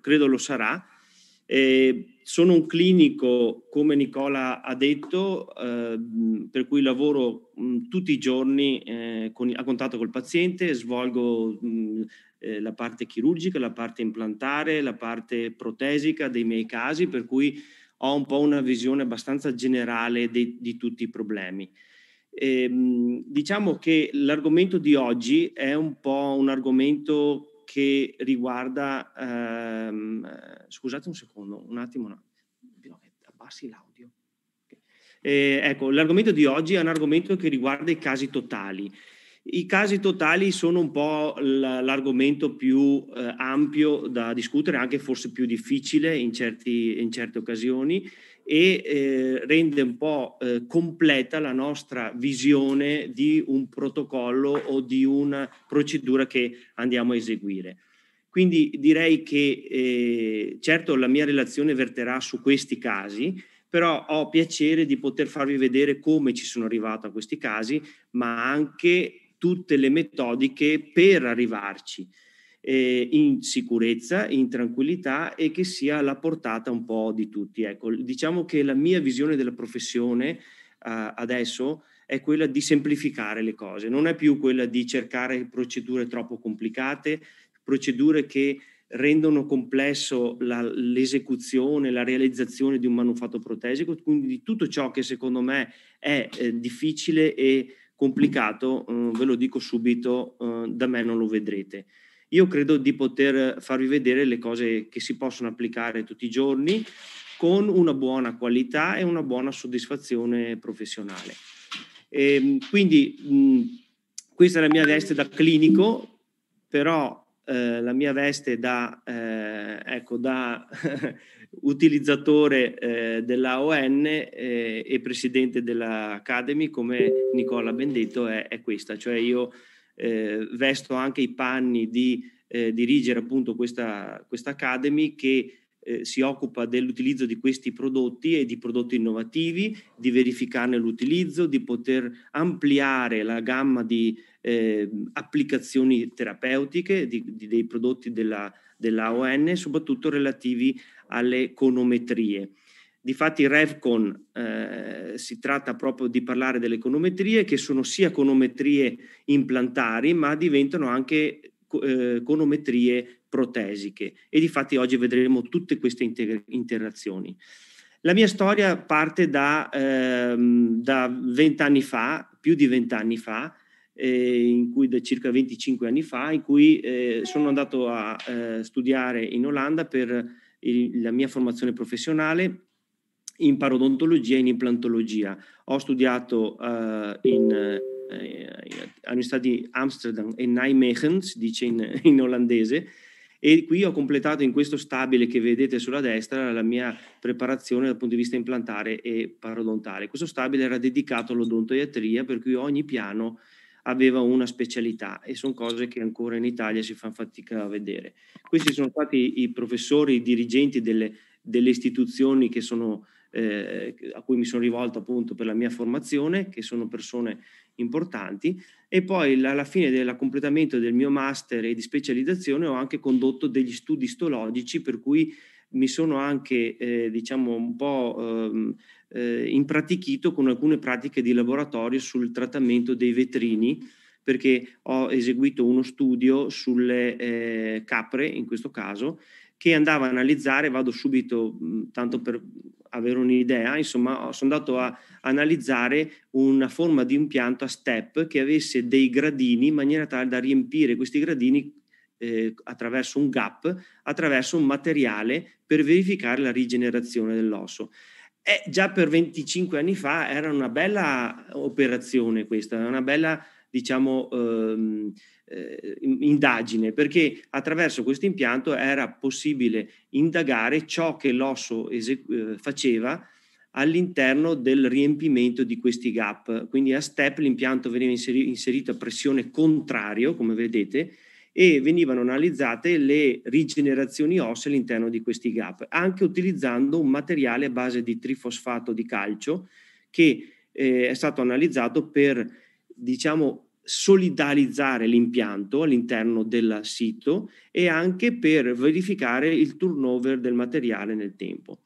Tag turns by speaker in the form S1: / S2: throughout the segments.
S1: credo lo sarà. Eh, sono un clinico, come Nicola ha detto, eh, per cui lavoro mh, mm, tutti i giorni eh, con, a contatto col paziente, svolgo mh, mm, eh, la parte chirurgica, la parte implantare, la parte protesica dei miei casi, per cui ho un po' una visione abbastanza generale di, di tutti i problemi. E, ehm, diciamo che l'argomento di oggi è un po' un argomento che riguarda, ehm, scusate un secondo, un attimo, no. Eh, abbassi l'audio. Eh, ecco, l'argomento di oggi è un argomento che riguarda i casi totali. I casi totali sono un po' l'argomento più eh, ampio da discutere, anche forse più difficile in, certi, in certe occasioni, e eh, rende un po' eh, completa la nostra visione di un protocollo o di una procedura che andiamo a eseguire. Quindi direi che eh, certo la mia relazione verterà su questi casi, però ho piacere di poter farvi vedere come ci sono arrivato a questi casi, ma anche tutte le metodiche per arrivarci eh, in sicurezza, in tranquillità e che sia alla portata un po' di tutti. Ecco, diciamo che la mia visione della professione eh, adesso è quella di semplificare le cose, non è più quella di cercare procedure troppo complicate, procedure che rendono complesso la, l'esecuzione, la realizzazione di un manufatto protesico, quindi di tutto ciò che secondo me è eh, difficile e complicato, eh, ve lo dico subito, eh, da me non lo vedrete. Io credo di poter farvi vedere le cose che si possono applicare tutti i giorni con una buona qualità e una buona soddisfazione professionale. E ehm, quindi mh, questa è la mia veste da clinico, però eh, la mia veste da, eh, ecco, da utilizzatore eh, dell'AON eh, e presidente dell'Academy, come Nicola ben detto, è, è questa. Cioè io eh, vesto anche i panni di eh, dirigere appunto questa, questa Academy che eh, si occupa dell'utilizzo di questi prodotti e di prodotti innovativi, di verificarne l'utilizzo, di poter ampliare la gamma di eh, applicazioni terapeutiche di, di, dei prodotti della, dell'AON, soprattutto relativi alle conometrie. Difatti RevCon eh, si tratta proprio di parlare delle econometrie che sono sia econometrie implantari ma diventano anche eh, protesiche e difatti oggi vedremo tutte queste inter- interazioni. La mia storia parte da, ehm, fa, più di vent'anni fa, eh, cui, da circa 25 anni fa, in cui eh, sono andato a eh, studiare in Olanda per il, la mia formazione professionale in parodontologia e in implantologia. Ho studiato uh, in, eh, all'Università di Amsterdam e Nijmegen, si dice in, in olandese, e qui ho completato in questo stabile che vedete sulla destra la mia preparazione dal punto di vista implantare e parodontale. Questo stabile era dedicato all'odontoiatria, per cui ogni piano aveva una specialità e sono cose che ancora in Italia si fanno fatica a vedere. Questi sono stati i professori, i dirigenti delle, delle istituzioni che sono eh, a cui mi sono rivolto appunto per la mia formazione, che sono persone importanti, e poi alla fine del completamento del mio master e di specializzazione ho anche condotto degli studi istologici per cui mi sono anche eh, diciamo un po' ehm, eh, impratichito con alcune pratiche di laboratorio sul trattamento dei vetrini perché ho eseguito uno studio sulle eh, capre in questo caso che andava a analizzare, vado subito tanto per avere un'idea, insomma, sono andato a analizzare una forma di impianto a step che avesse dei gradini in maniera tale da riempire questi gradini eh, attraverso un gap, attraverso un materiale per verificare la rigenerazione dell'osso. E eh, già per 25 anni fa era una bella operazione questa, una bella diciamo, ehm, eh, indagine, perché attraverso questo impianto era possibile indagare ciò che l'osso esecu- eh, faceva all'interno del riempimento di questi gap. Quindi a step l'impianto veniva inseri- inserito a pressione contrario, come vedete, e venivano analizzate le rigenerazioni osse all'interno di questi gap, anche utilizzando un materiale a base di trifosfato di calcio che eh, è stato analizzato per diciamo, solidarizzare l'impianto all'interno del sito e anche per verificare il turnover del materiale nel tempo.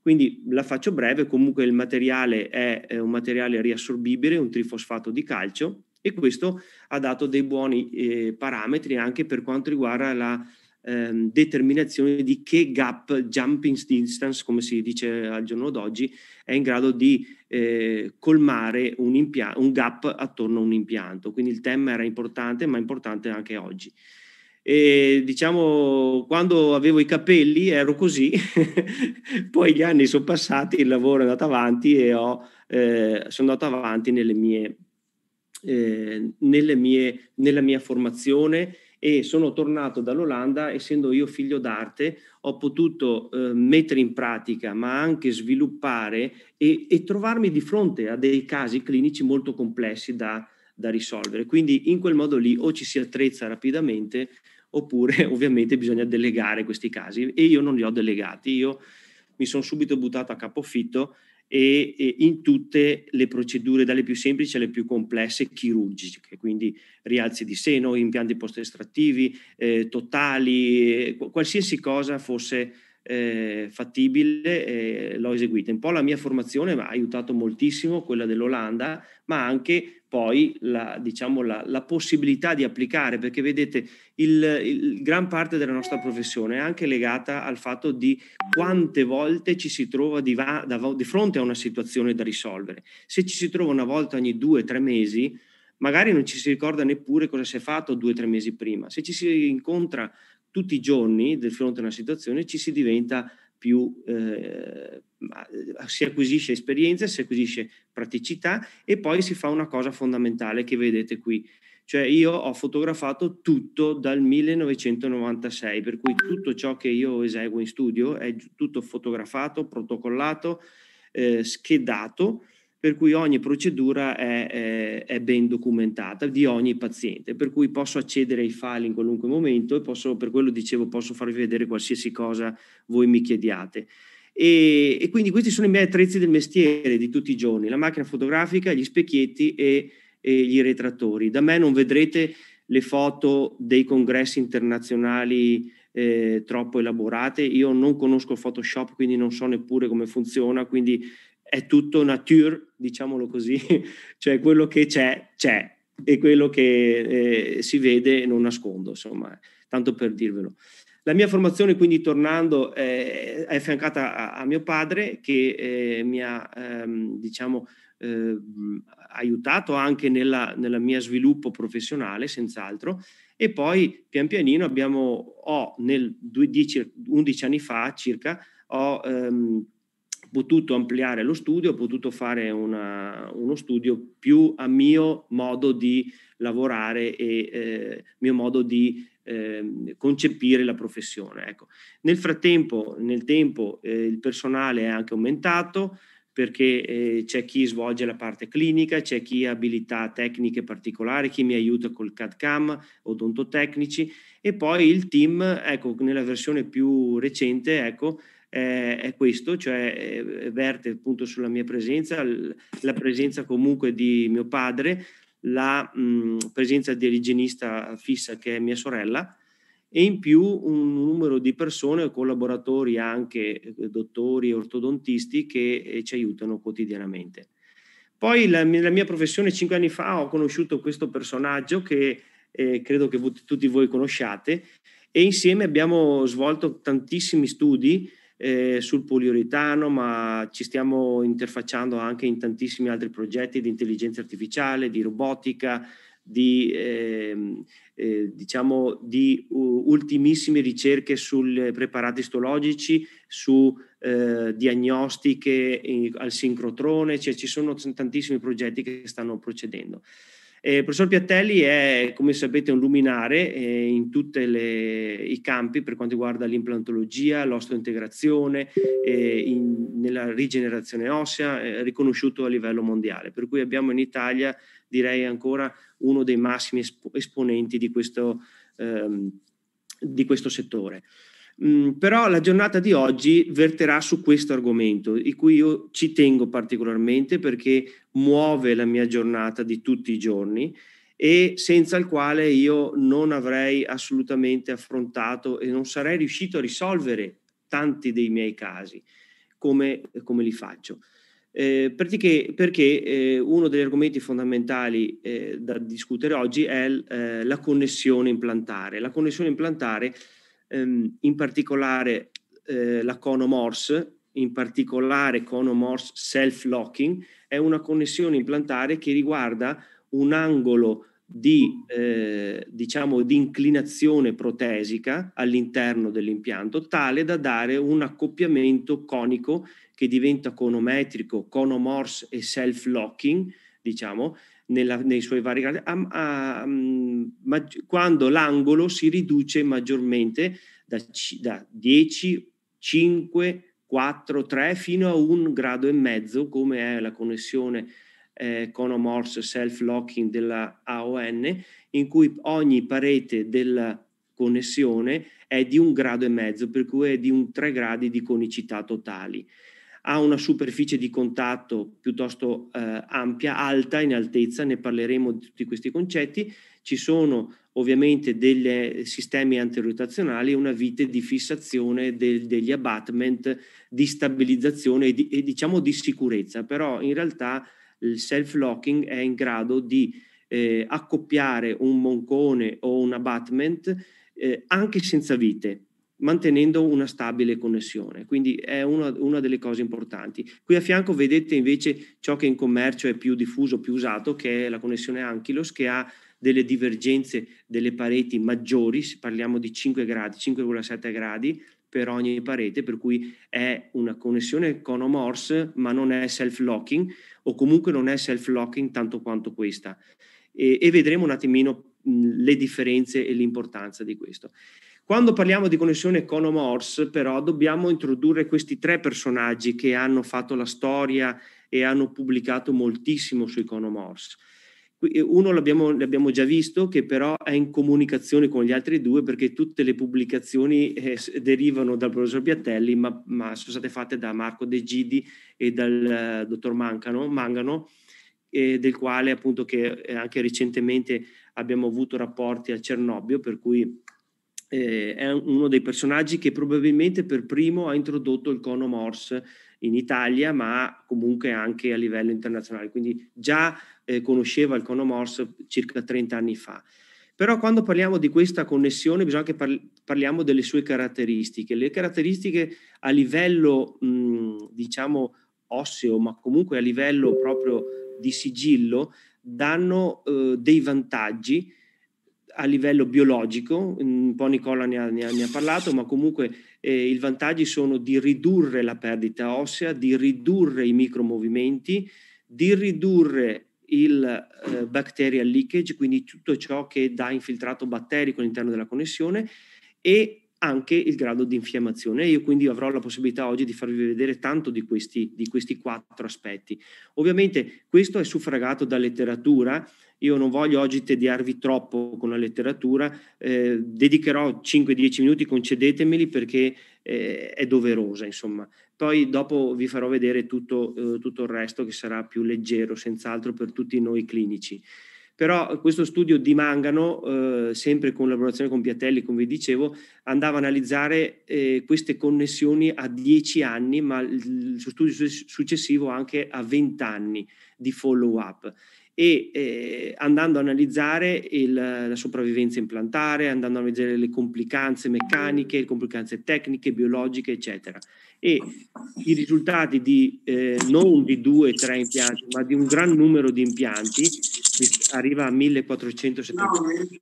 S1: Quindi la faccio breve, comunque il materiale è, un materiale riassorbibile, un trifosfato di calcio e questo ha dato dei buoni eh, parametri anche per quanto riguarda la ehm, determinazione di che gap, jumping distance, come si dice al giorno d'oggi, è in grado di eh, colmare un, impia- un gap attorno a un impianto. Quindi il tema era importante, ma importante anche oggi. E, diciamo quando avevo i capelli ero così, poi gli anni sono passati, il lavoro è andato avanti e ho, eh, sono andato avanti nelle mie, eh, nelle mie, nella mia formazione e sono tornato dall'Olanda, essendo io figlio d'arte, ho potuto eh, mettere in pratica, ma anche sviluppare e, e, trovarmi di fronte a dei casi clinici molto complessi da, da risolvere. Quindi in quel modo lì o ci si attrezza rapidamente oppure ovviamente bisogna delegare questi casi e io non li ho delegati, io mi sono subito buttato a capofitto e, e, in tutte le procedure, dalle più semplici alle più complesse chirurgiche, quindi rialzi di seno, impianti post-estrattivi, eh, totali, eh, qualsiasi cosa fosse eh, fattibile, eh, l'ho eseguita. Un po' la mia formazione mi ha aiutato moltissimo, quella dell'Olanda, ma anche poi la, diciamo, la, la possibilità di applicare, perché vedete, il, il, gran parte della nostra professione è anche legata al fatto di quante volte ci si trova di, va, da, di fronte a una situazione da risolvere. Se ci si trova una volta ogni due o tre mesi, magari non ci si ricorda neppure cosa si è fatto due o tre mesi prima. Se ci si incontra tutti i giorni di fronte a una situazione, ci si diventa più eh, si acquisisce esperienza, si acquisisce praticità e poi si fa una cosa fondamentale che vedete qui. Cioè io ho fotografato tutto dal 1996, per cui tutto ciò che io eseguo in studio è tutto fotografato, protocollato, eh, schedato per cui ogni procedura è, è, è, ben documentata di ogni paziente, per cui posso accedere ai file in qualunque momento e posso, per quello dicevo, posso farvi vedere qualsiasi cosa voi mi chiediate. E, e quindi questi sono i miei attrezzi del mestiere di tutti i giorni, la macchina fotografica, gli specchietti e, e gli retrattori. Da me non vedrete le foto dei congressi internazionali eh, troppo elaborate, io non conosco Photoshop, quindi non so neppure come funziona, quindi è tutto nature, diciamolo così, cioè quello che c'è, c'è e quello che eh, si vede non nascondo, insomma, tanto per dirvelo. La mia formazione, quindi tornando, eh, è affiancata a, a, mio padre che eh, mi ha, ehm, diciamo, ehm, aiutato anche nella, nella mia sviluppo professionale, senz'altro, e poi pian pianino abbiamo, ho nel 10, 11 anni fa circa, ho... Ehm, potuto ampliare lo studio, ho potuto fare una, uno studio più a mio modo di lavorare e eh, mio modo di eh, concepire la professione. Ecco. Nel frattempo, nel tempo, eh, il personale è anche aumentato perché eh, c'è chi svolge la parte clinica, c'è chi ha abilità tecniche particolari, chi mi aiuta col CAD-CAM, odontotecnici e poi il team, ecco, nella versione più recente, ecco, eh, è questo, cioè eh, verte appunto sulla mia presenza, l- la presenza comunque di mio padre, la mh, presenza dell'igienista fissa che è mia sorella e in più un numero di persone, collaboratori anche eh, dottori, ortodontisti che eh, ci aiutano quotidianamente. Poi la, nella mia professione cinque anni fa ho conosciuto questo personaggio che eh, credo che tutti voi conosciate e insieme abbiamo svolto tantissimi studi eh, sul poliuretano, ma ci stiamo interfacciando anche in tantissimi altri progetti di intelligenza artificiale, di robotica, di, eh, eh, diciamo, di uh, ultimissime ricerche sui preparati istologici, su eh, diagnostiche in, eh, al sincrotrone, cioè ci sono tantissimi progetti che stanno procedendo. Eh, il professor Piattelli è, come sapete, un luminare eh, in tutti i campi per quanto riguarda l'implantologia, l'ostointegrazione, eh, in, nella rigenerazione ossea, eh, riconosciuto a livello mondiale. Per cui abbiamo in Italia, direi ancora, uno dei massimi espo- esponenti di questo, ehm, di questo settore. Mm, però la giornata di oggi verterà su questo argomento, di cui io ci tengo particolarmente perché muove la mia giornata di tutti i giorni e senza il quale io non avrei assolutamente affrontato e non sarei riuscito a risolvere tanti dei miei casi come, come li faccio. Eh, perché, perché eh, uno degli argomenti fondamentali eh, da discutere oggi è eh, la connessione implantare. La connessione implantare ehm, in particolare eh, la conomorse, in particolare conomorse self-locking, è una connessione implantare che riguarda un angolo di, eh, diciamo, di inclinazione protesica all'interno dell'impianto, tale da dare un accoppiamento conico che diventa conometrico, conomorse e self-locking, diciamo, nella, nei suoi vari gradi, a, a, mm, a, quando l'angolo si riduce maggiormente da, da 10, 5, 4, 3 fino a un grado e mezzo, come è la connessione eh, Conomorse self-locking della AON, in cui ogni parete della connessione è di un grado e mezzo, per cui è di un 3 gradi di conicità totali ha una superficie di contatto piuttosto eh, ampia, alta in altezza, ne parleremo di tutti questi concetti, ci sono ovviamente dei sistemi antirotazionali e una vite di fissazione del, degli abutment, di stabilizzazione e, di, e, diciamo di sicurezza, però in realtà il self-locking è in grado di eh, accoppiare un moncone o un abutment eh, anche senza vite, mantenendo una stabile connessione. Quindi è una, una, delle cose importanti. Qui a fianco vedete invece ciò che in commercio è più diffuso, più usato, che è la connessione Ankylos, che ha delle divergenze delle pareti maggiori, parliamo di 5 gradi, 5,7 gradi per ogni parete, per cui è una connessione con conomorse, ma non è self-locking, o comunque non è self-locking tanto quanto questa. E, e vedremo un attimino mh, le differenze e l'importanza di questo. Quando parliamo di connessione Economors, però, dobbiamo introdurre questi tre personaggi che hanno fatto la storia e hanno pubblicato moltissimo su Economors. Eh, uno l'abbiamo, l'abbiamo, già visto, che però è in comunicazione con gli altri due perché tutte le pubblicazioni eh, derivano dal professor Biatelli, ma, ma, sono state fatte da Marco De Gidi e dal eh, dottor Mancano, Mangano, eh, del quale appunto che eh, anche recentemente abbiamo avuto rapporti a Cernobbio, per cui eh, è uno dei personaggi che probabilmente per primo ha introdotto il cono Morse in Italia, ma comunque anche a livello internazionale. Quindi già eh, conosceva il cono Morse circa 30 anni fa. Però quando parliamo di questa connessione bisogna che parliamo delle sue caratteristiche. Le caratteristiche a livello, mh, diciamo, osseo, ma comunque a livello proprio di sigillo, danno eh, dei vantaggi a livello biologico, un po' Nicola ne ha, ne ha, ne ha parlato, ma comunque eh, i vantaggi sono di ridurre la perdita ossea, di ridurre i micromovimenti, di ridurre il eh, bacterial leakage, quindi tutto ciò che dà infiltrato batterico all'interno della connessione e anche il grado di infiammazione. Io quindi avrò la possibilità oggi di farvi vedere tanto di questi, di questi quattro aspetti. Ovviamente questo è suffragato da letteratura, io non voglio oggi tediarvi troppo con la letteratura, eh, dedicherò 5-10 minuti, concedetemeli perché eh, è doverosa, insomma. Poi dopo vi farò vedere tutto, eh, tutto il resto che sarà più leggero, senz'altro per tutti noi clinici. Però questo studio di Mangano, eh, sempre in collaborazione con Piatelli, come vi dicevo, andava a analizzare eh, queste connessioni a 10 anni, ma il suo studio successivo anche a 20 anni di follow-up e eh, andando a analizzare il, la sopravvivenza implantare, andando a vedere le complicanze meccaniche, le complicanze tecniche, biologiche, eccetera. E i risultati di eh, non di due o tre impianti, ma di un gran numero di impianti, arriva a 1470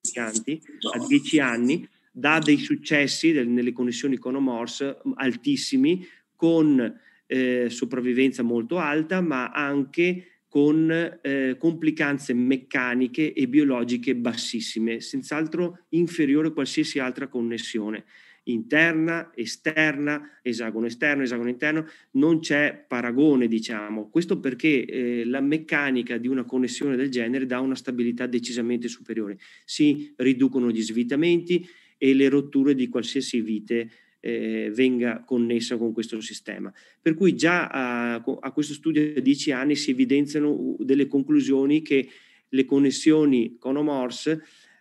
S1: impianti a 10 anni, dà dei successi del, nelle connessioni con OMORS mm, altissimi, con eh, sopravvivenza molto alta, ma anche con eh, complicanze meccaniche e biologiche bassissime, senz'altro inferiore a qualsiasi altra connessione interna, esterna, esagono esterno, esagono interno, non c'è paragone, diciamo. Questo perché eh, la meccanica di una connessione del genere dà una stabilità decisamente superiore. Si riducono gli svitamenti e le rotture di qualsiasi vite eh, venga connessa con questo sistema. Per cui già a, a questo studio da dieci anni si evidenziano uh, delle conclusioni che le connessioni con Conomors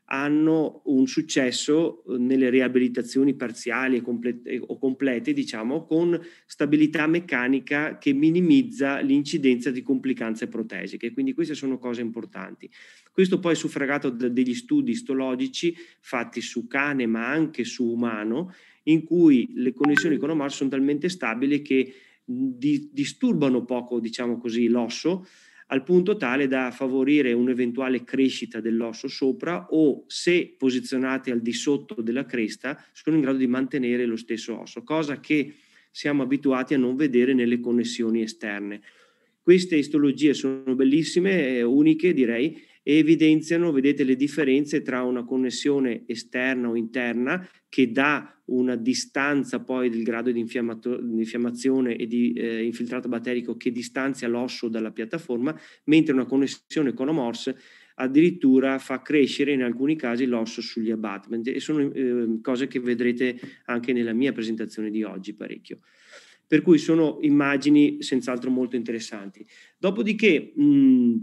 S1: hanno un successo uh, nelle riabilitazioni parziali eh, o complete, diciamo, con stabilità meccanica che minimizza l'incidenza di complicanze protesiche. Quindi queste sono cose importanti. Questo poi è suffragato da degli studi istologici fatti su cane ma anche su umano, in cui le connessioni con Omar sono talmente stabili che di, disturbano poco, diciamo così, l'osso, al punto tale da favorire un'eventuale crescita dell'osso sopra o se posizionate al di sotto della cresta sono in grado di mantenere lo stesso osso, cosa che siamo abituati a non vedere nelle connessioni esterne. Queste istologie sono bellissime, eh, uniche direi, e evidenziano, vedete, le differenze tra una connessione esterna o interna che dà una distanza poi del grado di, di infiammazione e di eh, infiltrato batterico che distanzia l'osso dalla piattaforma, mentre una connessione con OMORS addirittura fa crescere in alcuni casi l'osso sugli abutment e sono eh, cose che vedrete anche nella mia presentazione di oggi parecchio. Per cui sono immagini senz'altro molto interessanti. Dopodiché mh,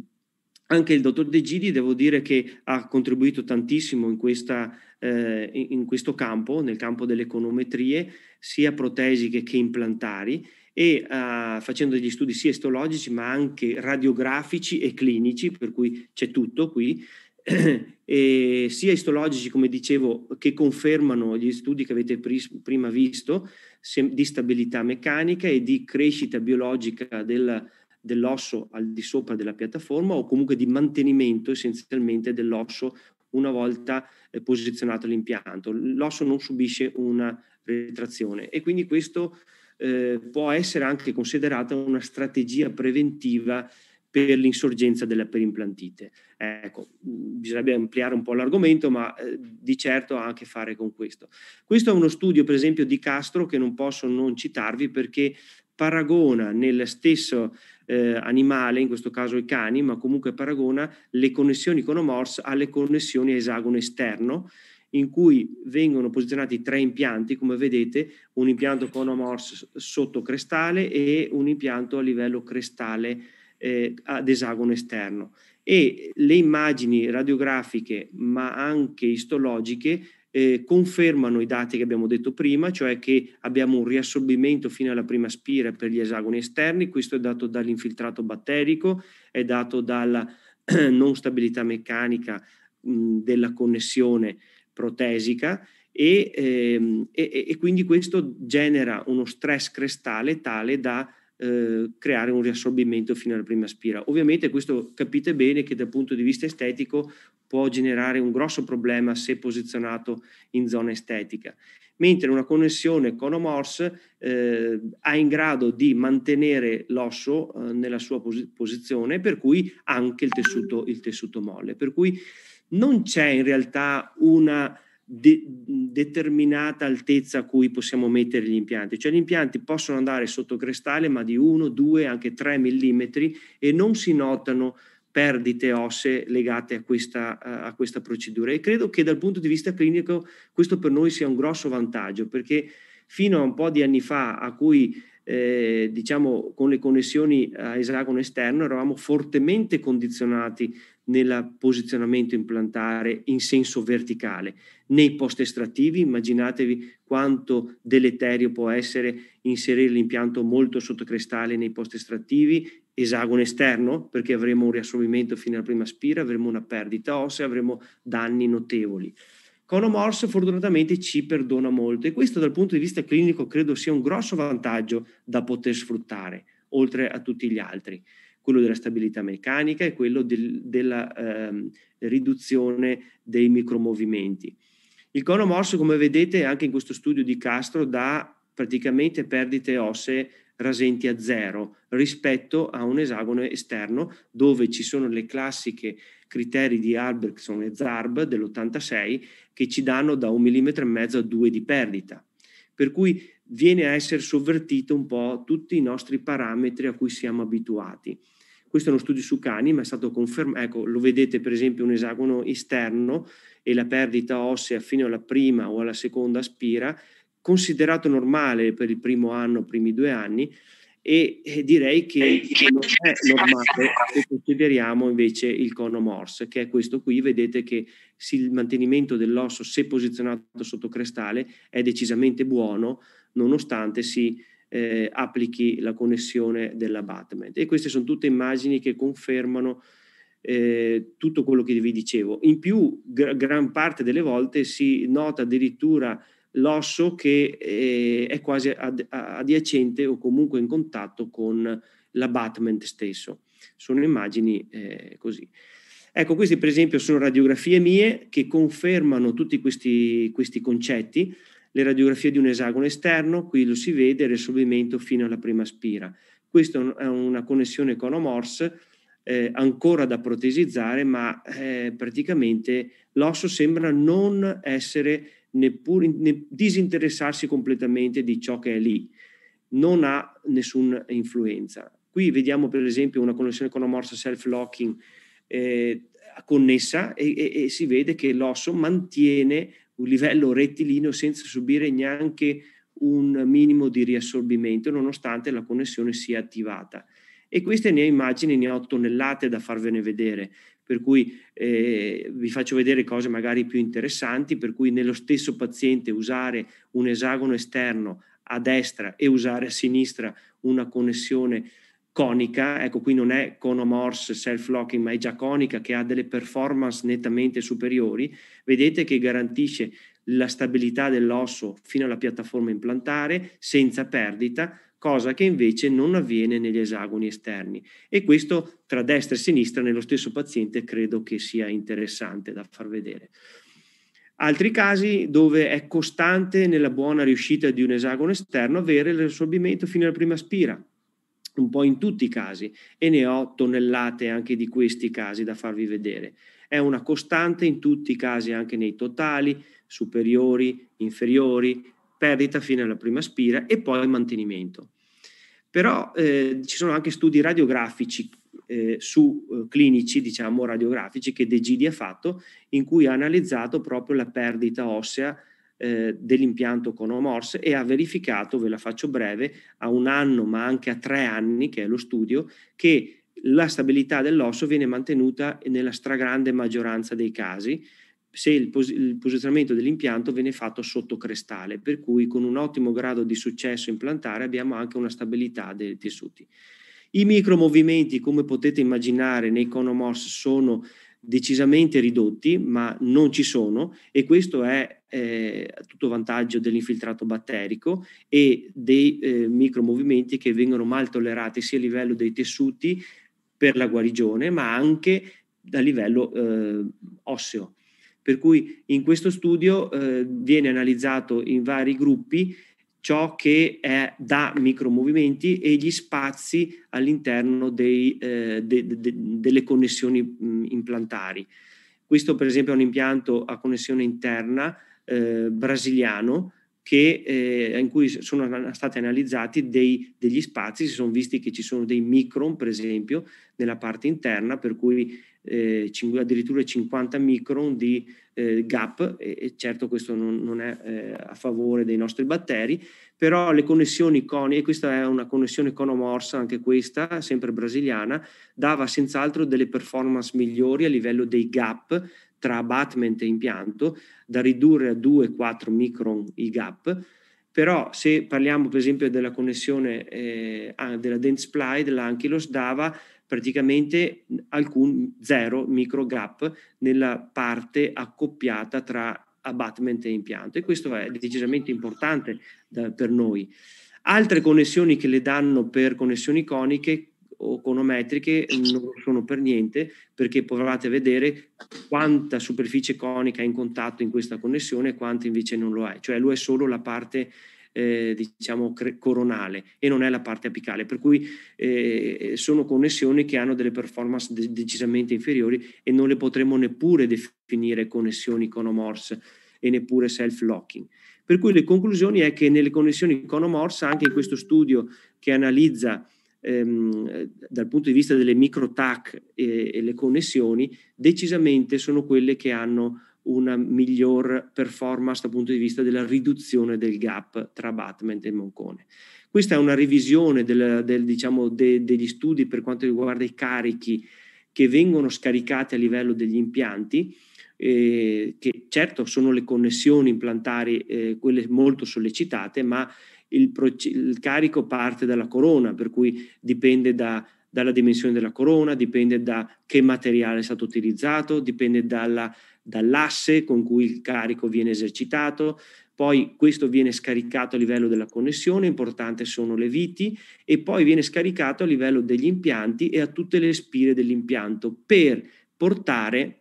S1: anche il dottor De Gidi devo dire che ha contribuito tantissimo in, questa, eh, in questo campo, nel campo delle econometrie, sia protesiche che implantari, e eh, facendo degli studi sia estologici ma anche radiografici e clinici, per cui c'è tutto qui, eh, sia istologici, come dicevo, che confermano gli studi che avete pr- prima visto, se- di stabilità meccanica e di crescita biologica del dell'osso al di sopra della piattaforma o comunque di mantenimento essenzialmente dell'osso una volta eh, posizionato l'impianto. L'osso non subisce una retrazione e quindi questo eh, può essere anche considerata una strategia preventiva per l'insorgenza della perimplantite. Ecco, bisognerebbe ampliare un po' l'argomento, ma eh, di certo ha a che fare con questo. Questo è uno studio, per esempio, di Castro che non posso non citarvi perché paragona nel stesso eh, animale, in questo caso i cani, ma comunque paragona le connessioni iconomorphs alle connessioni a esagono esterno, in cui vengono posizionati tre impianti, come vedete, un impianto conomorph sottocrestale e un impianto a livello crestale eh, ad esagono esterno. E le immagini radiografiche, ma anche istologiche, eh, confermano i dati che abbiamo detto prima, cioè che abbiamo un riassorbimento fino alla prima spira per gli esagoni esterni, questo è dato dall'infiltrato batterico, è dato dalla non stabilità meccanica mh, della connessione protesica e, ehm, e, e, quindi questo genera uno stress crestale tale da eh, creare un riassorbimento fino alla prima spira. Ovviamente questo capite bene che dal punto di vista estetico può generare un grosso problema se posizionato in zona estetica, mentre una connessione conomors eh, è in grado di mantenere l'osso eh, nella sua pos- posizione, per cui anche il tessuto, il tessuto molle. Per cui non c'è in realtà una de- determinata altezza a cui possiamo mettere gli impianti. Cioè gli impianti possono andare sotto crestale ma di 1, 2, anche 3 mm e non si notano perdite ossee legate a questa, a questa procedura. E credo che dal punto di vista clinico questo per noi sia un grosso vantaggio perché fino a un po' di anni fa a cui eh, diciamo con le connessioni a esagono esterno eravamo fortemente condizionati nel posizionamento implantare in senso verticale. Nei post estrattivi immaginatevi quanto deleterio può essere inserire l'impianto molto sottocrestale nei post estrattivi, esagono esterno, perché avremo un riassorbimento fino alla prima spira, avremo una perdita ossea, avremo danni notevoli. Conomorse fortunatamente ci perdona molto e questo dal punto di vista clinico credo sia un grosso vantaggio da poter sfruttare, oltre a tutti gli altri quello della stabilità meccanica e quello del, della ehm, riduzione dei micromovimenti. Il cono morso, come vedete, anche in questo studio di Castro dà praticamente perdite ossee rasenti a zero rispetto a un esagono esterno dove ci sono le classiche criteri di Albertson e Zarb dell'86 che ci danno da un millimetro e mezzo a due di perdita. Per cui viene a essere sovvertito un po' tutti i nostri parametri a cui siamo abituati. Questo è uno studio su cani, ma è stato confermato, ecco, lo vedete per esempio un esagono esterno e la perdita ossea fino alla prima o alla seconda spira, considerato normale per il primo anno, primi due anni, e, e direi che non è normale se consideriamo invece il cono morse, che è questo qui, vedete che il mantenimento dell'osso, se posizionato sotto crestale, è decisamente buono, nonostante si eh, applichi la connessione dell'abutment. E queste sono tutte immagini che confermano eh, tutto quello che vi dicevo. In più, gr- gran parte delle volte si nota addirittura l'osso che eh, è quasi ad- adiacente o comunque in contatto con l'abutment stesso. Sono immagini eh, così. Ecco, queste per esempio sono radiografie mie che confermano tutti questi, questi concetti le radiografie di un esagono esterno, qui lo si vede, il risolvimento fino alla prima spira. Questa è una connessione economorse eh, ancora da protesizzare, ma eh, praticamente l'osso sembra non essere neppure ne, disinteressarsi completamente di ciò che è lì, non ha nessuna influenza. Qui vediamo per esempio una connessione con OMORS self-locking eh, connessa e, e, e si vede che l'osso mantiene un livello rettilineo senza subire neanche un minimo di riassorbimento nonostante la connessione sia attivata. E queste ne ho immagini, ne ho tonnellate da farvene vedere, per cui eh, vi faccio vedere cose magari più interessanti, per cui nello stesso paziente usare un esagono esterno a destra e usare a sinistra una connessione conica, ecco qui non è conomorse self-locking, ma è già conica che ha delle performance nettamente superiori, vedete che garantisce la stabilità dell'osso fino alla piattaforma implantare senza perdita, cosa che invece non avviene negli esagoni esterni. E questo tra destra e sinistra nello stesso paziente credo che sia interessante da far vedere. Altri casi dove è costante nella buona riuscita di un esagono esterno avere l'assorbimento fino alla prima spira, un po' in tutti i casi e ne ho tonnellate anche di questi casi da farvi vedere. È una costante in tutti i casi, anche nei totali, superiori, inferiori, perdita fino alla prima spira e poi mantenimento. Però eh, ci sono anche studi radiografici eh, su eh, clinici, diciamo radiografici, che De Gidi ha fatto, in cui ha analizzato proprio la perdita ossea eh, dell'impianto con OMORS e ha verificato, ve la faccio breve, a un anno ma anche a tre anni, che è lo studio, che la stabilità dell'osso viene mantenuta nella stragrande maggioranza dei casi se il, pos- il, posizionamento dell'impianto viene fatto sotto crestale, per cui con un ottimo grado di successo implantare abbiamo anche una stabilità dei tessuti. I micromovimenti, come potete immaginare, nei conomors sono decisamente ridotti, ma non ci sono e questo è eh, tutto vantaggio dell'infiltrato batterico e dei eh, micromovimenti che vengono mal tollerati sia a livello dei tessuti per la guarigione, ma anche a livello eh, osseo. Per cui in questo studio eh, viene analizzato in vari gruppi ciò che è da micromovimenti e gli spazi all'interno dei, eh, de, de, delle connessioni mh, mm, implantari. Questo per esempio è un impianto a connessione interna eh, brasiliano che, eh, in cui sono stati analizzati dei, degli spazi, si sono visti che ci sono dei micron, per esempio, nella parte interna, per cui eh, addirittura 50 micron di eh, gap, e, e, certo questo non, non è eh, a favore dei nostri batteri, però le connessioni coni, e questa è una connessione conomorsa, anche questa, sempre brasiliana, dava senz'altro delle performance migliori a livello dei gap tra abbattimento e impianto, da ridurre a 2-4 micron i gap, però se parliamo per esempio della connessione eh, ah, della dense ply dell'Ankylos dava praticamente alcun zero micro gap nella parte accoppiata tra abbattimento e impianto e questo è decisamente importante da, per noi. Altre connessioni che le danno per connessioni coniche o conometriche non lo sono per niente perché provate vedere quanta superficie conica è in contatto in questa connessione e quanta invece non lo è, cioè lo è solo la parte eh, diciamo coronale e non è la parte apicale, per cui eh, sono connessioni che hanno delle performance de- decisamente inferiori e non le potremmo neppure definire connessioni conomorse e neppure self-locking. Per cui le conclusioni è che nelle connessioni conomorse, anche in questo studio che analizza ehm, dal punto di vista delle micro TAC e, e le connessioni, decisamente sono quelle che hanno una miglior performance dal punto di vista della riduzione del gap tra Batman e Moncone. Questa è una revisione del, del, diciamo, de, degli studi per quanto riguarda i carichi che vengono scaricati a livello degli impianti, eh, che certo sono le connessioni implantari eh, quelle molto sollecitate, ma il, il carico parte dalla corona, per cui dipende da, dalla dimensione della corona, dipende da che materiale è stato utilizzato, dipende dalla, dall'asse con cui il carico viene esercitato, poi questo viene scaricato a livello della connessione, importante sono le viti, e poi viene scaricato a livello degli impianti e a tutte le spire dell'impianto per portare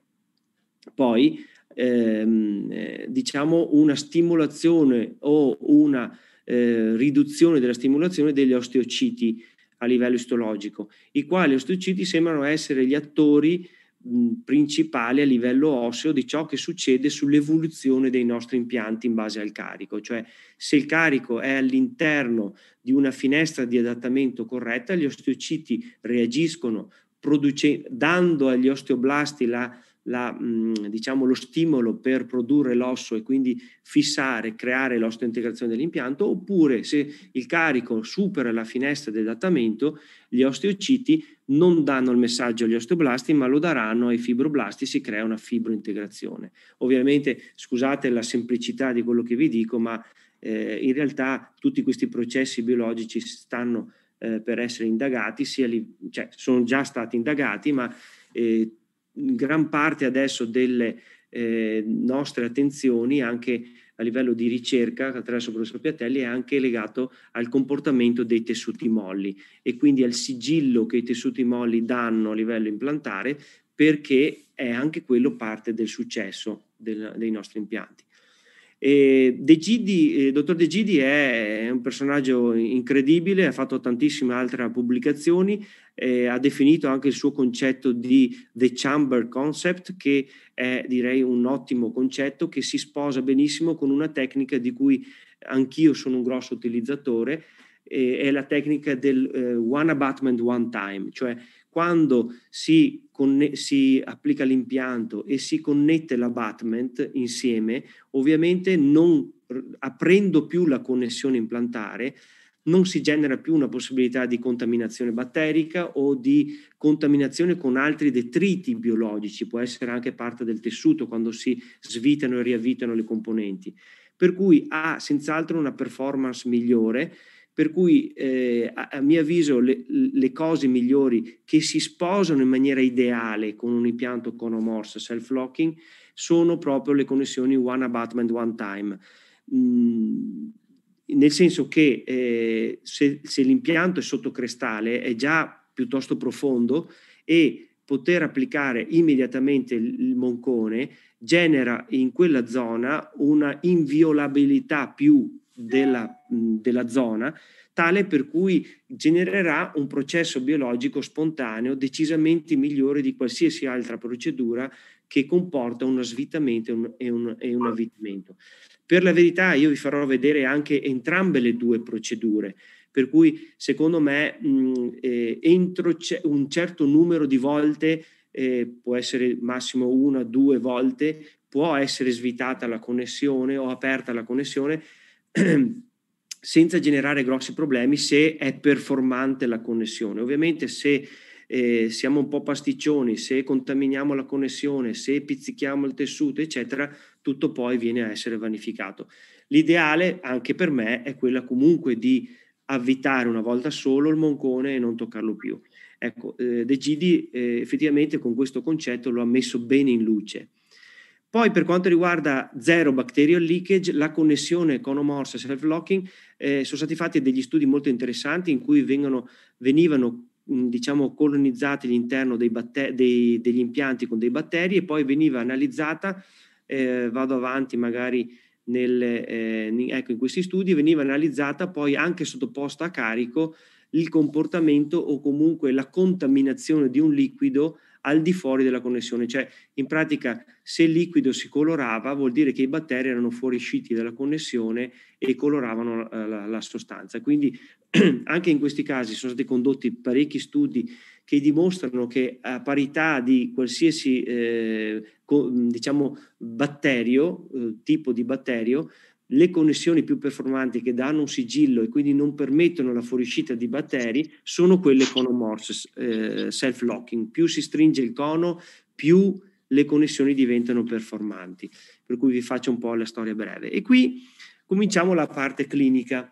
S1: poi ehm, eh, diciamo una stimolazione o una eh, riduzione della stimolazione degli osteociti a livello istologico, i quali osteociti sembrano essere gli attori mh, principali a livello osseo di ciò che succede sull'evoluzione dei nostri impianti in base al carico, cioè se il carico è all'interno di una finestra di adattamento corretta, gli osteociti reagiscono produce, dando agli osteoblasti la la, mm, diciamo, lo stimolo per produrre l'osso e quindi fissare, creare integrazione dell'impianto, oppure se il carico supera la finestra di adattamento, gli osteociti non danno il messaggio agli osteoblasti, ma lo daranno ai fibroblasti, si crea una fibrointegrazione. Ovviamente, scusate la semplicità di quello che vi dico, ma eh, in realtà tutti questi processi biologici stanno eh, per essere indagati, sia li, cioè, sono già stati indagati, ma eh, gran parte adesso delle eh, nostre attenzioni anche a livello di ricerca attraverso il professor Piatelli è anche legato al comportamento dei tessuti molli e quindi al sigillo che i tessuti molli danno a livello implantare perché è anche quello parte del successo del, dei nostri impianti. De Gidi, eh, dottor De Gidi è un personaggio incredibile, ha fatto tantissime altre pubblicazioni, eh, ha definito anche il suo concetto di The Chamber Concept, che è direi un ottimo concetto che si sposa benissimo con una tecnica di cui anch'io sono un grosso utilizzatore, eh, è la tecnica del eh, One Abatement One Time, cioè quando si, conne- si applica l'impianto e si connette l'abatment insieme, ovviamente non aprendo più la connessione implantare, non si genera più una possibilità di contaminazione batterica o di contaminazione con altri detriti biologici, può essere anche parte del tessuto quando si svitano e riavvitano le componenti. Per cui ha senz'altro una performance migliore per cui eh, a, a, mio avviso le, le, cose migliori che si sposano in maniera ideale con un impianto conomorph self-locking sono proprio le connessioni one abutment one time. Mm, nel senso che eh, se, se l'impianto è sottocrestale è già piuttosto profondo e poter applicare immediatamente il moncone genera in quella zona una inviolabilità più della, della zona, tale per cui genererà un processo biologico spontaneo decisamente migliore di qualsiasi altra procedura che comporta uno svitamento e un, e, un, avvitamento. Per la verità io vi farò vedere anche entrambe le due procedure, per cui secondo me mh, eh, entro ce- un certo numero di volte, eh, può essere massimo una, o due volte, può essere svitata la connessione o aperta la connessione senza generare grossi problemi se è performante la connessione. Ovviamente se eh, siamo un po' pasticcioni, se contaminiamo la connessione, se pizzichiamo il tessuto, eccetera, tutto poi viene a essere vanificato. L'ideale anche per me è quella comunque di avvitare una volta solo il moncone e non toccarlo più. Ecco, eh, De Gidi eh, effettivamente con questo concetto lo ha messo bene in luce poi per quanto riguarda zero bacterial leakage, la connessione con omorsa e self-locking, eh, sono stati fatti degli studi molto interessanti in cui vengono, venivano mh, diciamo, colonizzati l'interno dei batter- dei, degli impianti con dei batteri e poi veniva analizzata, eh, vado avanti magari nel, eh, in, ecco, in questi studi, veniva analizzata poi anche sottoposta a carico il comportamento o comunque la contaminazione di un liquido al di fuori della connessione. Cioè, in pratica, se il liquido si colorava, vuol dire che i batteri erano fuoriusciti dalla connessione e coloravano la, eh, la, la sostanza. Quindi, anche in questi casi sono stati condotti parecchi studi che dimostrano che a parità di qualsiasi eh, co, diciamo, batterio, eh, tipo di batterio, le connessioni più performanti che danno un sigillo e quindi non permettono la fuoriuscita di batteri sono quelle conomorph, eh, self-locking. Più si stringe il cono, più le connessioni diventano performanti. Per cui vi faccio un po' la storia breve. E qui cominciamo la parte clinica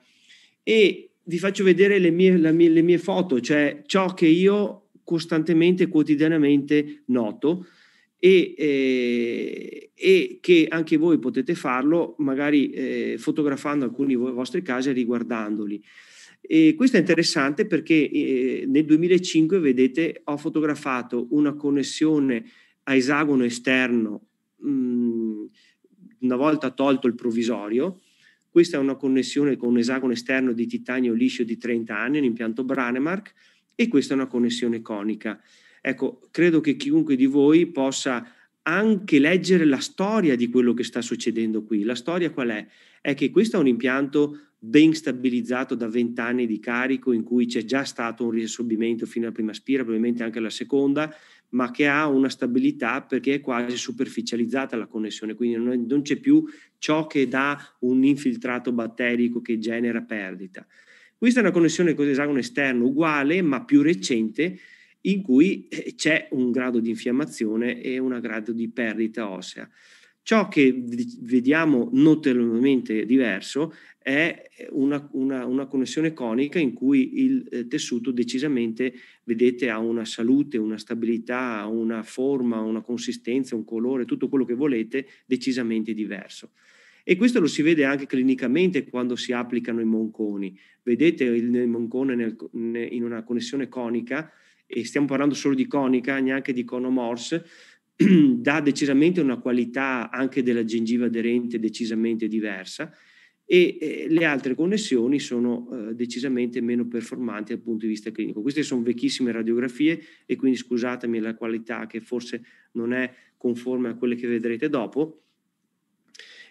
S1: e vi faccio vedere le mie, mie, le mie foto, cioè ciò che io costantemente, quotidianamente noto e, eh, e, che anche voi potete farlo magari eh, fotografando alcuni vostri casi e riguardandoli. E questo è interessante perché eh, nel 2005, vedete, ho fotografato una connessione a esagono esterno, mh, mhmm, una volta tolto il provvisorio. Questa è una connessione con un esagono esterno di titanio liscio di 30 anni, un impianto Branemark, e questa è una connessione conica. Ecco, credo che chiunque di voi possa anche leggere la storia di quello che sta succedendo qui. La storia qual è? È che questo è un impianto ben stabilizzato da 20 anni di carico in cui c'è già stato un riassorbimento fino alla prima spira, probabilmente anche alla seconda, ma che ha una stabilità perché è quasi superficializzata la connessione, quindi non, è, non c'è più ciò che dà un infiltrato batterico che genera perdita. Questa è una connessione con l'esagono esterno uguale ma più recente in cui eh, c'è un grado di infiammazione e un grado di perdita ossea. Ciò che vediamo notevolmente diverso è eh, una, una, una, connessione conica in cui il eh, tessuto decisamente, vedete, ha una salute, una stabilità, una forma, una consistenza, un colore, tutto quello che volete, decisamente diverso. E questo lo si vede anche clinicamente quando si applicano i monconi. Vedete il moncone nel, in una connessione conica e stiamo parlando solo di conica, neanche di cono morse, dà decisamente una qualità anche della gengiva aderente decisamente diversa e le altre connessioni sono eh, decisamente meno performanti dal punto di vista clinico. Queste sono vecchissime radiografie e quindi scusatemi la qualità che forse non è conforme a quelle che vedrete dopo,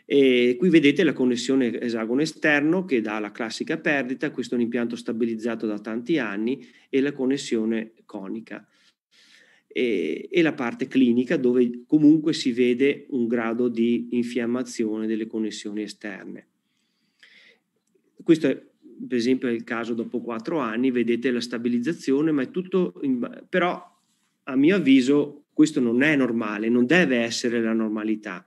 S1: e qui vedete la connessione esagono esterno che dà la classica perdita, questo è un impianto stabilizzato da tanti anni, e la connessione conica. E, e la parte clinica dove comunque si vede un grado di infiammazione delle connessioni esterne. Questo è per esempio il caso dopo quattro anni, vedete la stabilizzazione, ma è tutto... In, però a mio avviso questo non è normale, non deve essere la normalità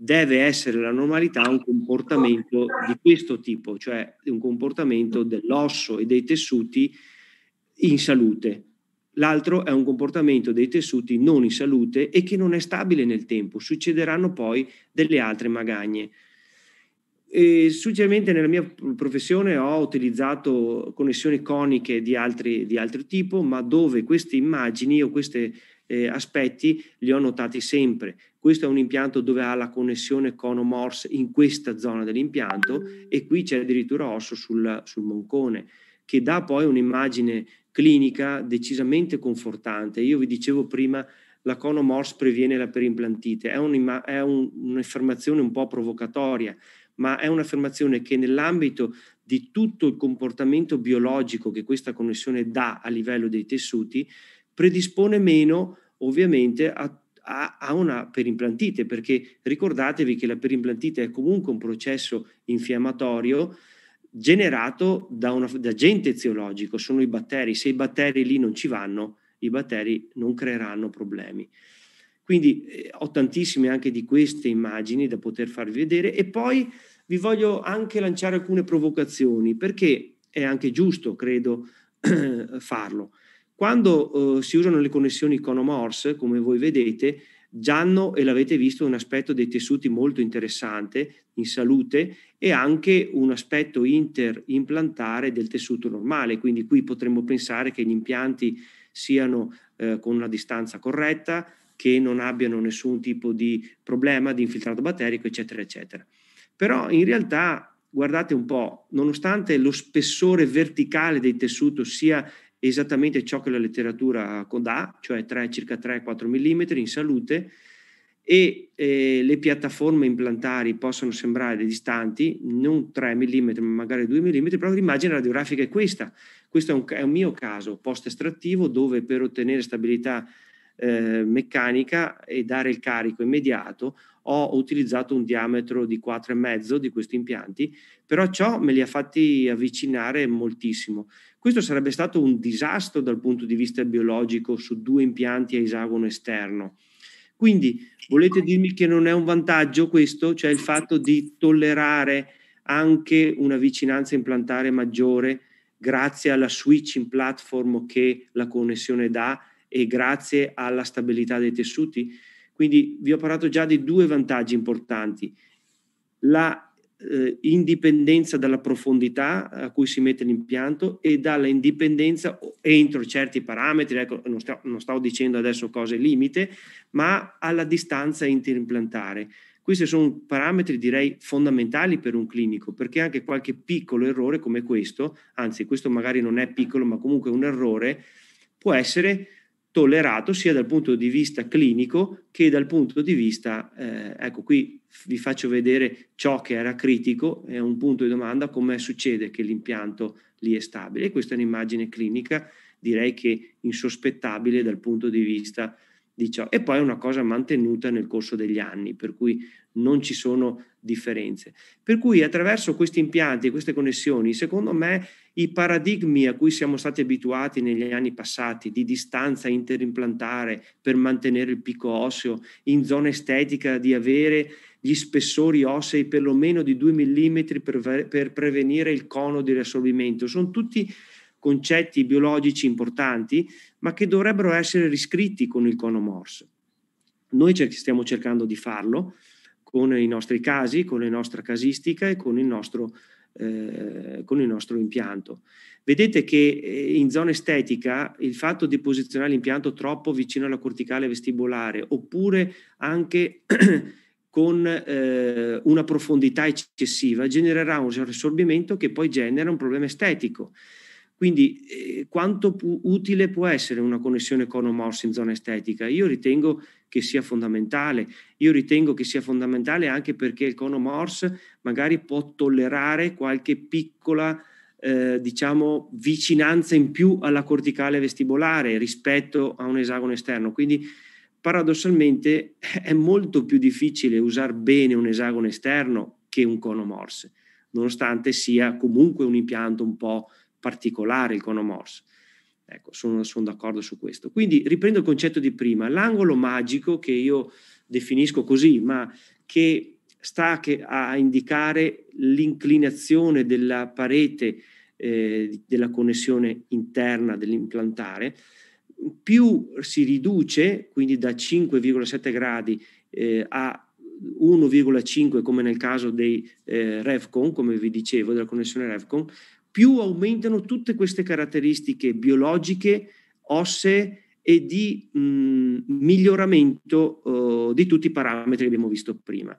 S1: deve essere la normalità un comportamento di questo tipo, cioè un comportamento dell'osso e dei tessuti in salute. L'altro è un comportamento dei tessuti non in salute e che non è stabile nel tempo. Succederanno poi delle altre magagne. E suggerente nella mia professione ho utilizzato connessioni coniche di altri, di altro tipo, ma dove queste immagini o queste eh, aspetti li ho notati sempre. Questo è un impianto dove ha la connessione cono-morse in questa zona dell'impianto ah. e qui c'è addirittura osso sul, sul moncone, che dà poi un'immagine clinica decisamente confortante. Io vi dicevo prima la cono Morse previene la perimplantite. È, un, è un, un'affermazione un po' provocatoria, ma è un'affermazione che nell'ambito di tutto il comportamento biologico che questa connessione dà a livello dei tessuti predispone meno ovviamente a, a, a una perimplantite, perché ricordatevi che la perimplantite è comunque un processo infiammatorio generato da un agente eziologico, sono i batteri. Se i batteri lì non ci vanno, i batteri non creeranno problemi. Quindi eh, ho tantissime anche di queste immagini da poter farvi vedere e poi vi voglio anche lanciare alcune provocazioni perché è anche giusto, credo, farlo. Quando eh, si usano le connessioni con Conomorse, come voi vedete, Gianno, e l'avete visto, un aspetto dei tessuti molto interessante in salute e anche un aspetto interimplantare del tessuto normale. Quindi qui potremmo pensare che gli impianti siano eh, con una distanza corretta, che non abbiano nessun tipo di problema di infiltrato batterico, eccetera, eccetera. Però in realtà, guardate un po', nonostante lo spessore verticale del tessuto sia esattamente ciò che la letteratura dà, cioè 3, circa 3-4 mm in salute, e eh, le piattaforme implantari possono sembrare distanti, non 3 mm, ma magari 2 mm, però l'immagine radiografica è questa. Questo è un, è un mio caso post-estrattivo dove per ottenere stabilità eh, meccanica e dare il carico immediato ho utilizzato un diametro di 4,5 di questi impianti, però ciò me li ha fatti avvicinare moltissimo. Questo sarebbe stato un disastro dal punto di vista biologico su due impianti a esagono esterno. Quindi volete dirmi che non è un vantaggio questo, cioè il fatto di tollerare anche una vicinanza implantare maggiore grazie alla switch in platform che la connessione dà e grazie alla stabilità dei tessuti? Quindi vi ho parlato già di due vantaggi importanti. La eh, indipendenza dalla profondità a cui si mette l'impianto e dalla indipendenza entro certi parametri, ecco, non, sto, non stavo dicendo adesso cose limite, ma alla distanza interimplantare. Questi sono parametri direi fondamentali per un clinico, perché anche qualche piccolo errore come questo, anzi questo magari non è piccolo, ma comunque un errore, può essere tollerato sia dal punto di vista clinico che dal punto di vista, eh, ecco qui vi faccio vedere ciò che era critico, è un punto di domanda, come succede che l'impianto lì è stabile. Questa è un'immagine clinica, direi che insospettabile dal punto di vista di ciò. E poi è una cosa mantenuta nel corso degli anni, per cui non ci sono differenze. Per cui attraverso questi impianti e queste connessioni, secondo me i paradigmi a cui siamo stati abituati negli anni passati di distanza interimplantare per mantenere il picco osseo in zona estetica di avere gli spessori ossei perlomeno di 2 mm per, per prevenire il cono di riassorbimento sono tutti concetti biologici importanti ma che dovrebbero essere riscritti con il cono Morse noi stiamo cercando di farlo con i nostri casi con la nostra casistica e con il nostro eh, con il nostro impianto. Vedete che eh, in zona estetica il fatto di posizionare l'impianto troppo vicino alla corticale vestibolare oppure anche con eh, una profondità eccessiva genererà un riassorbimento che poi genera un problema estetico. Quindi eh, quanto pu- utile può essere una connessione cono Conomorse in zona estetica? Io ritengo che sia fondamentale, io ritengo che sia fondamentale anche perché il cono Conomorse magari può tollerare qualche piccola eh, diciamo, vicinanza in più alla corticale vestibolare rispetto a un esagono esterno. Quindi paradossalmente è molto più difficile usare bene un esagono esterno che un cono morse, nonostante sia comunque un impianto un po' particolare il cono Morse. Ecco, sono, sono d'accordo su questo. Quindi riprendo il concetto di prima, l'angolo magico che io definisco così, ma che sta a indicare l'inclinazione della parete eh, della connessione interna dell'implantare, più si riduce, quindi da 5,7 gradi eh, a 1,5 come nel caso dei eh, Revcon, come vi dicevo, della connessione Revcon, più aumentano tutte queste caratteristiche biologiche, ossee e di mh, mm, miglioramento eh, di tutti i parametri che abbiamo visto prima.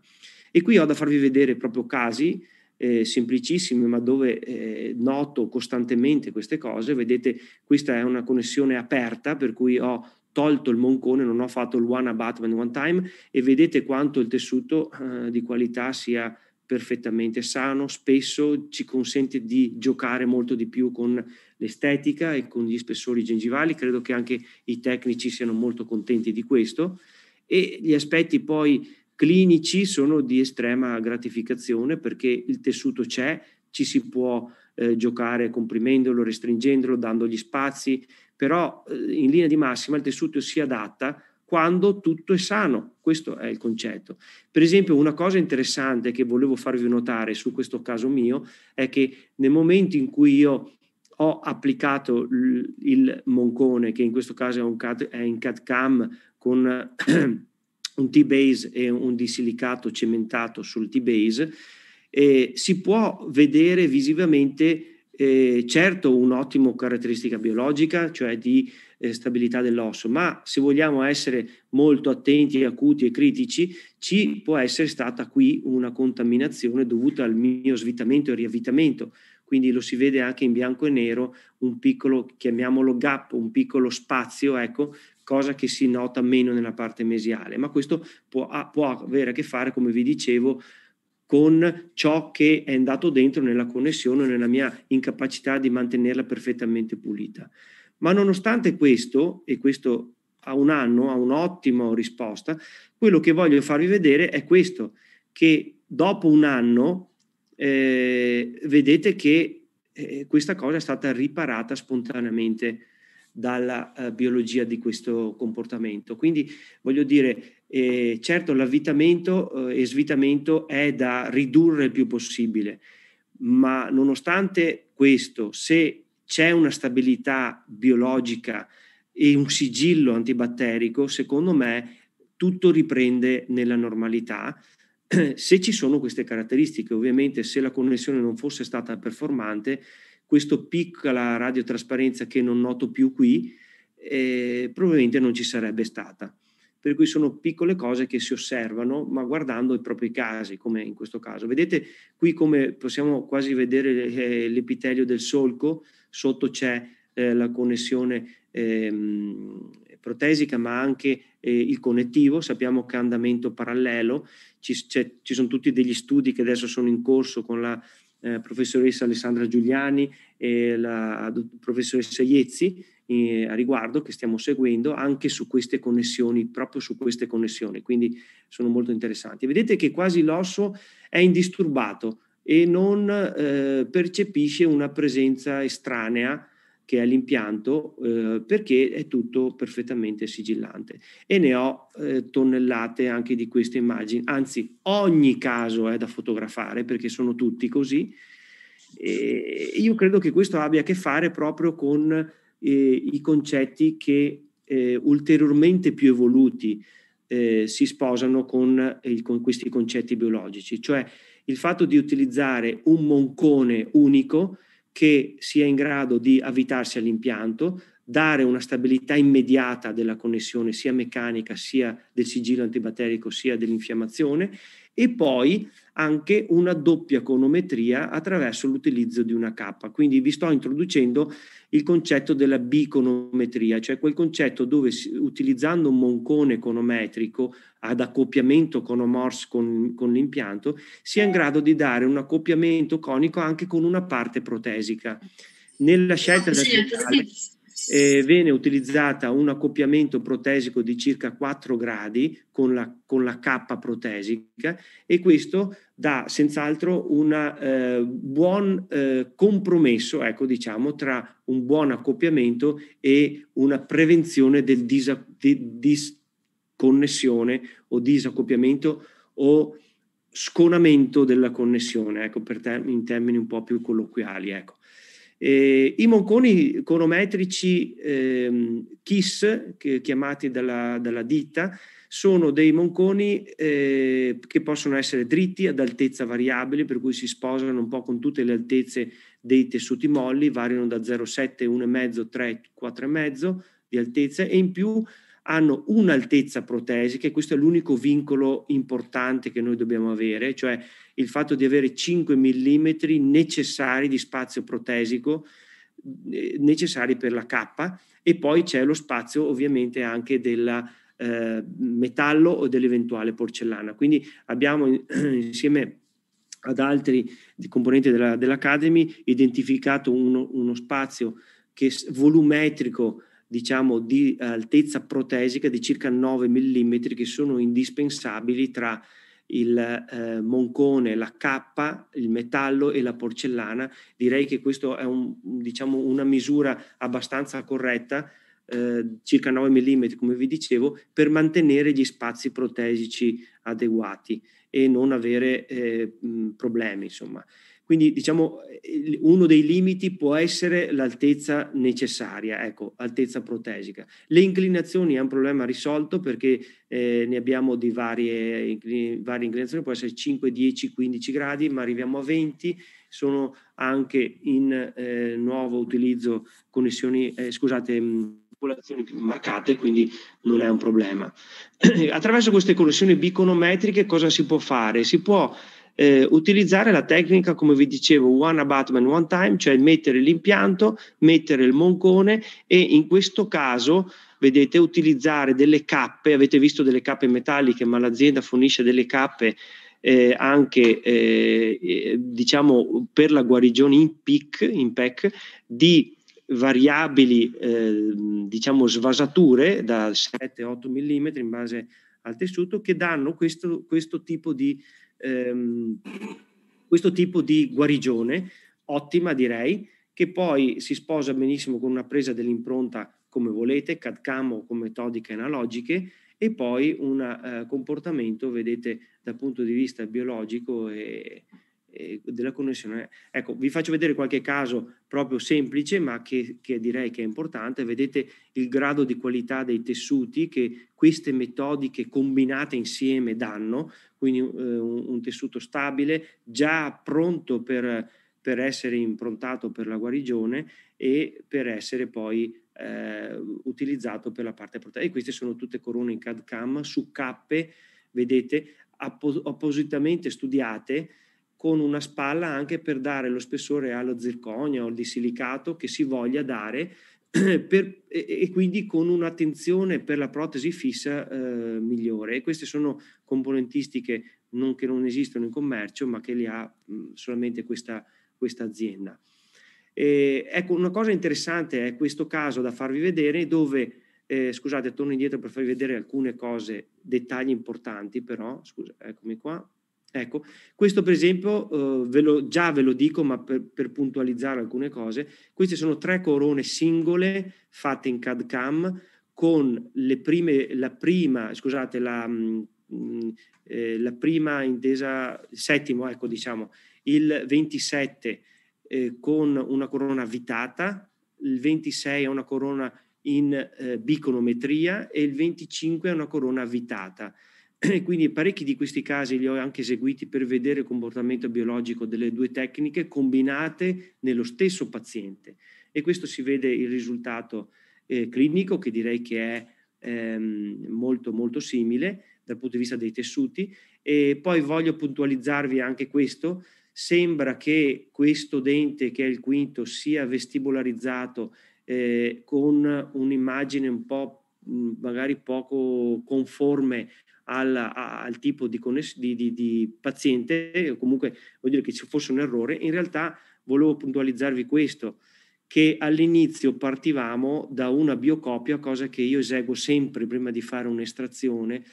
S1: E qui ho da farvi vedere proprio casi eh, semplicissimi, ma dove eh, noto costantemente queste cose. Vedete, questa è una connessione aperta, per cui ho tolto il moncone, non ho fatto il one abutment one time e vedete quanto il tessuto eh, di qualità sia perfettamente sano, spesso ci consente di giocare molto di più con l'estetica e con gli spessori gengivali, credo che anche i tecnici siano molto contenti di questo e gli aspetti poi clinici sono di estrema gratificazione perché il tessuto c'è, ci si può eh, giocare comprimendolo, restringendolo, dandogli spazi, però eh, in linea di massima il tessuto si adatta quando tutto è sano. Questo è il concetto. Per esempio, una cosa interessante che volevo farvi notare su questo caso mio è che nel momento in cui io ho applicato il moncone, che in questo caso è, in CAD CAM con un T-base e un disilicato cementato sul T-base, eh, si può vedere visivamente eh, certo un'ottima caratteristica biologica, cioè di eh, stabilità dell'osso, ma se vogliamo essere molto attenti, acuti e critici, ci può essere stata qui una contaminazione dovuta al mio svitamento e riavvitamento. Quindi lo si vede anche in bianco e nero, un piccolo, chiamiamolo gap, un piccolo spazio, ecco, cosa che si nota meno nella parte mesiale. Ma questo può, può avere a che fare, come vi dicevo, con ciò che è andato dentro nella connessione, nella mia incapacità di mantenerla perfettamente pulita. Ma nonostante questo, e questo a un anno, ha un'ottima risposta, quello che voglio farvi vedere è questo, che dopo un anno eh, vedete che eh, questa cosa è stata riparata spontaneamente dalla eh, biologia di questo comportamento. Quindi voglio dire, e certo l'avvitamento eh, e svitamento è da ridurre il più possibile, ma nonostante questo, se c'è una stabilità biologica e un sigillo antibatterico, secondo me tutto riprende nella normalità se ci sono queste caratteristiche. Ovviamente se la connessione non fosse stata performante, questa piccola radiotrasparenza che non noto più qui, eh, probabilmente non ci sarebbe stata per cui sono piccole cose che si osservano, ma guardando i propri casi, come in questo caso. Vedete qui come possiamo quasi vedere eh, l'epitelio del solco, sotto c'è eh, la connessione ehm, protesica, ma anche eh, il connettivo, sappiamo che è andamento parallelo, ci, ci, sono tutti degli studi che adesso sono in corso con la professoressa Alessandra Giuliani e la professoressa Iezzi, eh, a riguardo che stiamo seguendo anche su queste connessioni, proprio su queste connessioni, quindi sono molto interessanti. Vedete che quasi l'osso è indisturbato e non eh, percepisce una presenza estranea che è l'impianto eh, perché è tutto perfettamente sigillante e ne ho eh, tonnellate anche di queste immagini anzi ogni caso è da fotografare perché sono tutti così e io credo che questo abbia a che fare proprio con eh, i concetti che eh, ulteriormente più evoluti eh, si sposano con, eh, il, con, questi concetti biologici, cioè il fatto di utilizzare un moncone unico che sia in grado di avvitarsi all'impianto, dare una stabilità immediata della connessione sia meccanica sia del sigillo antibatterico sia dell'infiammazione e poi anche una doppia conometria attraverso l'utilizzo di una K. Quindi vi sto introducendo il concetto della biconometria, cioè quel concetto dove utilizzando un moncone conometrico ad accoppiamento con conomorse con, con l'impianto si è in grado di dare un accoppiamento conico anche con una parte protesica. Nella scelta del sì, eh, viene utilizzata un accoppiamento protesico di circa 4 gradi con la, con la cappa protesica e questo dà senz'altro un eh, buon eh, compromesso, ecco, diciamo, tra un buon accoppiamento e una prevenzione del disa- di- disconnessione o disaccoppiamento o sconamento della connessione, ecco, ter- in termini un po' più colloquiali. Ecco. Eh, I monconi conometrici eh, KISS, che, chiamati dalla, dalla, ditta, sono dei monconi eh, che possono essere dritti ad altezza variabile, per cui si sposano un po' con tutte le altezze dei tessuti molli, variano da 0,7, 1,5, 3, 4,5 di altezza e in più hanno un'altezza protesica e questo è l'unico vincolo importante che noi dobbiamo avere, cioè il fatto di avere 5 mm necessari di spazio protesico eh, necessari per la K e poi c'è lo spazio ovviamente anche del eh, metallo o dell'eventuale porcellana. Quindi abbiamo insieme ad altri componenti della, dell'Academy identificato uno, uno spazio che, volumetrico diciamo di altezza protesica di circa 9 mm che sono indispensabili tra il eh, moncone, la cappa, il metallo e la porcellana. Direi che questa è un, diciamo, una misura abbastanza corretta, eh, circa 9 mm come vi dicevo, per mantenere gli spazi protesici adeguati e non avere eh, problemi. Insomma. Quindi diciamo uno dei limiti può essere l'altezza necessaria, ecco, altezza protesica. Le inclinazioni è un problema risolto perché eh, ne abbiamo di varie, varie, inclinazioni, può essere 5, 10, 15 gradi, ma arriviamo a 20, sono anche in eh, nuovo utilizzo connessioni, eh, scusate, mm, popolazioni più marcate, quindi non è un problema. Attraverso queste connessioni biconometriche cosa si può fare? Si può eh, utilizzare la tecnica, come vi dicevo, one abatment one time, cioè mettere l'impianto, mettere il moncone e in questo caso vedete utilizzare delle cappe, avete visto delle cappe metalliche, ma l'azienda fornisce delle cappe eh, anche eh, eh diciamo per la guarigione in PIC, in PEC, di variabili eh, diciamo svasature da 7-8 mm in base al tessuto che danno questo, questo tipo di ehm, questo tipo di guarigione, ottima direi, che poi si sposa benissimo con una presa dell'impronta come volete, CAD-CAM o con metodiche analogiche, e poi un eh, comportamento, vedete, dal punto di vista biologico e, eh, della connessione. Ecco, vi faccio vedere qualche caso proprio semplice, ma che, che, direi che è importante. Vedete il grado di qualità dei tessuti che queste metodiche combinate insieme danno, quindi eh, un, un, tessuto stabile, già pronto per, per essere improntato per la guarigione e per essere poi eh, utilizzato per la parte proteica. E queste sono tutte corone in CAD-CAM su cappe, vedete, appo- appositamente studiate con una spalla anche per dare lo spessore allo zirconio o di silicato che si voglia dare per, e, e, quindi con un'attenzione per la protesi fissa eh, migliore. E queste sono componentistiche non, che non esistono in commercio, ma che le ha mh, mm, solamente questa, questa azienda. E, ecco, una cosa interessante è questo caso da farvi vedere dove, eh, scusate, torno indietro per farvi vedere alcune cose, dettagli importanti però, scusa, eccomi qua, Ecco, questo per esempio, eh, ve lo, già ve lo dico, ma per, per, puntualizzare alcune cose, queste sono tre corone singole fatte in CAD-CAM con le prime, la prima, scusate, la, mh, mm, mm, eh, la prima intesa, il settimo, ecco diciamo, il 27 eh, con una corona vitata, il 26 è una corona in eh, biconometria e il 25 è una corona vitata. Quindi parecchi di questi casi li ho anche eseguiti per vedere il comportamento biologico delle due tecniche combinate nello stesso paziente e questo si vede il risultato eh, clinico che direi che è ehm, molto molto simile dal punto di vista dei tessuti e poi voglio puntualizzarvi anche questo, sembra che questo dente che è il quinto sia vestibolarizzato eh, con un'immagine un po' magari poco conforme al, al tipo di, conness- di, di, di paziente, o comunque voglio dire che ci fosse un errore, in realtà volevo puntualizzarvi questo, che all'inizio partivamo da una biocopia, cosa che io eseguo sempre prima di fare un'estrazione,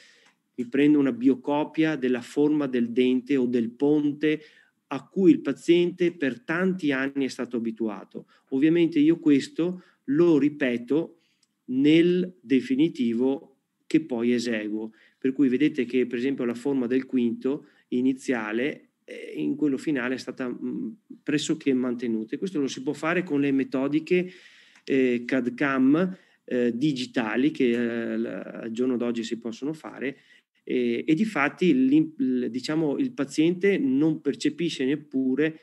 S1: mi prendo una biocopia della forma del dente o del ponte a cui il paziente per tanti anni è stato abituato. Ovviamente io questo lo ripeto nel definitivo che poi eseguo per cui vedete che per esempio la forma del quinto iniziale eh, in quello finale è stata mm, pressoché mantenuta e questo lo si può fare con le metodiche eh, CAD-CAM eh, digitali che eh, al giorno d'oggi si possono fare e, e di fatti diciamo, il paziente non percepisce neppure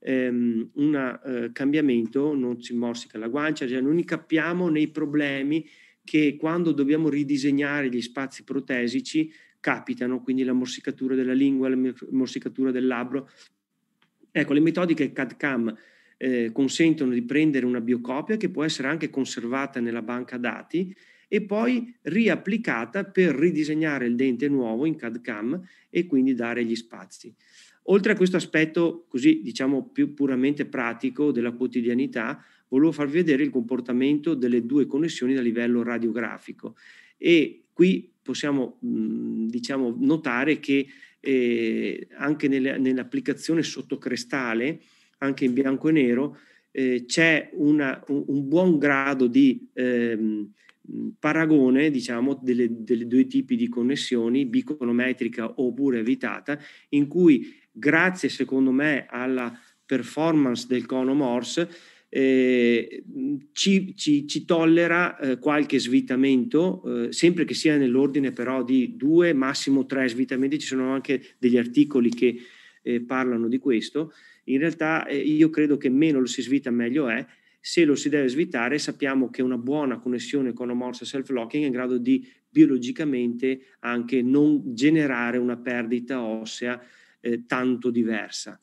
S1: ehm, un eh, cambiamento, non si morsica la guancia, cioè non capiamo nei problemi che quando dobbiamo ridisegnare gli spazi protesici capitano, quindi la morsicatura della lingua, la morsicatura del labbro. Ecco, le metodiche CAD-CAM eh, consentono di prendere una biocopia che può essere anche conservata nella banca dati e poi riapplicata per ridisegnare il dente nuovo in CAD-CAM e quindi dare gli spazi. Oltre a questo aspetto così diciamo più puramente pratico della quotidianità, volevo far vedere il comportamento delle due connessioni a livello radiografico e qui possiamo mh, diciamo, notare che eh, anche nelle, nell'applicazione sottocrestale, anche in bianco e nero, eh, c'è una, un, un, buon grado di ehm, paragone diciamo, delle, delle, due tipi di connessioni, biconometrica oppure evitata, in cui grazie secondo me alla performance del cono Morse eh, ci, ci, ci, tollera eh, qualche svitamento, eh, sempre che sia nell'ordine però di due, massimo tre svitamenti, ci sono anche degli articoli che eh, parlano di questo. In realtà eh, io credo che meno lo si svita meglio è, se lo si deve svitare sappiamo che una buona connessione con omorsa self-locking è in grado di biologicamente anche non generare una perdita ossea eh, tanto diversa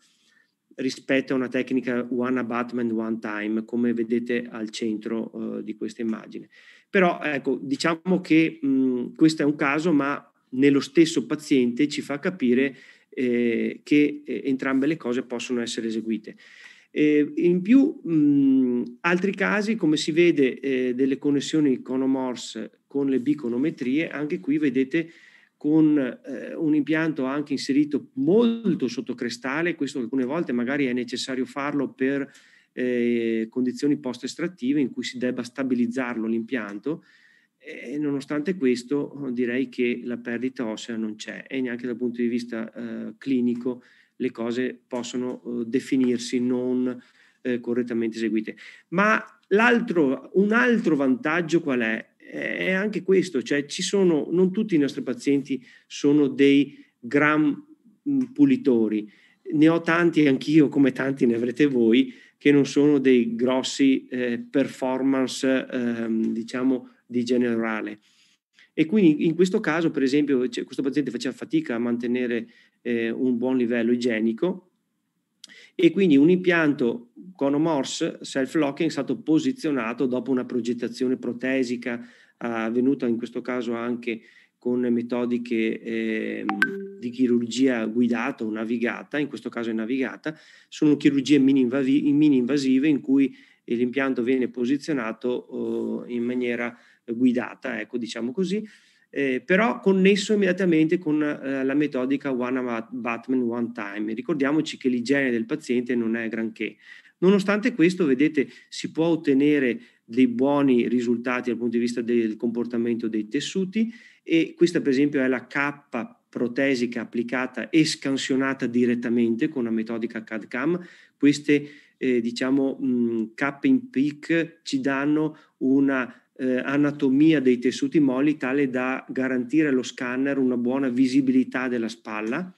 S1: rispetto a una tecnica one abutment one time, come vedete al centro eh, di questa immagine. Però ecco, diciamo che mh, questo è un caso, ma nello stesso paziente ci fa capire eh, che eh, entrambe le cose possono essere eseguite. in più, mh, altri casi, come si vede, eh, delle connessioni conomorse con le biconometrie, anche qui vedete con eh, un impianto anche inserito molto sottocrestale, questo alcune volte magari è necessario farlo per eh, condizioni post-estrattive in cui si debba stabilizzarlo l'impianto. E nonostante questo direi che la perdita ossea non c'è e neanche dal punto di vista eh, clinico le cose possono eh, definirsi non eh, correttamente eseguite. Ma un altro vantaggio qual è? Eh, è anche questo, cioè ci sono, non tutti i nostri pazienti sono dei gran mm, pulitori, ne ho tanti anch'io come tanti ne avrete voi che non sono dei grossi eh, performance ehm, diciamo di generale. E quindi in questo caso, per esempio, questo paziente faceva fatica a mantenere eh, un buon livello igienico e quindi un impianto con conomorse self-locking è stato posizionato dopo una progettazione protesica avvenuta in questo caso anche con metodiche eh, di chirurgia guidata o navigata, in questo caso è navigata, sono chirurgie mini-invasive in cui l'impianto viene posizionato eh, in maniera guidata, ecco diciamo così, eh, però connesso immediatamente con eh, la metodica One Batman One Time. Ricordiamoci che l'igiene del paziente non è granché. Nonostante questo, vedete, si può ottenere dei buoni risultati dal punto di vista del comportamento dei tessuti e questa per esempio è la K protesica applicata e scansionata direttamente con una metodica CAD-CAM. Queste eh, diciamo mm, K in peak ci danno una eh, anatomia dei tessuti molli tale da garantire allo scanner una buona visibilità della spalla.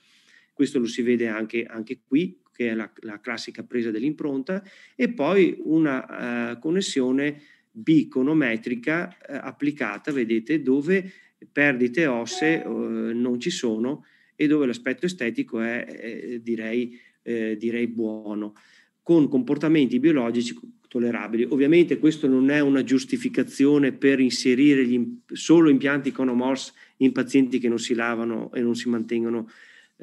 S1: Questo lo si vede anche, anche qui, che è la, la classica presa dell'impronta, e poi una eh, connessione biconometrica eh, applicata, vedete, dove perdite osse eh, non ci sono e dove l'aspetto estetico è, direi, eh, direi buono, con comportamenti biologici tollerabili. Ovviamente questo non è una giustificazione per inserire gli, solo impianti conomors in pazienti che non si lavano e non si mantengono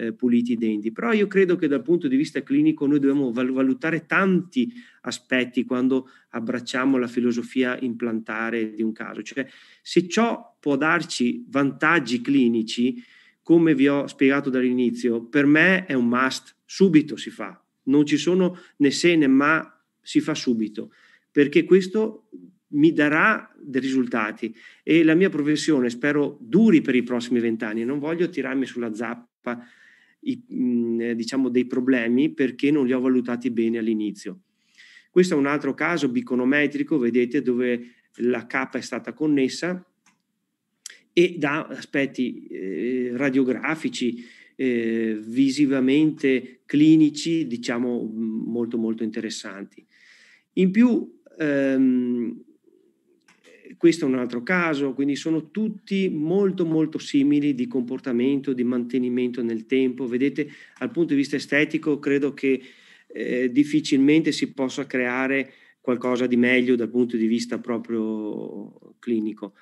S1: eh, puliti i denti. Però io credo che dal punto di vista clinico noi dobbiamo valutare tanti aspetti quando abbracciamo la filosofia implantare di un caso. Cioè, se ciò può darci vantaggi clinici, come vi ho spiegato dall'inizio, per me è un must, subito si fa. Non ci sono né se né ma, si fa subito, perché questo mi darà dei risultati e la mia professione spero duri per i prossimi vent'anni. Non voglio tirarmi sulla zappa i, mm, eh, diciamo, dei problemi perché non li ho valutati bene all'inizio. Questo è un altro caso biconometrico, vedete, dove la K è stata connessa e da aspetti eh, radiografici, eh, visivamente clinici, diciamo molto molto interessanti. In più ehm, questo è un altro caso, quindi sono tutti molto molto simili di comportamento, di mantenimento nel tempo. Vedete, dal punto di vista estetico credo che eh, difficilmente si possa creare qualcosa di meglio dal punto di vista proprio clinico.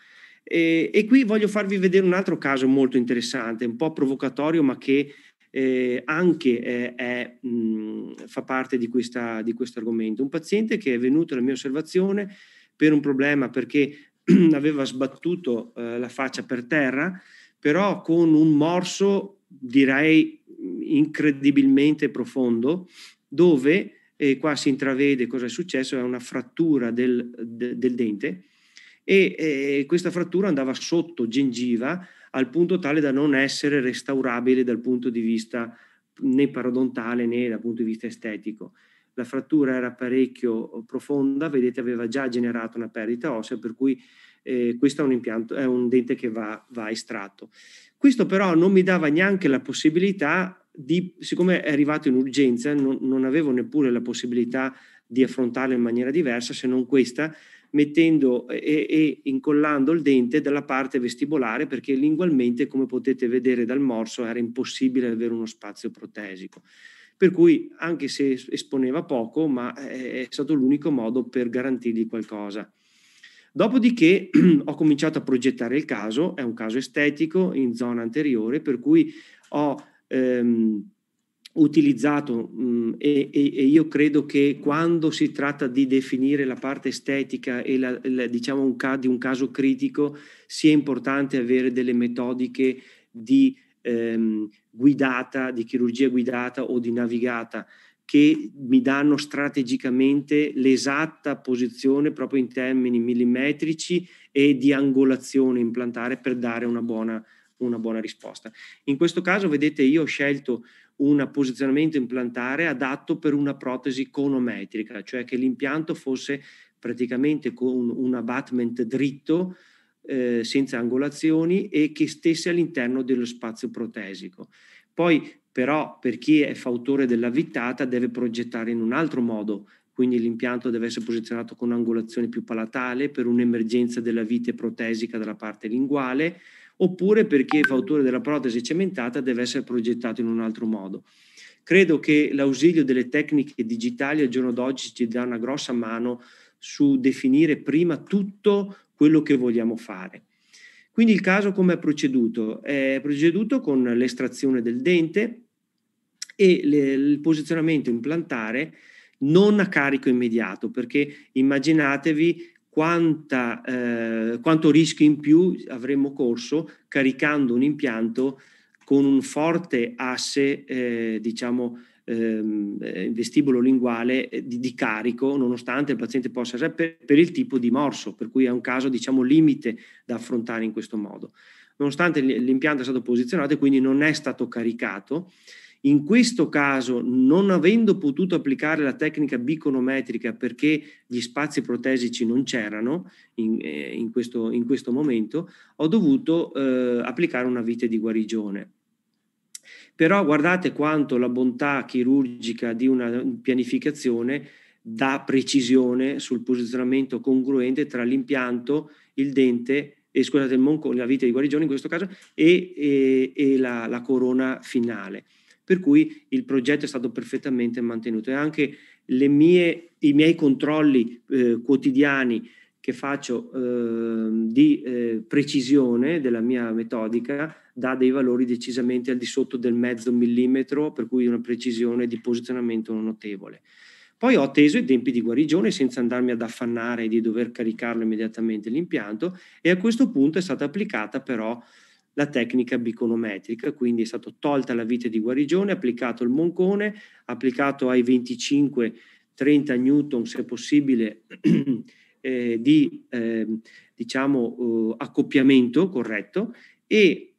S1: E, e qui voglio farvi vedere un altro caso molto interessante, un po' provocatorio, ma che eh, anche eh, è, mh, fa parte di, questa, di questo argomento. Un paziente che è venuto alla mia osservazione per un problema perché aveva sbattuto eh, la faccia per terra, però con un morso direi incredibilmente profondo, dove, e eh, qua si intravede cosa è successo, è una frattura del, de, del dente e eh, questa frattura andava sotto gengiva al punto tale da non essere restaurabile dal punto di vista né parodontale né dal punto di vista estetico la frattura era parecchio eh, profonda, vedete aveva già generato una perdita ossea, per cui eh, questo è un, impianto, è un dente che va, va estratto. Questo però non mi dava neanche la possibilità di, siccome è arrivato in urgenza, non, non avevo neppure la possibilità di affrontarlo in maniera diversa se non questa, mettendo e, e, incollando il dente dalla parte vestibolare perché lingualmente, come potete vedere dal morso, era impossibile avere uno spazio protesico per cui anche se esponeva poco, ma eh, è stato l'unico modo per garantirgli qualcosa. Dopodiché ho cominciato a progettare il caso, è un caso estetico in zona anteriore, per cui ho ehm, utilizzato mh, mm, e, e, io credo che quando si tratta di definire la parte estetica e la, la, diciamo un ca- di un caso critico sia importante avere delle metodiche di ehm, guidata, di chirurgia guidata o di navigata che mi danno strategicamente l'esatta posizione proprio in termini millimetrici e di angolazione implantare per dare una buona, una buona risposta. In questo caso, vedete, io ho scelto un posizionamento implantare adatto per una protesi conometrica, cioè che l'impianto fosse praticamente con un abutment dritto eh, senza angolazioni e che stesse all'interno dello spazio protesico. Poi però per chi è fautore della vittata deve progettare in un altro modo, quindi l'impianto deve essere posizionato con angolazione più palatale per un'emergenza della vite protesica dalla parte linguale, oppure per chi è fautore della protesi cementata deve essere progettato in un altro modo. Credo che l'ausilio delle tecniche digitali al giorno d'oggi ci dà una grossa mano su definire prima tutto quello che vogliamo fare. Quindi il caso come è proceduto? È proceduto con l'estrazione del dente e le, il posizionamento implantare non a carico immediato, perché immaginatevi quanta, eh, quanto rischio in più avremmo corso caricando un impianto con un forte asse, eh, diciamo, ehm, eh, vestibolo linguale eh, di, di, carico, nonostante il paziente possa essere per, per, il tipo di morso, per cui è un caso diciamo limite da affrontare in questo modo. Nonostante l'impianto è stato posizionato e quindi non è stato caricato, in questo caso, non avendo potuto applicare la tecnica biconometrica perché gli spazi protesici non c'erano in, eh, in, questo, in questo, momento, ho dovuto eh, applicare una vite di guarigione. Però guardate quanto la bontà chirurgica di una pianificazione dà precisione sul posizionamento congruente tra l'impianto, il dente e scusate il monco, la vite di guarigione in questo caso e, e, e la, la corona finale per cui il progetto è stato perfettamente mantenuto e anche mie, i miei controlli eh, quotidiani che faccio eh, di eh, precisione della mia metodica dà dei valori decisamente al di sotto del mezzo millimetro, per cui una precisione di posizionamento notevole. Poi ho atteso i tempi di guarigione senza andarmi ad affannare di dover caricarlo immediatamente l'impianto e a questo punto è stata applicata però la tecnica biconometrica, quindi è stata tolta la vite di guarigione, applicato il moncone, applicato ai 25-30 newton se possibile eh, di eh, diciamo, eh, accoppiamento corretto e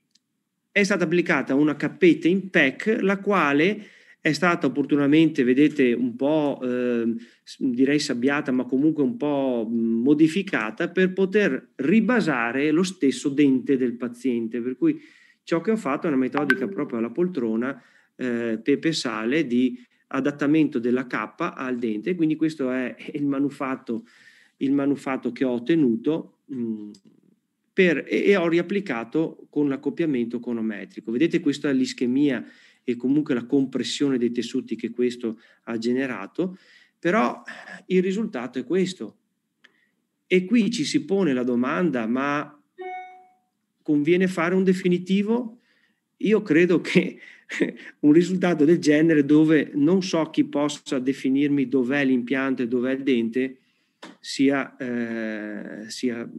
S1: è stata applicata una cappetta in PEC la quale è stata opportunamente, vedete, un po' ehm, direi sabbiata ma comunque un po' modificata per poter ribasare lo stesso dente del paziente. Per cui ciò che ho fatto è una metodica proprio alla poltrona eh, pepe sale di adattamento della cappa al dente, quindi questo è il manufatto il manufatto che ho ottenuto mh, mm, per, e, e, ho riapplicato con l'accoppiamento conometrico. Vedete questa è l'ischemia e comunque la compressione dei tessuti che questo ha generato, però il risultato è questo. E qui ci si pone la domanda, ma conviene fare un definitivo? Io credo che un risultato del genere dove non so chi possa definirmi dov'è l'impianto e dov'è il dente, sia, eh, sia,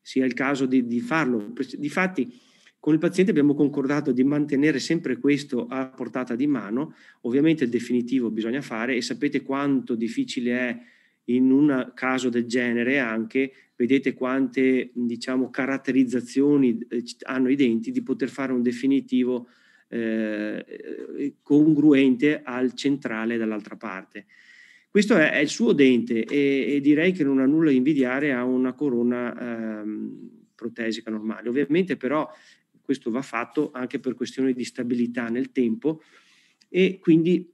S1: sia il caso di, di farlo. Difatti, con il paziente abbiamo concordato di mantenere sempre questo a portata di mano, ovviamente il definitivo bisogna fare e sapete quanto difficile è in un caso del genere anche, vedete quante diciamo, caratterizzazioni eh, hanno i denti, di poter fare un definitivo eh, congruente al centrale dall'altra parte. Questo è, è il suo dente e, e, direi che non ha nulla da invidiare a una corona ehm, protesica normale. Ovviamente però questo va fatto anche per questioni di stabilità nel tempo e quindi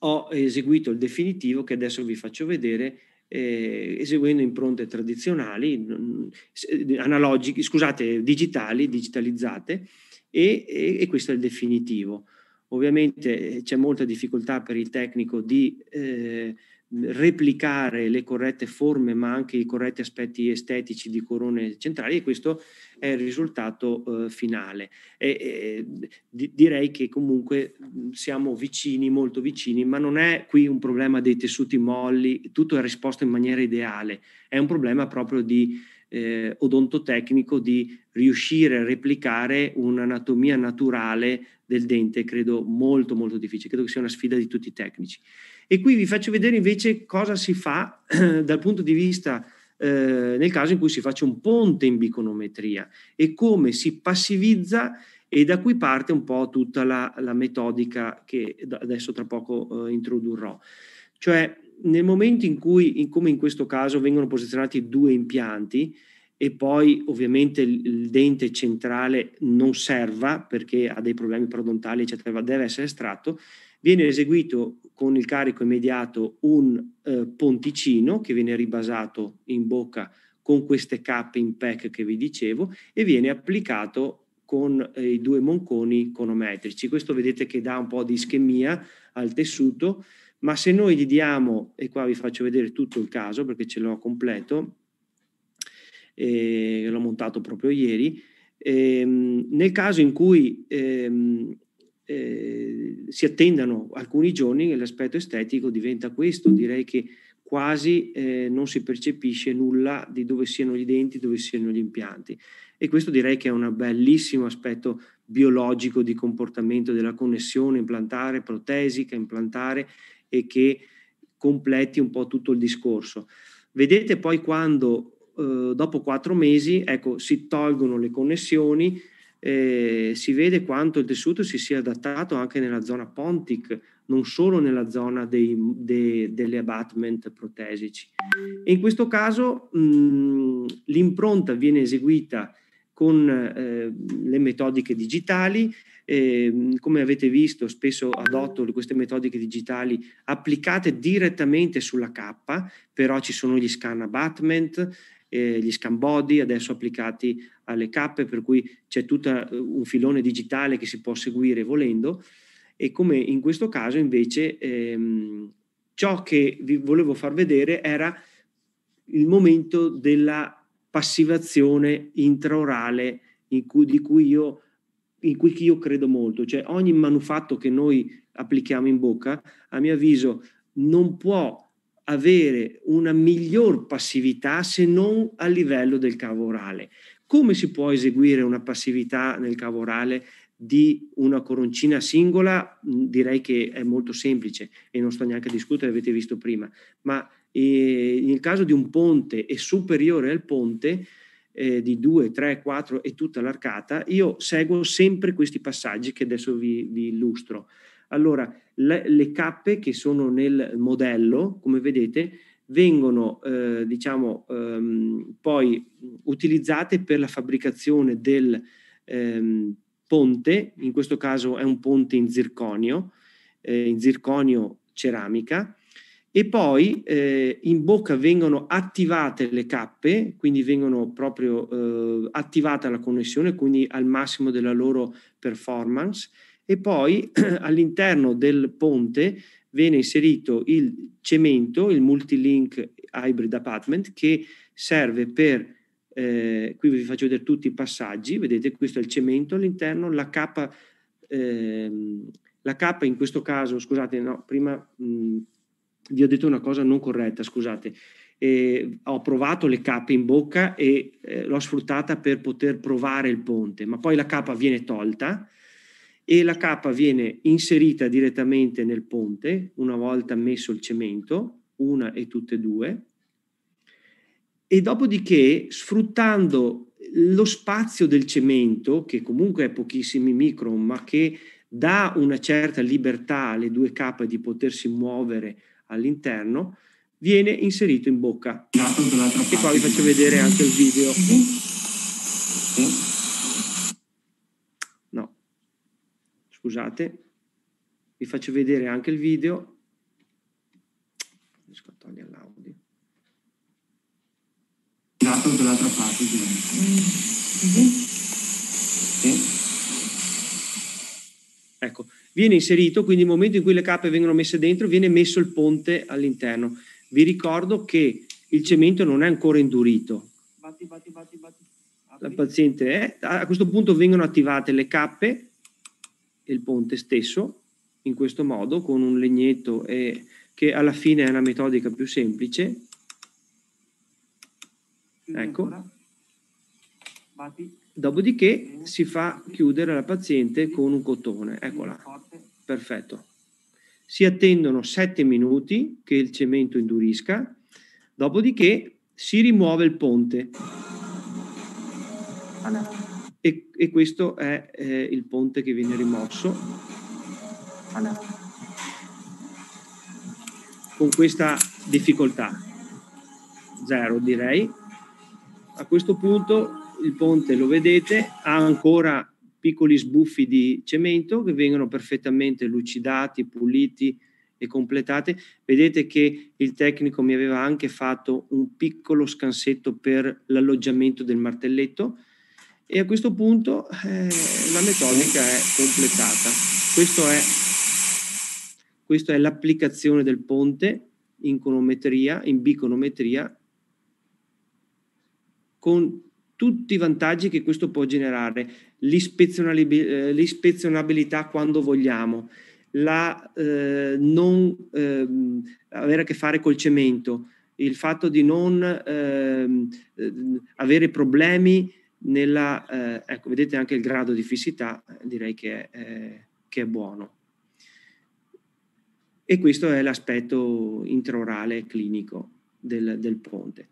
S1: ho eseguito il definitivo che adesso vi faccio vedere eh, eseguendo impronte tradizionali, eh, analogiche, scusate, digitali, digitalizzate e, e, e questo è il definitivo. Ovviamente eh, c'è molta difficoltà per il tecnico di eh, replicare le corrette forme ma anche i corretti aspetti estetici di corone centrali e questo è il risultato eh, finale. E, e, di, direi che comunque mm, siamo vicini, molto vicini, ma non è qui un problema dei tessuti molli, tutto è risposto in maniera ideale, è un problema proprio di eh, odontotecnico di riuscire a replicare un'anatomia naturale del dente, credo molto molto difficile, credo che sia una sfida di tutti i tecnici. E qui vi faccio vedere invece cosa si fa dal punto di vista eh, nel caso in cui si faccia un ponte in biconometria e come si passivizza e da qui parte un po' tutta la, la metodica che adesso tra poco eh, introdurrò. Cioè nel momento in cui, in, come in questo caso, vengono posizionati due impianti e poi ovviamente il dente centrale non serva perché ha dei problemi prodontali, eccetera, deve essere estratto, viene eseguito con il carico immediato un eh, ponticino che viene ribasato in bocca con queste cappe in PEC che vi dicevo e viene applicato con eh, i due monconi conometrici. Questo vedete che dà un po' di ischemia al tessuto ma se noi gli diamo, e qua vi faccio vedere tutto il caso perché ce l'ho completo, eh, l'ho montato proprio ieri, ehm, nel caso in cui ehm, eh, si attendano alcuni giorni, l'aspetto estetico diventa questo, direi che quasi eh, non si percepisce nulla di dove siano gli denti, dove siano gli impianti. E questo direi che è un bellissimo aspetto biologico di comportamento della connessione implantare, protesica, implantare e che completi un po' tutto il discorso. Vedete poi quando eh, dopo quattro mesi ecco, si tolgono le connessioni, eh, si vede quanto il tessuto si sia adattato anche nella zona pontic, non solo nella zona dei, de, delle abatment protesici. E in questo caso mh, mm, l'impronta viene eseguita con eh, le metodiche digitali. Ehm, come avete visto, spesso adotto queste metodiche digitali applicate direttamente sulla K, però ci sono gli scan abatment, eh, gli scan body adesso applicati alle K, per cui c'è tutto eh, un filone digitale che si può seguire volendo. E come in questo caso invece ehm, ciò che vi volevo far vedere era il momento della passivazione intraorale in cui, di cui io, in cui io credo molto. Cioè ogni manufatto che noi applichiamo in bocca, a mio avviso, non può avere una miglior passività se non a livello del cavo orale. Come si può eseguire una passività nel cavo orale di una coroncina singola? Direi che è molto semplice e non sto neanche a discutere, avete visto prima, ma e nel caso di un ponte è superiore al ponte eh, di 2, 3, 4 e tutta l'arcata, io seguo sempre questi passaggi che adesso vi, vi illustro. Allora, le, le, cappe che sono nel modello, come vedete, vengono eh, diciamo, ehm, poi utilizzate per la fabbricazione del ehm, ponte, in questo caso è un ponte in zirconio, eh, in zirconio ceramica, e poi eh, in bocca vengono attivate le cappe, quindi vengono proprio eh, attivata la connessione, quindi al massimo della loro performance e poi all'interno del ponte viene inserito il cemento, il multilink hybrid apartment che serve per eh, qui vi faccio vedere tutti i passaggi, vedete questo è il cemento all'interno, la cappa, ehm, la cappa in questo caso, scusate, no, prima mh, vi ho detto una cosa non corretta, scusate. Eh, ho provato le cappe in bocca e eh, l'ho sfruttata per poter provare il ponte, ma poi la cappa viene tolta e la cappa viene inserita direttamente nel ponte una volta messo il cemento, una e tutte e due, e dopodiché sfruttando lo spazio del cemento, che comunque è pochissimi micron, ma che dà una certa libertà alle due cappe di potersi muovere all'interno, viene inserito in bocca. Ah, e qua vi faccio vedere anche il video. No, scusate, vi faccio vedere anche il video. Riesco a togliere l'audio. dall'altra ah, parte.
S2: Mm.
S1: Mm-hmm. Ecco. Viene inserito, quindi nel momento in cui le cappe vengono messe dentro, viene messo il ponte all'interno. Vi ricordo che il cemento non è ancora indurito. Batti, batti, batti, batti. La paziente è. A questo punto vengono attivate le cappe e il ponte stesso, in questo modo, con un legnetto e, che alla fine è una metodica più semplice. Ecco. Batti. Dopodiché si fa chiudere la paziente con un cotone, eccola, perfetto. Si attendono 7 minuti che il cemento indurisca, dopodiché si rimuove il ponte. E, e questo è eh, il ponte che viene rimosso. Con questa difficoltà, zero direi. A questo punto il ponte lo vedete, ha ancora piccoli sbuffi di cemento che vengono perfettamente lucidati, puliti e completati. Vedete che il tecnico mi aveva anche fatto un piccolo scansetto per l'alloggiamento del martelletto e a questo punto eh, la metodica è completata. Questo è, questa è l'applicazione del ponte in conometria, in biconometria, con tutti i vantaggi che questo può generare, eh, l'ispezionabilità quando vogliamo, la eh, non eh, avere a che fare col cemento, il fatto di non ehm, eh, avere problemi nella, eh, ecco, vedete anche il grado di fissità, eh, direi che è, che è buono. E questo è l'aspetto intraorale clinico del, del ponte.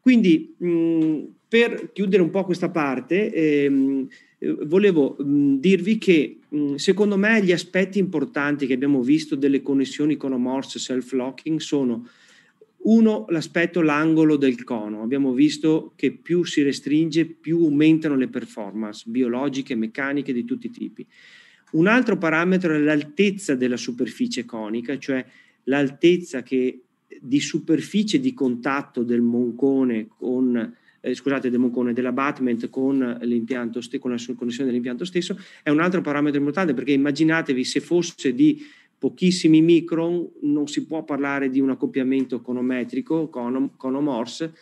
S1: Quindi mh, mm, per chiudere un po' questa parte, ehm, eh, volevo mh, mm, dirvi che mh, mm, secondo me gli aspetti importanti che abbiamo visto delle connessioni conomorph self-locking sono uno, l'aspetto, l'angolo del cono. Abbiamo visto che più si restringe, più aumentano le performance biologiche, meccaniche di tutti i tipi. Un altro parametro è l'altezza della superficie conica, cioè l'altezza che, di superficie di contatto del moncone con eh, scusate, demoncone, dell'abutment con l'impianto, con la connessione dell'impianto stesso, è un altro parametro importante perché immaginatevi se fosse di pochissimi micron non si può parlare di un accoppiamento conometrico, cono, conomorse,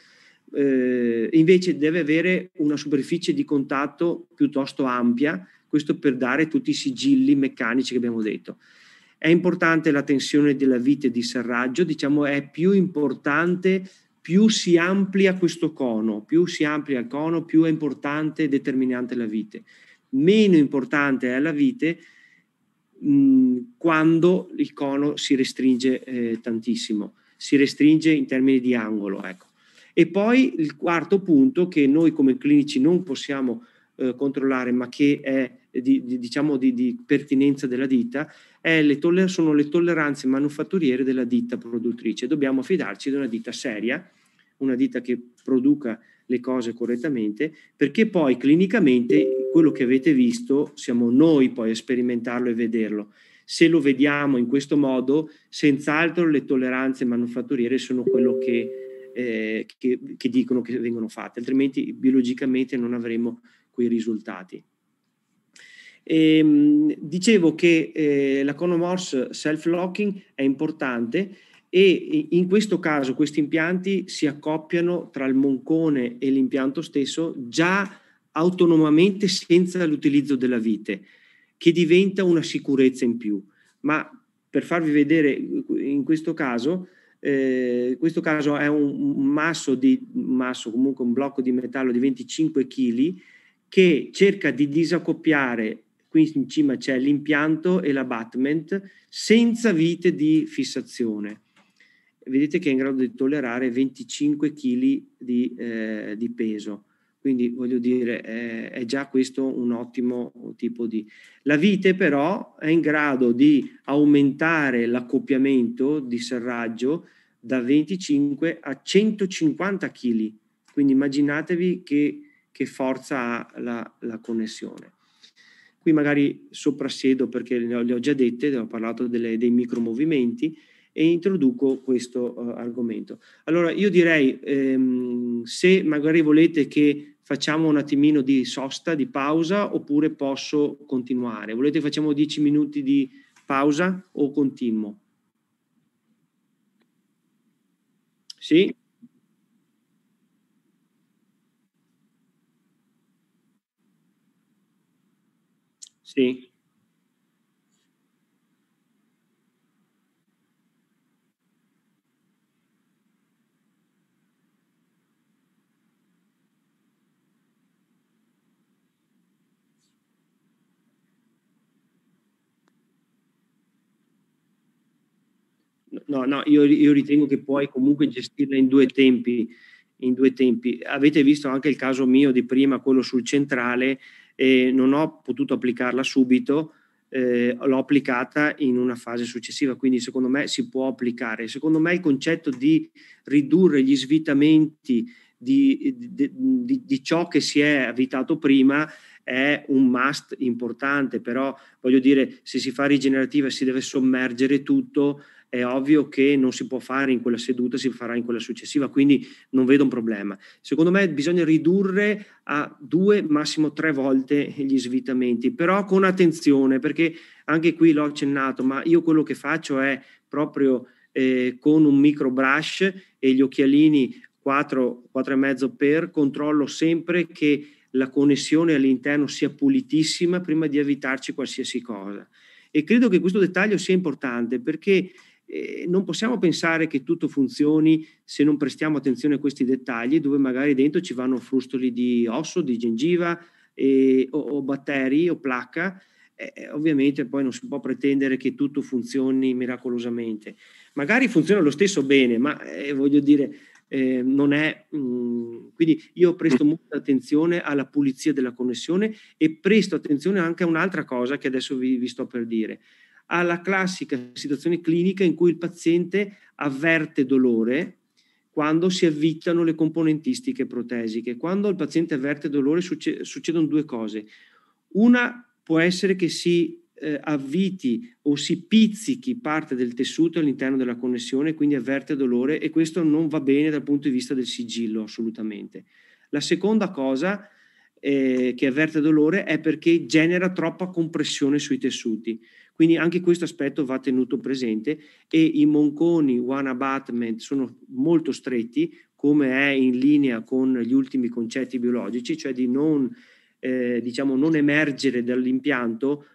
S1: eh, invece deve avere una superficie di contatto piuttosto ampia, questo per dare tutti i sigilli meccanici che abbiamo detto. È importante la tensione della vite di serraggio, diciamo è più importante più si amplia questo cono, più si amplia il cono, più è importante e determinante la vite. Meno importante è la vite mh, mm, quando il cono si restringe eh, tantissimo, si restringe in termini di angolo. Ecco. E poi il quarto punto che noi come clinici non possiamo eh, controllare, ma che è di, di, diciamo di, di pertinenza della ditta, le toller- sono le tolleranze manufatturiere della ditta produttrice. Dobbiamo fidarci di una ditta seria, una ditta che produca le cose correttamente, perché poi clinicamente quello che avete visto siamo noi poi a sperimentarlo e vederlo. Se lo vediamo in questo modo, senz'altro le tolleranze manufatturiere sono quello che, eh, che, che dicono che vengono fatte, altrimenti biologicamente non avremo quei risultati. Ehm, dicevo che eh, la Conomorse self-locking è importante e in questo caso questi impianti si accoppiano tra il moncone e l'impianto stesso già autonomamente senza l'utilizzo della vite, che diventa una sicurezza in più. Ma per farvi vedere in questo caso, eh, questo caso è un masso, di, un masso, comunque un blocco di metallo di 25 kg che cerca di disaccoppiare qui in cima c'è l'impianto e l'abatment senza vite di fissazione. Vedete che è in grado di tollerare 25 kg di, eh, di peso. Quindi voglio dire, eh, è già questo un ottimo tipo di... La vite però è in grado di aumentare l'accoppiamento di serraggio da 25 a 150 kg. Quindi immaginatevi che, che forza ha la, la connessione. Qui magari soprassedo perché le ho, le ho già dette, ho parlato delle, dei micromovimenti e introduco questo uh, argomento. Allora io direi ehm, se magari volete che facciamo un attimino di sosta, di pausa, oppure posso continuare. Volete facciamo 10 minuti di pausa o continuo? Sì? Sì. No, no, io, io ritengo che puoi comunque gestirla in due tempi in due tempi. Avete visto anche il caso mio di prima, quello sul centrale, e non ho potuto applicarla subito, eh, l'ho applicata in una fase successiva, quindi secondo me si può applicare. Secondo me il concetto di ridurre gli svitamenti di, di, di, di ciò che si è avvitato prima è un must importante, però voglio dire, se si fa rigenerativa si deve sommergere tutto, è ovvio che non si può fare in quella seduta, si farà in quella successiva, quindi non vedo un problema. Secondo me bisogna ridurre a due, massimo tre volte gli svitamenti, però con attenzione, perché anche qui l'ho accennato, ma io quello che faccio è proprio eh, con un micro brush e gli occhialini 4, 4,5 per, controllo sempre che la connessione all'interno sia pulitissima prima di evitarci qualsiasi cosa. E credo che questo dettaglio sia importante perché eh, non possiamo pensare che tutto funzioni se non prestiamo attenzione a questi dettagli dove magari dentro ci vanno frustoli di osso, di gengiva eh, o, o, batteri o placca. Eh, eh ovviamente poi non si può pretendere che tutto funzioni miracolosamente. Magari funziona lo stesso bene, ma eh, voglio dire, eh, non è... Mh, mm, quindi io presto mm. molta attenzione alla pulizia della connessione e presto attenzione anche a un'altra cosa che adesso vi, vi sto per dire alla classica situazione clinica in cui il paziente avverte dolore quando si avvitano le componentistiche protesiche. Quando il paziente avverte dolore succedono due cose. Una può essere che si eh, avviti o si pizzichi parte del tessuto all'interno della connessione, quindi avverte dolore e questo non va bene dal punto di vista del sigillo assolutamente. La seconda cosa eh, che avverte dolore è perché genera troppa compressione sui tessuti. Quindi anche questo aspetto va tenuto presente e i monconi one abatment sono molto stretti, come è in linea con gli ultimi concetti biologici, cioè di non, eh, diciamo, non emergere dall'impianto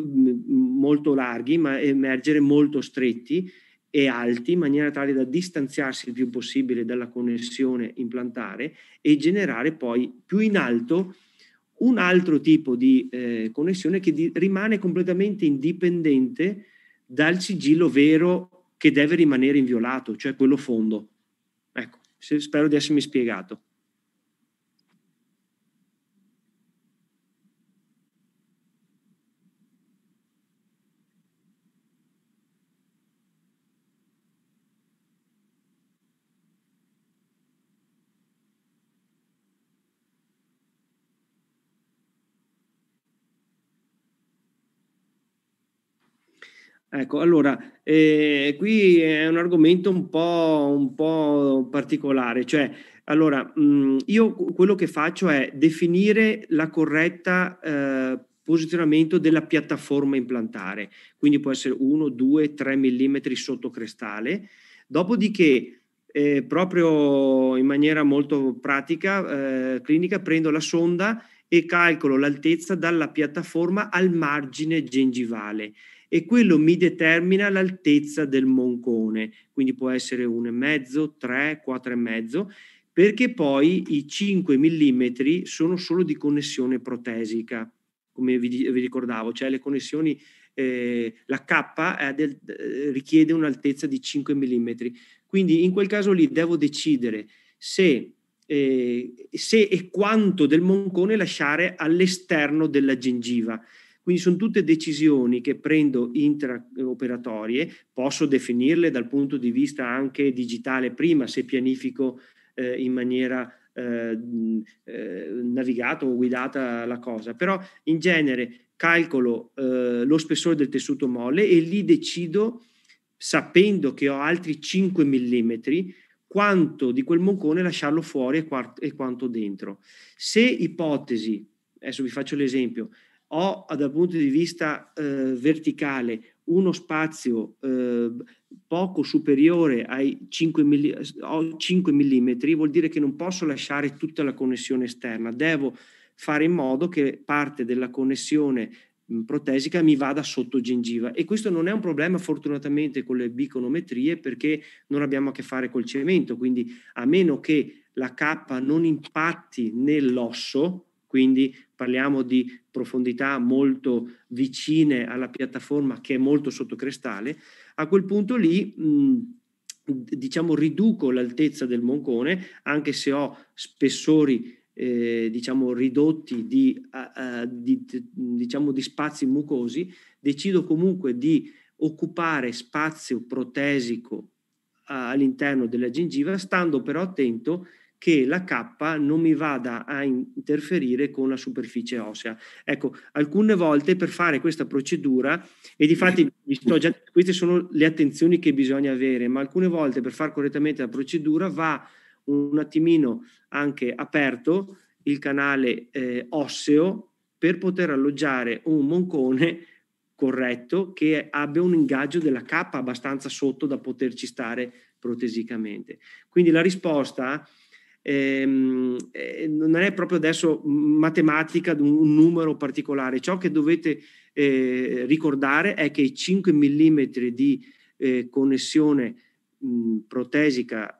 S1: mm, molto larghi, ma emergere molto stretti e alti in maniera tale da distanziarsi il più possibile dalla connessione implantare e generare poi più in alto un altro tipo di eh, connessione che di, rimane completamente indipendente dal sigillo vero che deve rimanere inviolato, cioè quello fondo. Ecco, se, spero di essermi spiegato. Ecco, allora, eh, qui è un argomento un po', un po particolare, cioè, allora, mh, mm, io quello che faccio è definire la corretta eh, posizionamento della piattaforma implantare, quindi può essere 1, 2, 3 mm sotto crestale, dopodiché eh, proprio in maniera molto pratica, eh, clinica, prendo la sonda e calcolo l'altezza dalla piattaforma al margine gengivale e quello mi determina l'altezza del moncone, quindi può essere un e mezzo, tre, quattro e mezzo, perché poi i 5 mm sono solo di connessione protesica, come vi, vi ricordavo, cioè le connessioni, eh, la K eh, del, eh, richiede un'altezza di 5 mm, quindi in quel caso lì devo decidere se eh, se e quanto del moncone lasciare all'esterno della gengiva. Quindi sono tutte decisioni che prendo intraoperatorie, posso definirle dal punto di vista anche digitale prima se pianifico eh, in maniera eh, eh navigata o guidata la cosa, però in genere calcolo eh, lo spessore del tessuto molle e lì decido sapendo che ho altri 5 mm quanto di quel moncone lasciarlo fuori e, quanto dentro. Se ipotesi, adesso vi faccio l'esempio, ho dal punto di vista eh, verticale uno spazio eh, poco superiore ai 5 mm, vuol dire che non posso lasciare tutta la connessione esterna, devo fare in modo che parte della connessione protesica mi vada sotto gengiva e questo non è un problema fortunatamente con le biconometrie perché non abbiamo a che fare col cemento quindi a meno che la cappa non impatti nell'osso quindi parliamo di profondità molto vicine alla piattaforma che è molto sottocrestale. A quel punto lì, mh, diciamo, riduco l'altezza del moncone, anche se ho spessori eh, diciamo ridotti di, uh, di, diciamo di spazi mucosi, decido comunque di occupare spazio protesico uh, all'interno della gengiva, stando però attento che la K non mi vada a interferire con la superficie ossea. Ecco, alcune volte per fare questa procedura, e di fatti queste sono le attenzioni che bisogna avere, ma alcune volte per fare correttamente la procedura va un attimino anche aperto il canale eh, osseo per poter alloggiare un moncone corretto che abbia un ingaggio della K abbastanza sotto da poterci stare protesicamente. Quindi la risposta ehm, eh, non è proprio adesso matematica di un numero particolare, ciò che dovete eh, ricordare è che i 5 mm di eh, connessione mh, protesica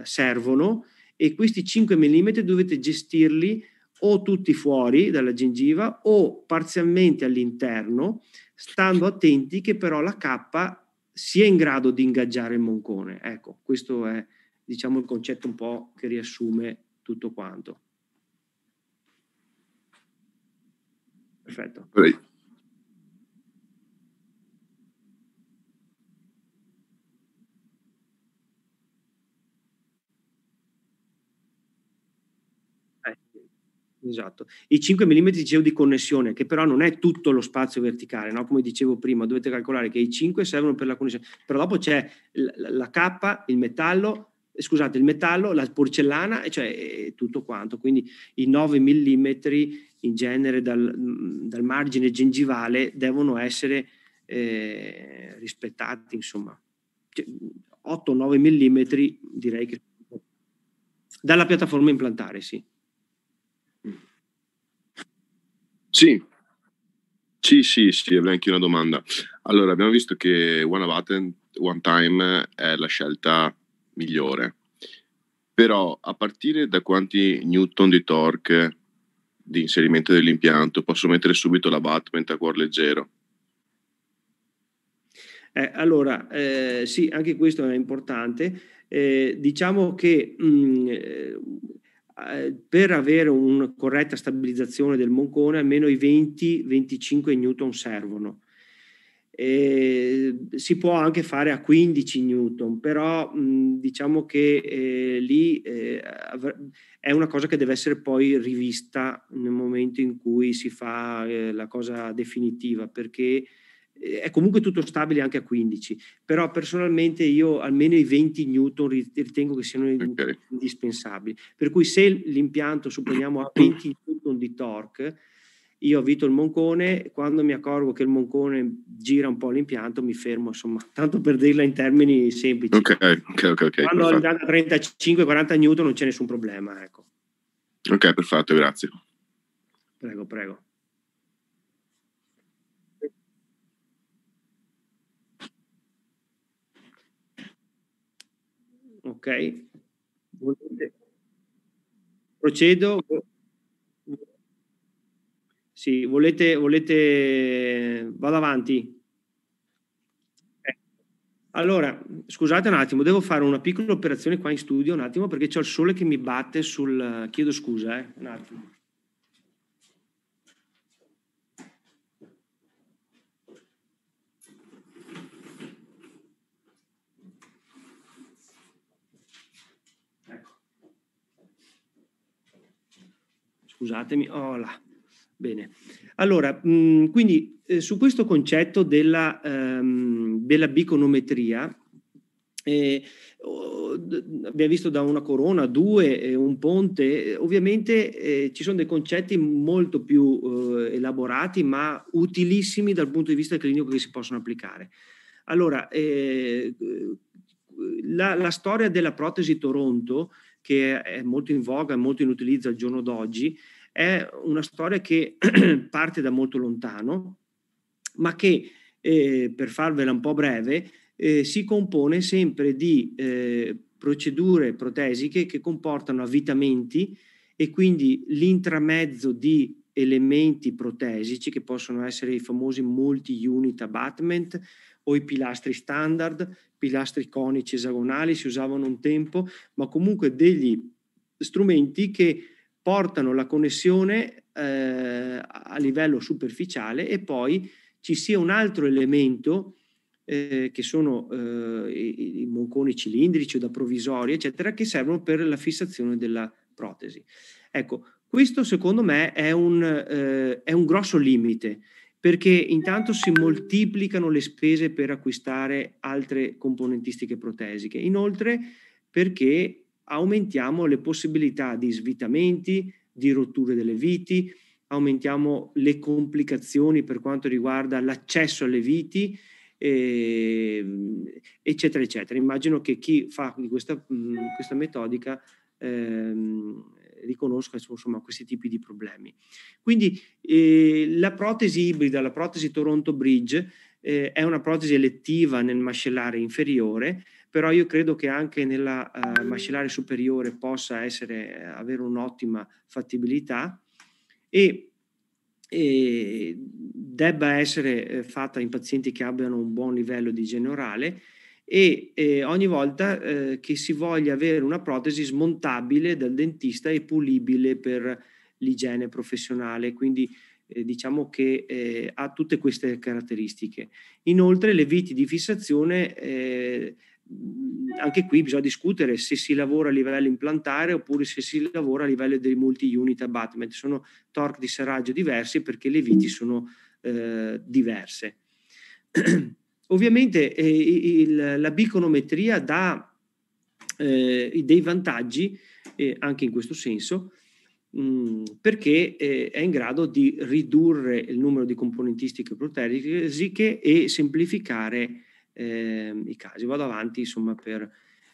S1: eh, servono e questi 5 mm dovete gestirli o tutti fuori dalla gengiva o parzialmente all'interno, stando attenti che però la cappa sia in grado di ingaggiare il moncone. Ecco, questo è diciamo, il concetto un po' che riassume tutto quanto.
S2: Perfetto. Right.
S1: Eh, esatto. I 5 mm dicevo di connessione, che però non è tutto lo spazio verticale, no? come dicevo prima, dovete calcolare che i 5 servono per la connessione, però dopo c'è la K, il metallo, eh, scusate, il metallo, la porcellana, cioè eh, tutto quanto. Quindi i 9 mm in genere dal, mm, dal margine gengivale devono essere eh, rispettati, insomma. 8-9 cioè, mm direi che dalla piattaforma implantare, sì. Mm.
S2: Sì, sì, sì, sì, avrei anche una domanda. Allora, abbiamo visto che One Avaten One Time è la scelta migliore. Però a partire da quanti newton di torque di inserimento dell'impianto posso mettere subito l'abatment a cuor leggero?
S1: Eh, allora, eh, sì, anche questo è importante. Eh, diciamo che mh, mm, eh, per avere una corretta stabilizzazione del moncone almeno i 20-25 newton servono. Eh, si può anche fare a 15 newton, però mh, mhmm, diciamo che eh, lì eh, è una cosa che deve essere poi rivista nel momento in cui si fa ehm, la cosa definitiva, perché ehm, è comunque tutto stabile anche a 15, però personalmente io almeno i 20 newton ritengo che siano okay. indispensabili, per cui se l'impianto supponiamo ha 20 newton di torque, io avvito il moncone, quando mi accorgo che il moncone gira un po' l'impianto mi fermo, insomma, tanto per dirla in termini semplici.
S2: Ok, ok, ok. okay quando andando
S1: a 35-40 newton non c'è nessun problema, ecco.
S2: Ok, perfetto, grazie.
S1: Prego, prego. Ok. Procedo. Sì, volete, volete... Vado avanti. Allora, scusate un attimo, devo fare una piccola operazione qua in studio un attimo perché c'è il sole che mi batte sul... Chiedo scusa, eh, un attimo. Ecco. Scusatemi, oh là. Bene, allora, mh, quindi eh, su questo concetto della, ehm, della biconometria, eh, oh, abbiamo visto da una corona, due, eh, un ponte, eh, ovviamente eh, ci sono dei concetti molto più eh, elaborati ma utilissimi dal punto di vista clinico che si possono applicare. Allora, la, la, storia della protesi Toronto, che è molto in voga, e molto in utilizzo al giorno d'oggi, è una storia che parte da molto lontano, ma che, eh, per farvela un po' breve, eh, si compone sempre di eh, procedure protesiche che comportano avvitamenti e quindi l'intramezzo di elementi protesici che possono essere i famosi multi-unit abutment o i pilastri standard, pilastri conici esagonali si usavano un tempo, ma comunque degli strumenti che portano la connessione eh, a livello superficiale e poi ci sia un altro elemento eh, che sono eh, i, monconi cilindrici o da provvisori, eccetera, che servono per la fissazione della protesi. Ecco, questo secondo me è un, eh, è un grosso limite perché intanto si moltiplicano le spese per acquistare altre componentistiche protesiche, inoltre perché aumentiamo le possibilità di svitamenti, di rotture delle viti, aumentiamo le complicazioni per quanto riguarda l'accesso alle viti, eh, eccetera, eccetera. Immagino che chi fa questa, mm, questa metodica eh, riconosca insomma, questi tipi di problemi. Quindi eh, la protesi ibrida, la protesi Toronto Bridge, eh, è una protesi elettiva nel mascellare inferiore, però io credo che anche nella uh, eh, mascellare superiore possa essere, eh, avere un'ottima fattibilità e, e debba essere eh, fatta in pazienti che abbiano un buon livello di igiene orale e ogni volta eh, che si voglia avere una protesi smontabile dal dentista e pulibile per l'igiene professionale, quindi eh, diciamo che ha tutte queste caratteristiche. Inoltre le viti di fissazione Mm, anche qui bisogna discutere se si lavora a livello implantare oppure se si lavora a livello dei multi-unit abutment. Sono torque di serraggio diversi perché le viti sono eh, diverse. Ovviamente eh, il, la biconometria dà eh, dei vantaggi anche in questo senso mm, perché eh, è in grado di ridurre il numero di componentistiche proterriche e semplificare eh, i casi. Vado avanti insomma per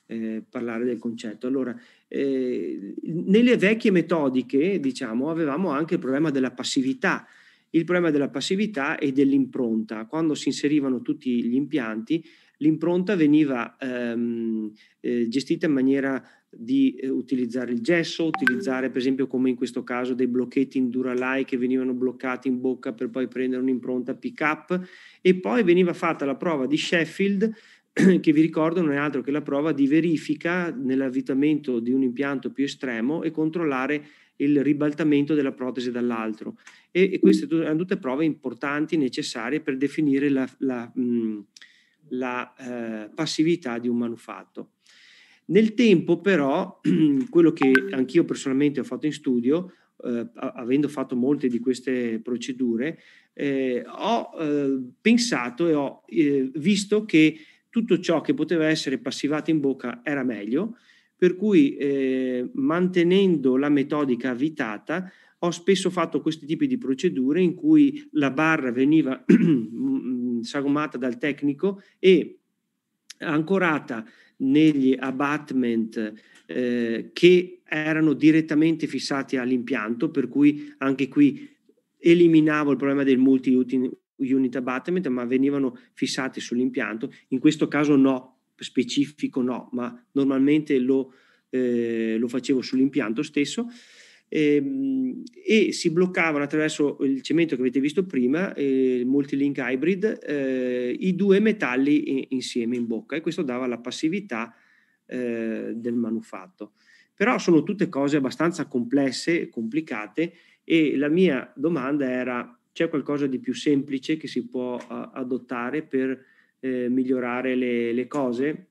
S1: eh, parlare del concetto. Allora, eh, nelle vecchie metodiche, diciamo, avevamo anche il problema della passività, il problema della passività e dell'impronta. Quando si inserivano tutti gli impianti, l'impronta veniva ehm, eh, gestita in maniera di eh, utilizzare il gesso, utilizzare per esempio come in questo caso dei blocchetti in Duralai che venivano bloccati in bocca per poi prendere un'impronta pick up e poi veniva fatta la prova di Sheffield che vi ricordo non è altro che la prova di verifica nell'avvitamento di un impianto più estremo e controllare il ribaltamento della protesi dall'altro. E, e queste sono tutte prove importanti, necessarie per definire la, la, mh, mm, la eh, passività di un manufatto. Nel tempo però, quello che anch'io personalmente ho fatto in studio, eh, avendo fatto molte di queste procedure, eh, ho eh, pensato e ho eh, visto che tutto ciò che poteva essere passivato in bocca era meglio, per cui eh, mantenendo la metodica avvitata ho spesso fatto questi tipi di procedure in cui la barra veniva sagomata dal tecnico e ancorata negli abatment eh, che erano direttamente fissati all'impianto, per cui anche qui eliminavo il problema del multi-unit abatment, ma venivano fissati sull'impianto. In questo caso no, specifico no, ma normalmente lo, eh, lo facevo sull'impianto stesso ehm, e si bloccavano attraverso il cemento che avete visto prima, eh, il multilink hybrid, eh, i due metalli in, insieme in bocca e questo dava la passività eh, del manufatto. Però sono tutte cose abbastanza complesse, complicate e la mia domanda era c'è qualcosa di più semplice che si può a, adottare per eh, migliorare le, le cose?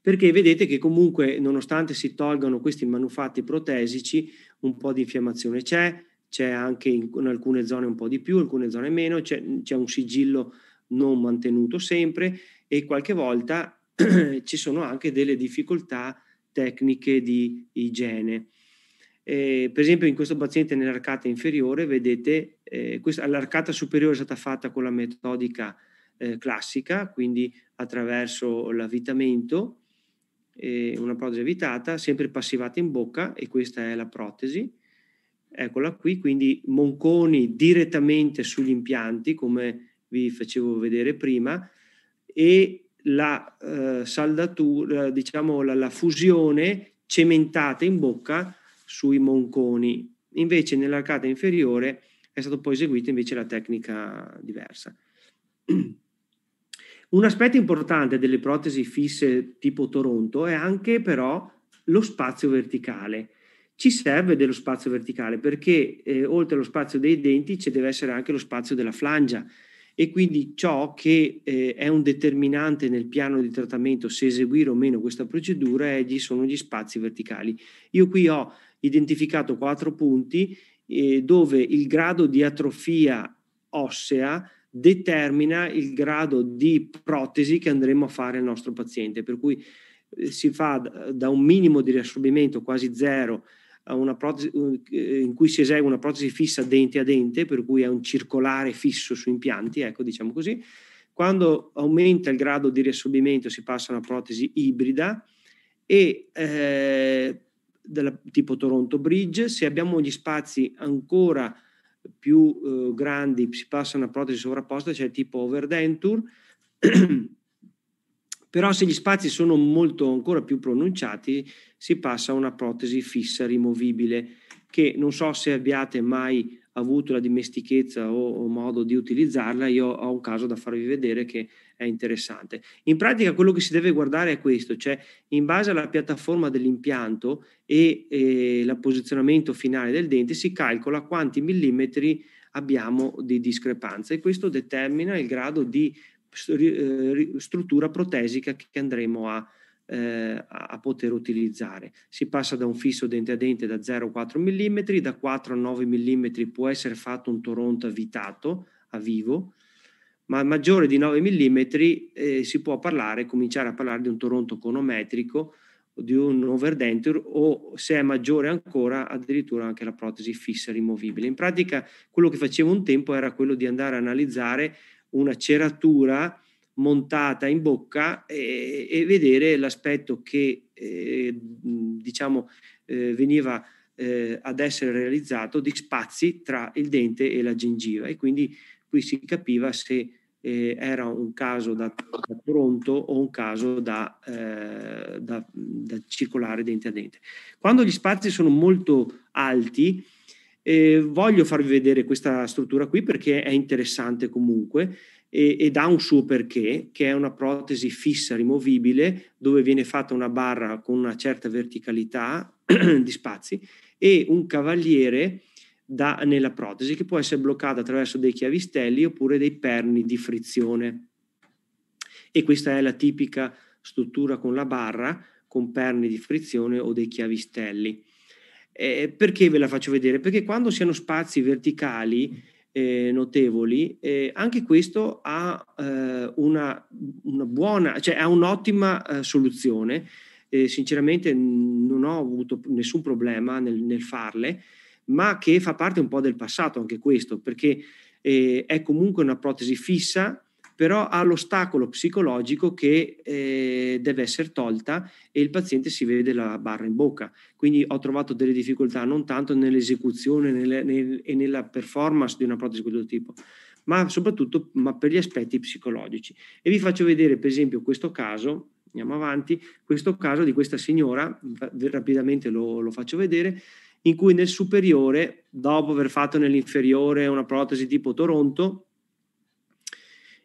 S1: perché vedete che comunque nonostante si tolgano questi manufatti protesici, un po' di infiammazione c'è, c'è anche in, in alcune zone un po' di più, in alcune zone meno, c'è, c'è un sigillo non mantenuto sempre e qualche volta ci sono anche delle difficoltà tecniche di igiene. Eh, per esempio in questo paziente nell'arcata inferiore, vedete, eh, questa, l'arcata superiore è stata fatta con la metodica eh, classica, quindi attraverso l'avvitamento, una protesi evitata, sempre passivata in bocca e questa è la protesi. Eccola qui, quindi monconi direttamente sugli impianti come vi facevo vedere prima e la eh, saldatura, diciamo la, la fusione cementata in bocca sui monconi. Invece nell'arcata inferiore è stata poi eseguita invece la tecnica diversa. Un aspetto importante delle protesi fisse tipo Toronto è anche però lo spazio verticale. Ci serve dello spazio verticale perché eh, oltre allo spazio dei denti ci deve essere anche lo spazio della flangia e quindi ciò che eh, è un determinante nel piano di trattamento se eseguire o meno questa procedura è, sono gli spazi verticali. Io qui ho identificato quattro punti eh, dove il grado di atrofia ossea determina il grado di protesi che andremo a fare al nostro paziente, per cui eh, si fa da un minimo di riassorbimento quasi zero a una protesi eh, in cui si esegue una protesi fissa dente a dente, per cui è un circolare fisso su impianti, ecco diciamo così. Quando aumenta il grado di riassorbimento si passa a una protesi ibrida e eh, della, tipo Toronto Bridge, se abbiamo gli spazi ancora più eh, grandi si passa a protesi sovrapposta, cioè tipo overdenture, però se gli spazi sono molto ancora più pronunciati si passa a una protesi fissa, rimovibile, che non so se abbiate mai avuto la dimestichezza o, o, modo di utilizzarla, io ho un caso da farvi vedere che è interessante. In pratica quello che si deve guardare è questo, cioè in base alla piattaforma dell'impianto e, e la posizionamento finale del dente si calcola quanti millimetri abbiamo di discrepanza e questo determina il grado di eh, struttura protesica che andremo a eh, a poter utilizzare. Si passa da un fisso dente a dente da 0,4 mm, da 4 a 9 mm può essere fatto un toronto avvitato a vivo, ma maggiore di 9 mm eh, si può parlare, cominciare a parlare di un toronto conometrico, di un overdenture o se è maggiore ancora addirittura anche la protesi fissa rimovibile. In pratica quello che facevo un tempo era quello di andare a analizzare una ceratura montata in bocca e, e vedere l'aspetto che eh, diciamo eh, veniva eh, ad essere realizzato di spazi tra il dente e la gengiva e quindi qui si capiva se eh, era un caso da, da, Toronto o un caso da, eh, da, da, circolare dente a dente. Quando gli spazi sono molto alti, eh, voglio farvi vedere questa struttura qui perché è interessante comunque e, ed ha un suo perché, che è una protesi fissa, rimovibile, dove viene fatta una barra con una certa verticalità di spazi e un cavaliere da, nella protesi che può essere bloccata attraverso dei chiavistelli oppure dei perni di frizione. E questa è la tipica struttura con la barra, con perni di frizione o dei chiavistelli. Eh, perché ve la faccio vedere? Perché quando siano spazi verticali mm eh, notevoli, eh, anche questo ha eh, una, una, buona, cioè ha un'ottima eh, soluzione. sinceramente non ho avuto nessun problema nel, nel, farle, ma che fa parte un po' del passato anche questo, perché eh, è comunque una protesi fissa però ha l'ostacolo psicologico che eh, deve essere tolta e il paziente si vede la barra in bocca. Quindi ho trovato delle difficoltà non tanto nell'esecuzione nelle, nel, e nella performance di una protesi di questo tipo, ma soprattutto ma per gli aspetti psicologici. E vi faccio vedere per esempio questo caso, andiamo avanti, questo caso di questa signora, rapidamente lo, lo faccio vedere, in cui nel superiore, dopo aver fatto nell'inferiore una protesi tipo Toronto,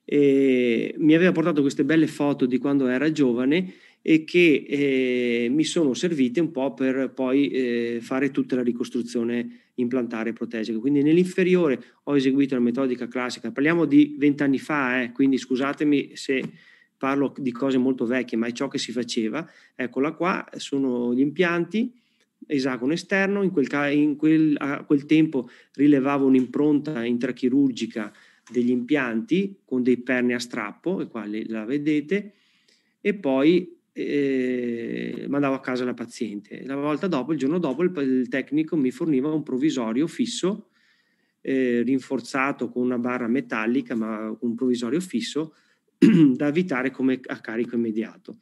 S1: eh, mi aveva portato queste belle foto di quando era giovane e che eh, mi sono servite un po' per poi eh, fare tutta la ricostruzione implantare protesica. Quindi nell'inferiore ho eseguito la metodica classica, parliamo di vent'anni fa, eh, quindi scusatemi se parlo di cose molto vecchie, ma è ciò che si faceva. Eccola qua, sono gli impianti, esagono esterno, in quel, in quel, a quel tempo rilevavo un'impronta intrachirurgica degli impianti con dei perni a strappo, e quali la vedete, e poi eh, mandavo a casa la paziente. La volta dopo, il giorno dopo, il, il tecnico mi forniva un provvisorio fisso, eh, rinforzato con una barra metallica, ma un provvisorio fisso da evitare come a carico immediato.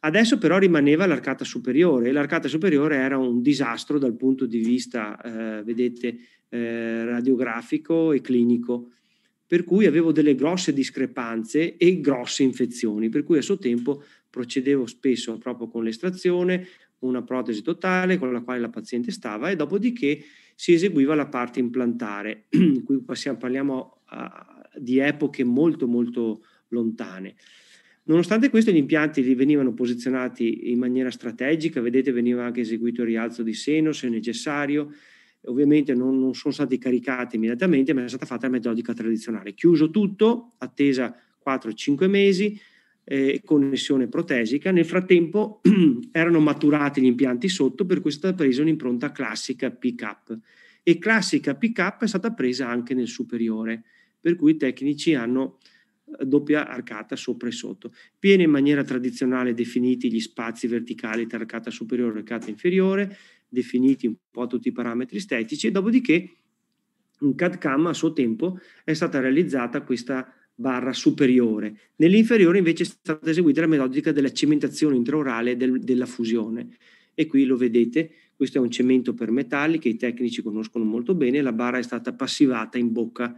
S1: Adesso però rimaneva l'arcata superiore, e l'arcata superiore era un disastro dal punto di vista, eh, vedete, eh, radiografico e clinico per cui avevo delle grosse discrepanze e grosse infezioni, per cui a suo tempo procedevo spesso proprio con l'estrazione, una protesi totale con la quale la paziente stava e dopodiché si eseguiva la parte implantare. Qui passiamo, parliamo uh, di epoche molto molto lontane. Nonostante questo gli impianti li venivano posizionati in maniera strategica, vedete veniva anche eseguito il rialzo di seno se necessario, ovviamente non, non, sono stati caricati immediatamente, ma è stata fatta la metodica tradizionale. Chiuso tutto, attesa 4-5 mesi, eh, connessione protesica. Nel frattempo erano maturati gli impianti sotto, per cui è stata presa un'impronta classica pick-up. E classica pick-up è stata presa anche nel superiore, per cui i tecnici hanno eh, doppia arcata sopra e sotto. Viene in maniera tradizionale definiti gli spazi verticali tra arcata superiore e arcata inferiore, definiti un po' tutti i parametri estetici e dopodiché in CAD-CAM a suo tempo è stata realizzata questa barra superiore. Nell'inferiore invece è stata eseguita la metodica della cementazione intraorale del, della fusione e qui lo vedete, questo è un cemento per metalli che i tecnici conoscono molto bene, la barra è stata passivata in bocca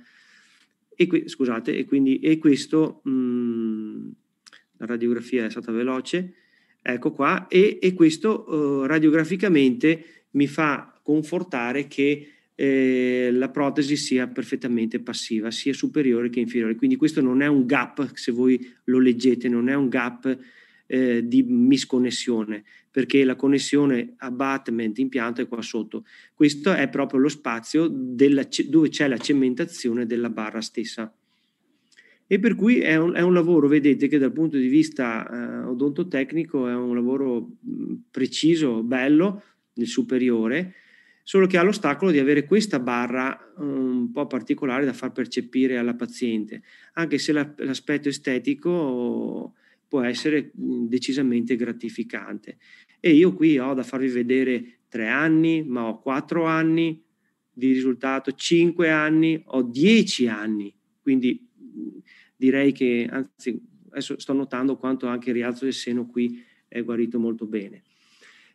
S1: e, qui, scusate, e, quindi, e questo, mh, mm, la radiografia è stata veloce, Ecco qua, e, e questo eh, radiograficamente mi fa confortare che eh, la protesi sia perfettamente passiva, sia superiore che inferiore. Quindi questo non è un gap, se voi lo leggete, non è un gap eh, di misconnessione, perché la connessione abutment impianto è qua sotto. Questo è proprio lo spazio della, dove c'è la cementazione della barra stessa e per cui è un, è un, lavoro, vedete, che dal punto di vista eh, odontotecnico è un lavoro mm, preciso, bello, nel superiore, solo che ha l'ostacolo di avere questa barra un po' particolare da far percepire alla paziente, anche se la, l'aspetto estetico può essere mm, decisamente gratificante. E io qui ho da farvi vedere tre anni, ma ho quattro anni di risultato, cinque anni, ho dieci anni, quindi mm, direi che, anzi, adesso sto notando quanto anche il rialzo del seno qui è guarito molto bene.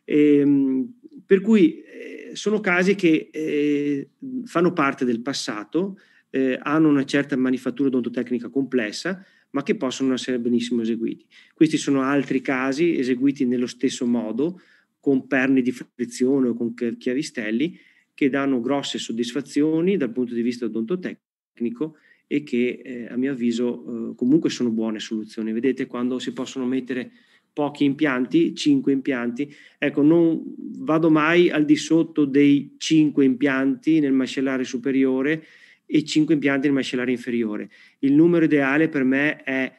S1: E, ehm, per cui eh, sono casi che eh, fanno parte del passato, eh, hanno una certa manifattura odontotecnica complessa, ma che possono essere benissimo eseguiti. Questi sono altri casi eseguiti nello stesso modo, con perni di frizione o con chiavistelli, che danno grosse soddisfazioni dal punto di vista odontotecnico e che eh, a mio avviso eh, comunque sono buone soluzioni. Vedete quando si possono mettere pochi impianti, 5 impianti, ecco non vado mai al di sotto dei 5 impianti nel mascellare superiore e 5 impianti nel mascellare inferiore. Il numero ideale per me è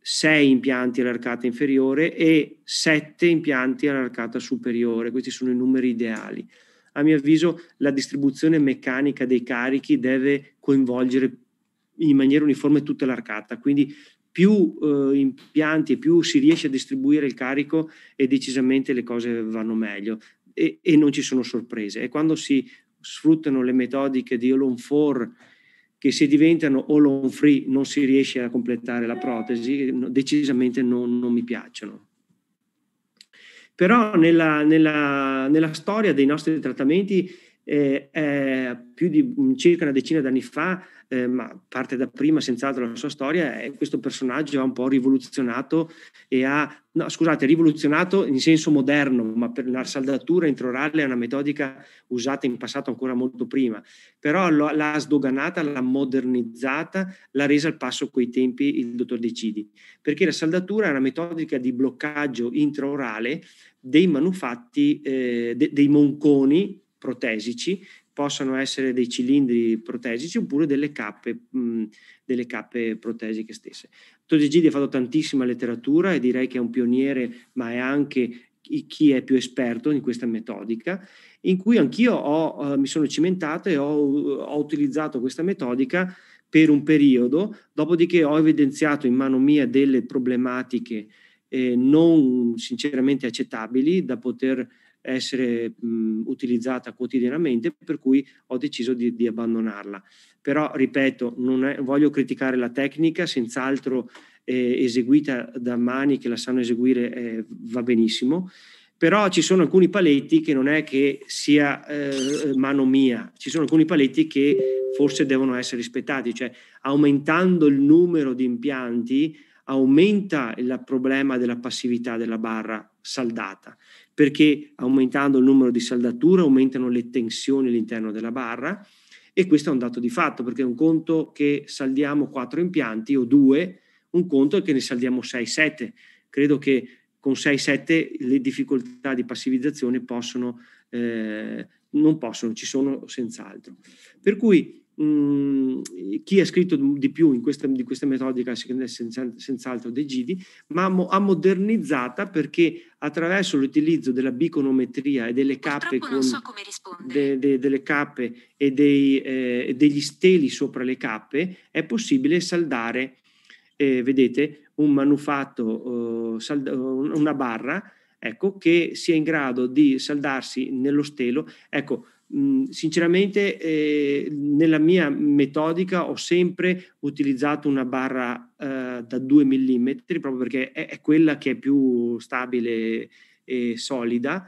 S1: 6 impianti all'arcata inferiore e 7 impianti all'arcata superiore, questi sono i numeri ideali. A mio avviso la distribuzione meccanica dei carichi deve coinvolgere in maniera uniforme tutta l'arcata. Quindi più eh, impianti e più si riesce a distribuire il carico e decisamente le cose vanno meglio e, e non ci sono sorprese. E quando si sfruttano le metodiche di all on 4 che se diventano all on free non si riesce a completare la protesi, decisamente non, non mi piacciono. Però nella, nella, nella storia dei nostri trattamenti eh, eh, più di circa una decina d'anni fa, eh, ma parte da prima senz'altro la sua storia, e questo personaggio ha un po' rivoluzionato e ha, no, scusate, rivoluzionato in senso moderno, ma per la saldatura intraorale è una metodica usata in passato ancora molto prima, però lo, l'ha sdoganata, l'ha modernizzata, l'ha resa al passo coi tempi il dottor Decidi, perché la saldatura è una metodica di bloccaggio intraorale dei manufatti, eh, de, dei monconi protesici, possono essere dei cilindri protesici oppure delle cappe, mh, delle cappe protesiche stesse. Todi Gidi ha fatto tantissima letteratura e direi che è un pioniere, ma è anche chi è più esperto in questa metodica, in cui anch'io ho, eh, mi sono cimentato e ho, ho utilizzato questa metodica per un periodo, dopodiché ho evidenziato in mano mia delle problematiche eh, non sinceramente accettabili da poter essere mh, utilizzata quotidianamente, per cui ho deciso di, di abbandonarla. Però, ripeto, non è, voglio criticare la tecnica, senz'altro eh, eseguita da mani che la sanno eseguire eh, va benissimo, però ci sono alcuni paletti che non è che sia eh, mano mia, ci sono alcuni paletti che forse devono essere rispettati, cioè aumentando il numero di impianti aumenta il problema della passività della barra saldata perché aumentando il numero di saldature aumentano le tensioni all'interno della barra e questo è un dato di fatto perché un conto che saldiamo quattro impianti o due, un conto è che ne saldiamo 6-7. Credo che con 6-7 le difficoltà di passivizzazione possono, eh, non possono, ci sono senz'altro. Per cui chi ha scritto di più in questa, di questa metodica secondo me senz'altro De Gidi, ma mo, ha modernizzata perché attraverso l'utilizzo della biconometria e delle cappe, con, so de, de, delle cappe e dei, eh, degli steli sopra le cappe è possibile saldare, eh, vedete, un manufatto, eh, oh, salda, una barra ecco, che sia in grado di saldarsi nello stelo. Ecco, Mm, sinceramente eh, nella mia metodica ho sempre utilizzato una barra eh, da 2 mm proprio perché è, è, quella che è più stabile e solida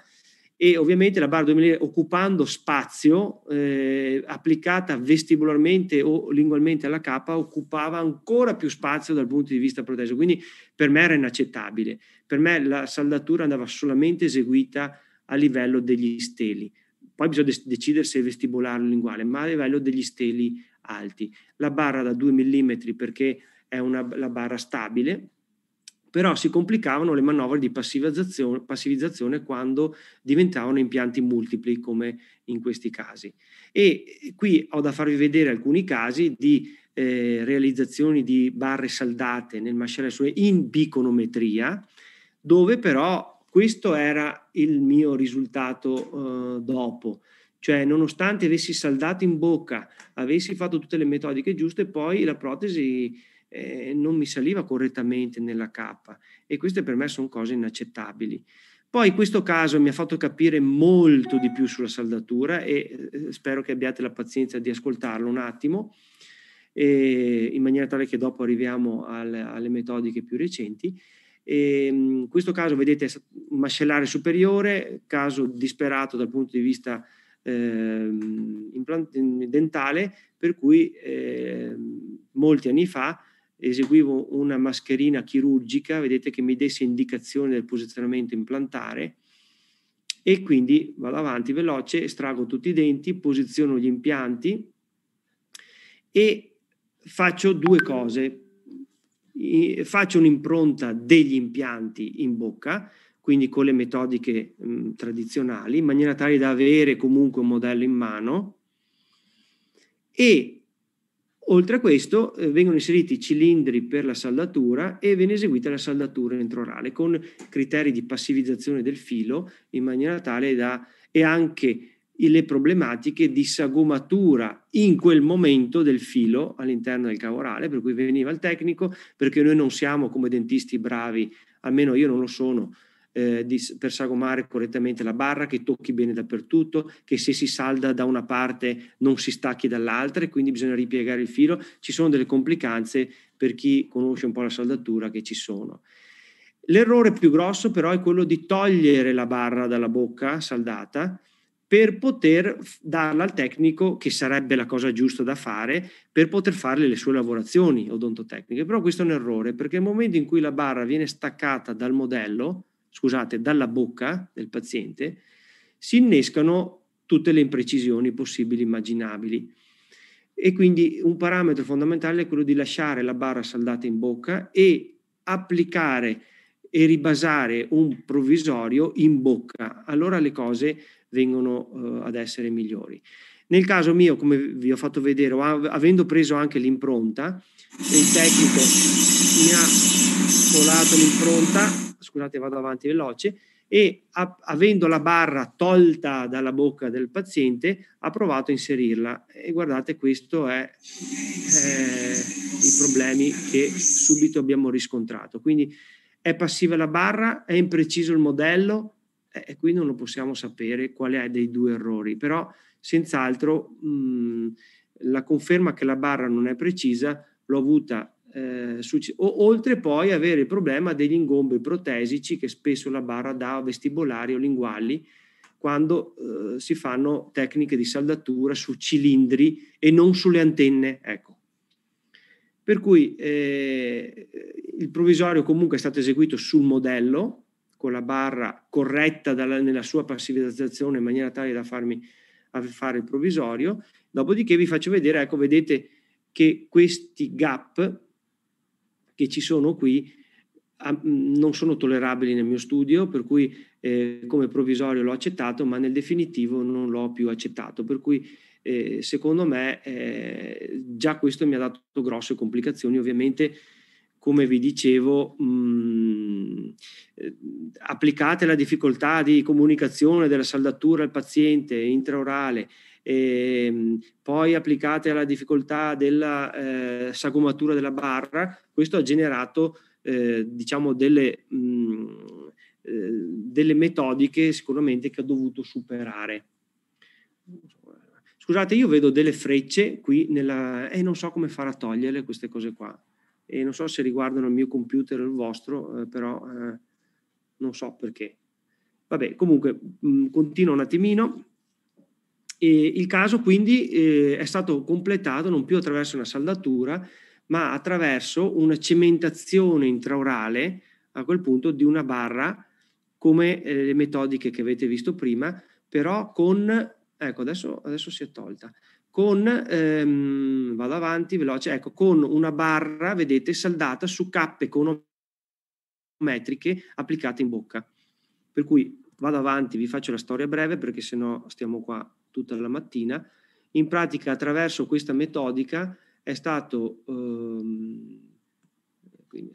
S1: e ovviamente la barra 2 mm occupando spazio eh, applicata vestibolarmente o lingualmente alla capa occupava ancora più spazio dal punto di vista proteso quindi per me era inaccettabile per me la saldatura andava solamente eseguita a livello degli steli poi bisogna decidere se vestibolare o linguale, ma a livello degli steli alti. La barra da 2 mm perché è una, la barra stabile, però si complicavano le manovre di passivizzazione, passivizzazione, quando diventavano impianti multipli come in questi casi. E qui ho da farvi vedere alcuni casi di eh, realizzazioni di barre saldate nel mascellaio in biconometria, dove però questo era il mio risultato eh, dopo. Cioè, nonostante avessi saldato in bocca, avessi fatto tutte le metodiche giuste, poi la protesi eh, non mi saliva correttamente nella cappa. E queste per me sono cose inaccettabili. Poi questo caso mi ha fatto capire molto di più sulla saldatura e eh, spero che abbiate la pazienza di ascoltarlo un attimo, eh, in maniera tale che dopo arriviamo al, alle metodiche più recenti. E, ehm, in questo caso vedete un mascellare superiore, caso disperato dal punto di vista eh, dentale, per cui eh, molti anni fa eseguivo una mascherina chirurgica, vedete che mi desse indicazione del posizionamento implantare e quindi vado avanti veloce, estraggo tutti i denti, posiziono gli impianti e faccio due cose faccio un'impronta degli impianti in bocca, quindi con le metodiche mh, mm, tradizionali, in maniera tale da avere comunque un modello in mano e oltre a questo eh, vengono inseriti i cilindri per la saldatura e viene eseguita la saldatura entrorale con criteri di passivizzazione del filo in maniera tale da e anche le problematiche di sagomatura in quel momento del filo all'interno del cavorale, per cui veniva il tecnico, perché noi non siamo come dentisti bravi, almeno io non lo sono, eh, di, per sagomare correttamente la barra, che tocchi bene dappertutto, che se si salda da una parte non si stacchi dall'altra e quindi bisogna ripiegare il filo. Ci sono delle complicanze per chi conosce un po' la saldatura che ci sono. L'errore più grosso però è quello di togliere la barra dalla bocca saldata per poter darla al tecnico, che sarebbe la cosa giusta da fare, per poter fare le sue lavorazioni odontotecniche. Però questo è un errore, perché nel momento in cui la barra viene staccata dal modello, scusate, dalla bocca del paziente, si innescano tutte le imprecisioni possibili e immaginabili. E quindi un parametro fondamentale è quello di lasciare la barra saldata in bocca e applicare e ribasare un provvisorio in bocca. Allora le cose vengono eh, ad essere migliori. Nel caso mio, come vi ho fatto vedere, av- avendo preso anche l'impronta, il tecnico mi ha colato l'impronta, scusate vado avanti veloce, e a- avendo la barra tolta dalla bocca del paziente ha provato a inserirla e guardate questo è eh, i problemi che subito abbiamo riscontrato. Quindi è passiva la barra, è impreciso il modello, eh, e qui non lo possiamo sapere quale è dei due errori, però senz'altro mh, mhmm, la conferma che la barra non è precisa l'ho avuta eh, succe- o, oltre poi avere il problema degli ingombi protesici che spesso la barra dà a vestibolari o linguali quando eh, si fanno tecniche di saldatura su cilindri e non sulle antenne. Ecco. Per cui eh, il provvisorio comunque è stato eseguito sul modello con la barra corretta dalla, nella sua passivizzazione in maniera tale da farmi fare il provvisorio. Dopodiché vi faccio vedere, ecco, vedete che questi gap che ci sono qui non sono tollerabili nel mio studio, per cui eh, come provvisorio l'ho accettato, ma nel definitivo non l'ho più accettato. Per cui eh, secondo me eh, già questo mi ha dato grosse complicazioni, ovviamente come vi dicevo, mh, mm, eh, applicate la difficoltà di comunicazione della saldatura al paziente intraorale, e, ehm, poi applicate la difficoltà della eh, sagomatura della barra, questo ha generato eh, diciamo delle, mh, mm, eh, delle metodiche sicuramente che ha dovuto superare. Scusate, io vedo delle frecce qui nella, e eh, non so come fare a toglierle queste cose qua e non so se riguardano il mio computer o il vostro, eh, però eh, non so perché. Vabbè, comunque mh, mm, continuo un attimino. E il caso quindi eh, è stato completato non più attraverso una saldatura, ma attraverso una cementazione intraorale a quel punto di una barra come eh, le metodiche che avete visto prima, però con, ecco adesso, adesso si è tolta, con, ehm, vado avanti veloce, ecco, con una barra, vedete, saldata su cappe econometriche applicate in bocca. Per cui vado avanti, vi faccio la storia breve perché sennò stiamo qua tutta la mattina. In pratica attraverso questa metodica è stato... Ehm, quindi,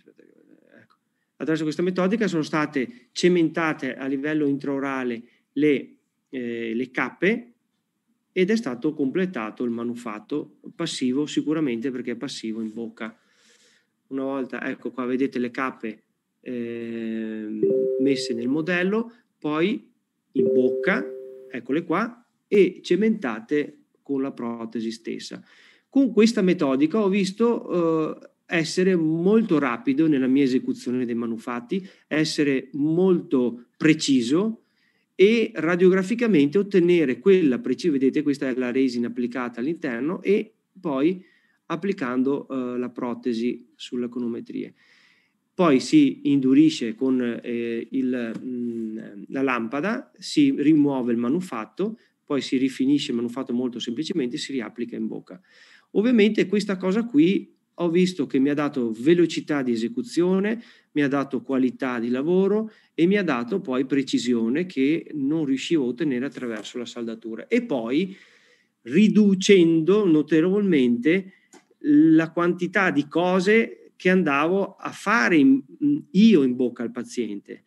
S1: ecco, attraverso questa metodica sono state cementate a livello intraorale le, eh, le cappe ed è stato completato il manufatto passivo sicuramente perché è passivo in bocca. Una volta, ecco qua, vedete le cappe eh, messe nel modello, poi in bocca, eccole qua, e cementate con la protesi stessa. Con questa metodica ho visto eh, essere molto rapido nella mia esecuzione dei manufatti, essere molto preciso, e radiograficamente ottenere quella precisa, vedete questa è la resina applicata all'interno e poi applicando eh, la protesi sulla conometrie. Poi si indurisce con eh, il, mh, mm, la lampada, si rimuove il manufatto, poi si rifinisce il manufatto molto semplicemente e si riapplica in bocca. Ovviamente questa cosa qui ho visto che mi ha dato velocità di esecuzione, mi ha dato qualità di lavoro e mi ha dato poi precisione che non riuscivo a ottenere attraverso la saldatura. E poi riducendo notevolmente la quantità di cose che andavo a fare in, io in bocca al paziente.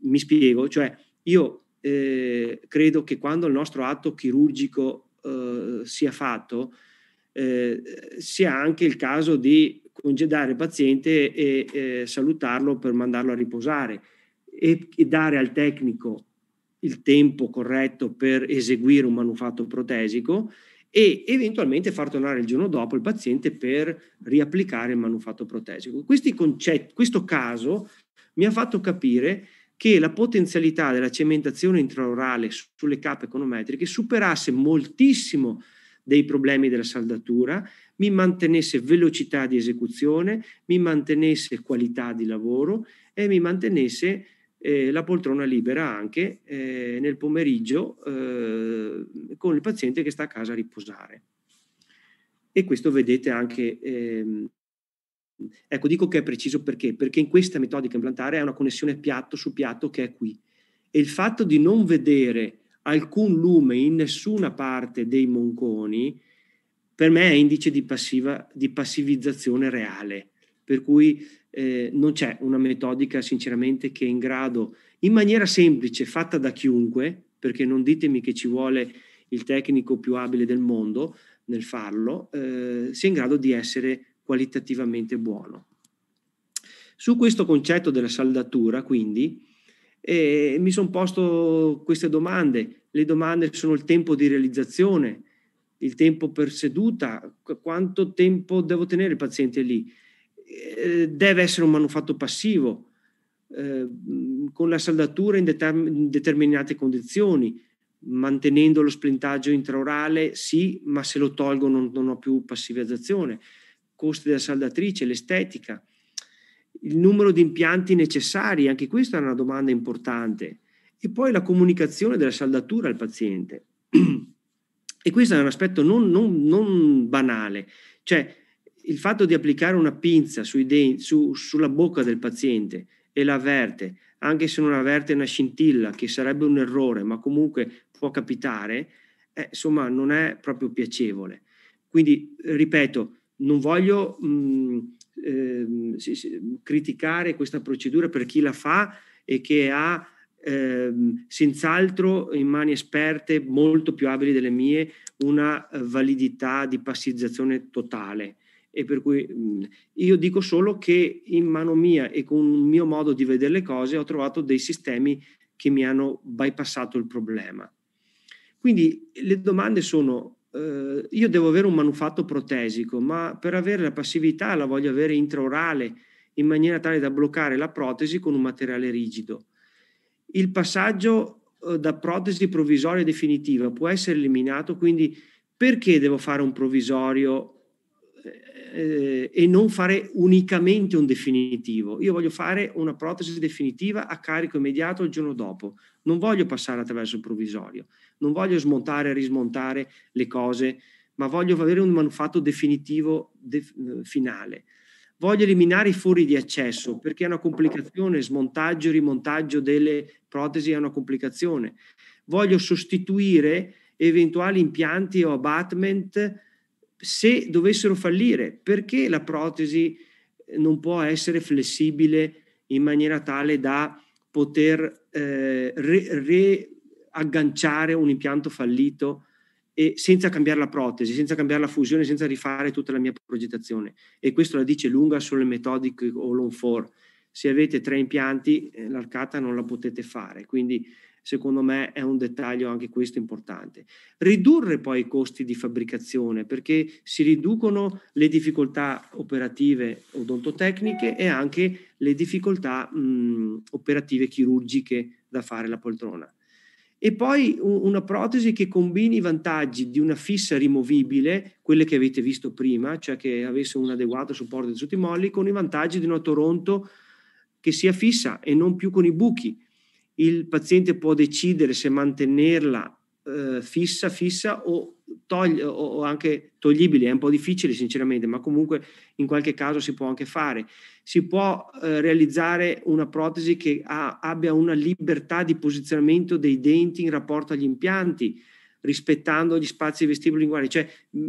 S1: Mi spiego, cioè io eh, credo che quando il nostro atto chirurgico eh, sia fatto, eh, sia anche il caso di congedare il paziente e eh, salutarlo per mandarlo a riposare e, e, dare al tecnico il tempo corretto per eseguire un manufatto protesico e eventualmente far tornare il giorno dopo il paziente per riapplicare il manufatto protesico. Questi Concetti, questo caso mi ha fatto capire che la potenzialità della cementazione intraorale sulle cappe econometriche superasse moltissimo dei problemi della saldatura, mi mantenesse velocità di esecuzione, mi mantenesse qualità di lavoro e mi mantenesse eh, la poltrona libera anche eh, nel pomeriggio eh, con il paziente che sta a casa a riposare. E questo vedete anche ehm, Ecco, dico che è preciso perché? Perché in questa metodica implantare è una connessione piatto su piatto che è qui. E il fatto di non vedere alcun lume in nessuna parte dei monconi, per me è indice di, passiva, di passivizzazione reale. Per cui eh, non c'è una metodica, sinceramente, che è in grado, in maniera semplice, fatta da chiunque, perché non ditemi che ci vuole il tecnico più abile del mondo nel farlo, eh, sia in grado di essere qualitativamente buono. Su questo concetto della saldatura, quindi, e mi sono posto queste domande. Le domande sono il tempo di realizzazione, il tempo per seduta, quanto tempo devo tenere il paziente lì. Eh, deve essere un manufatto passivo, ehm, con la saldatura in, in determinate condizioni, mantenendo lo splintaggio intraorale, sì, ma se lo tolgo non, non ho più passivizzazione. Costi della saldatrice, l'estetica il numero di impianti necessari, anche questa è una domanda importante, e poi la comunicazione della saldatura al paziente. E questo è un aspetto non, non, non banale, cioè il fatto di applicare una pinza denti, su, sulla bocca del paziente e la avverte, anche se non avverte una scintilla, che sarebbe un errore, ma comunque può capitare, eh, insomma non è proprio piacevole. Quindi, ripeto, non voglio... Mh, mm, ehm, criticare questa procedura per chi la fa e che ha ehm, senz'altro in mani esperte molto più abili delle mie una validità di passizzazione totale. E per cui mh, mhmm, io dico solo che in mano mia e con il mio modo di vedere le cose ho trovato dei sistemi che mi hanno bypassato il problema. Quindi le domande sono eh, io devo avere un manufatto protesico, ma per avere la passività la voglio avere intraorale in maniera tale da bloccare la protesi con un materiale rigido. Il passaggio eh, da protesi provvisoria a definitiva può essere eliminato, quindi perché devo fare un provvisorio eh, eh, e non fare unicamente un definitivo? Io voglio fare una protesi definitiva a carico immediato il giorno dopo, non voglio passare attraverso il provvisorio non voglio smontare e rismontare le cose, ma voglio avere un manufatto definitivo de, eh, finale. Voglio eliminare i fori di accesso perché è una complicazione, smontaggio e rimontaggio delle protesi è una complicazione. Voglio sostituire eventuali impianti o abutment se dovessero fallire, perché la protesi eh, non può essere flessibile in maniera tale da poter eh, re, re, agganciare un impianto fallito e senza cambiare la protesi, senza cambiare la fusione, senza rifare tutta la mia progettazione. E questo la dice lunga sulle metodiche o l'on for. Se avete tre impianti, eh, l'arcata non la potete fare. Quindi, secondo me, è un dettaglio anche questo importante. Ridurre poi i costi di fabbricazione, perché si riducono le difficoltà operative odontotecniche e anche le difficoltà mh, operative chirurgiche da fare la poltrona e poi una protesi che combini i vantaggi di una fissa rimovibile, quelle che avete visto prima, cioè che avesse un adeguato supporto di tutti i molli, con i vantaggi di una Toronto che sia fissa e non più con i buchi. Il paziente può decidere se mantenerla eh, fissa, fissa o, togli- o anche toglibili, è un po' difficile sinceramente, ma comunque in qualche caso si può anche fare. Si può eh, realizzare una protesi che ha, abbia una libertà di posizionamento dei denti in rapporto agli impianti, rispettando gli spazi vestiboli linguali. Cioè,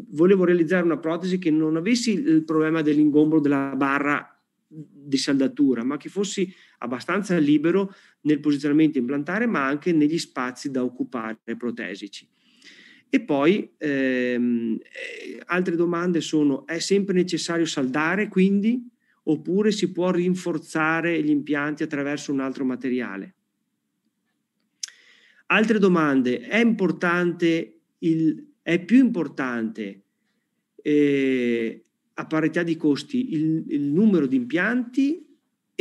S1: volevo realizzare una protesi che non avessi il problema dell'ingombro della barra di saldatura, ma che fossi abbastanza libero nel posizionamento implantare, ma anche negli spazi da occupare protesici. E poi ehm, eh, altre domande sono: è sempre necessario saldare quindi? Oppure si può rinforzare gli impianti attraverso un altro materiale? Altre domande: è importante il, è più importante eh, a parità di costi il, il numero di impianti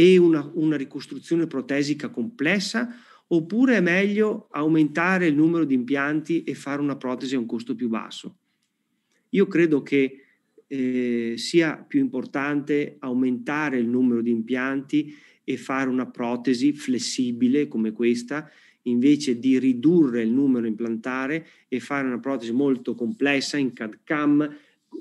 S1: e una, una ricostruzione protesica complessa oppure è meglio aumentare il numero di impianti e fare una protesi a un costo più basso? Io credo che eh, sia più importante aumentare il numero di impianti e fare una protesi flessibile come questa, invece di ridurre il numero implantare e fare una protesi molto complessa in CAD-CAM,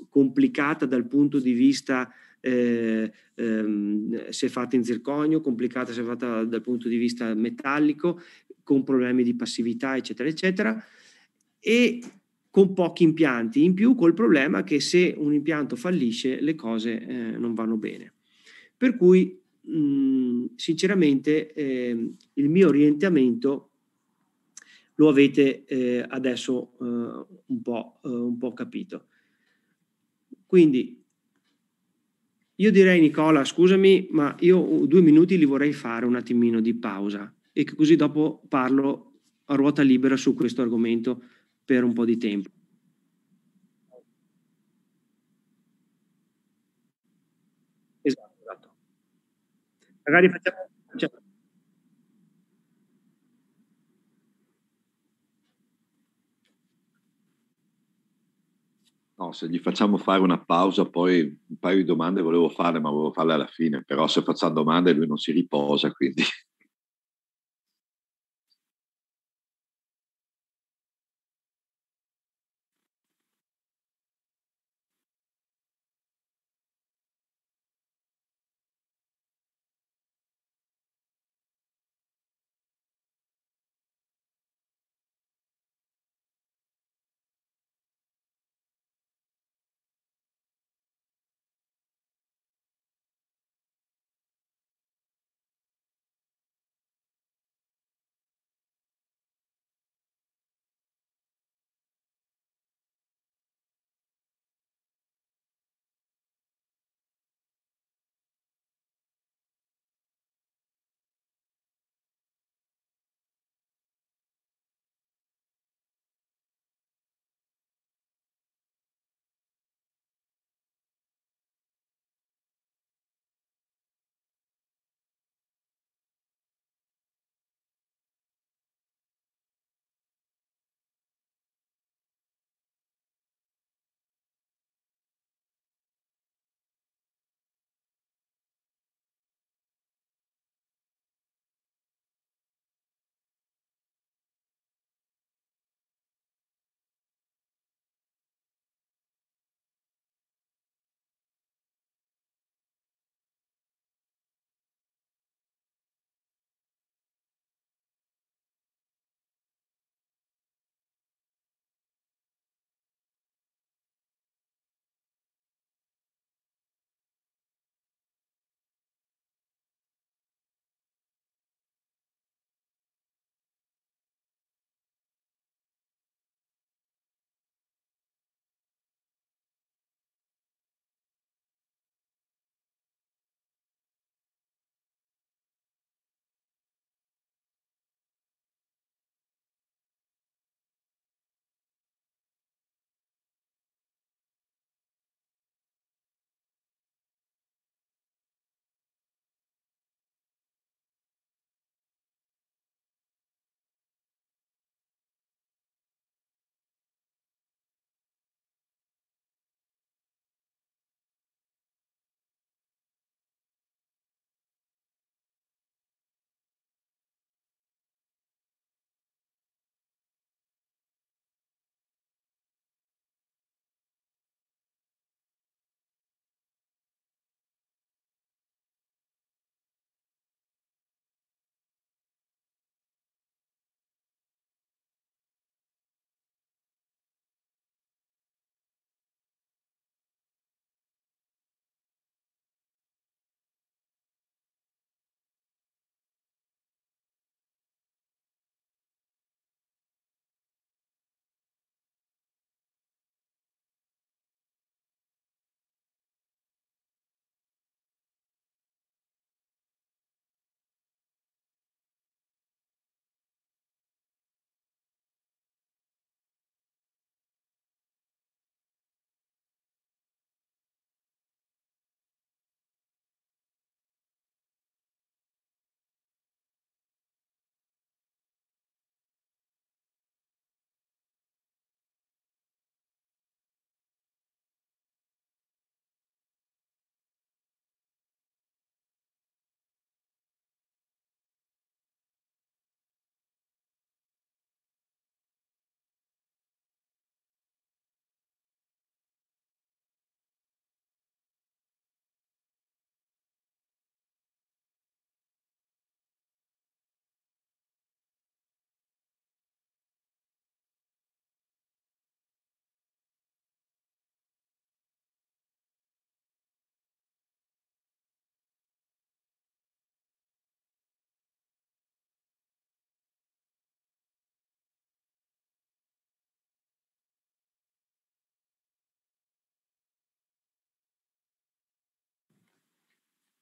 S1: complicata dal punto di vista eh, ehm, se fatta in zirconio, complicata se fatta dal punto di vista metallico, con problemi di passività, eccetera, eccetera, e con pochi impianti in più, col problema che se un impianto fallisce le cose eh, non vanno bene. Per cui, mh, mm, sinceramente, eh, il mio orientamento lo avete eh, adesso eh, un po', eh, un, po', capito. Quindi io direi Nicola, scusami, ma io due minuti li vorrei fare un attimino di pausa e così dopo parlo a ruota libera su questo argomento per un po' di tempo. Esatto. esatto. Magari facciamo... facciamo.
S3: No, se gli facciamo fare una pausa, poi un paio di domande volevo fare, ma volevo farle alla fine, però se facciamo domande lui non si riposa, quindi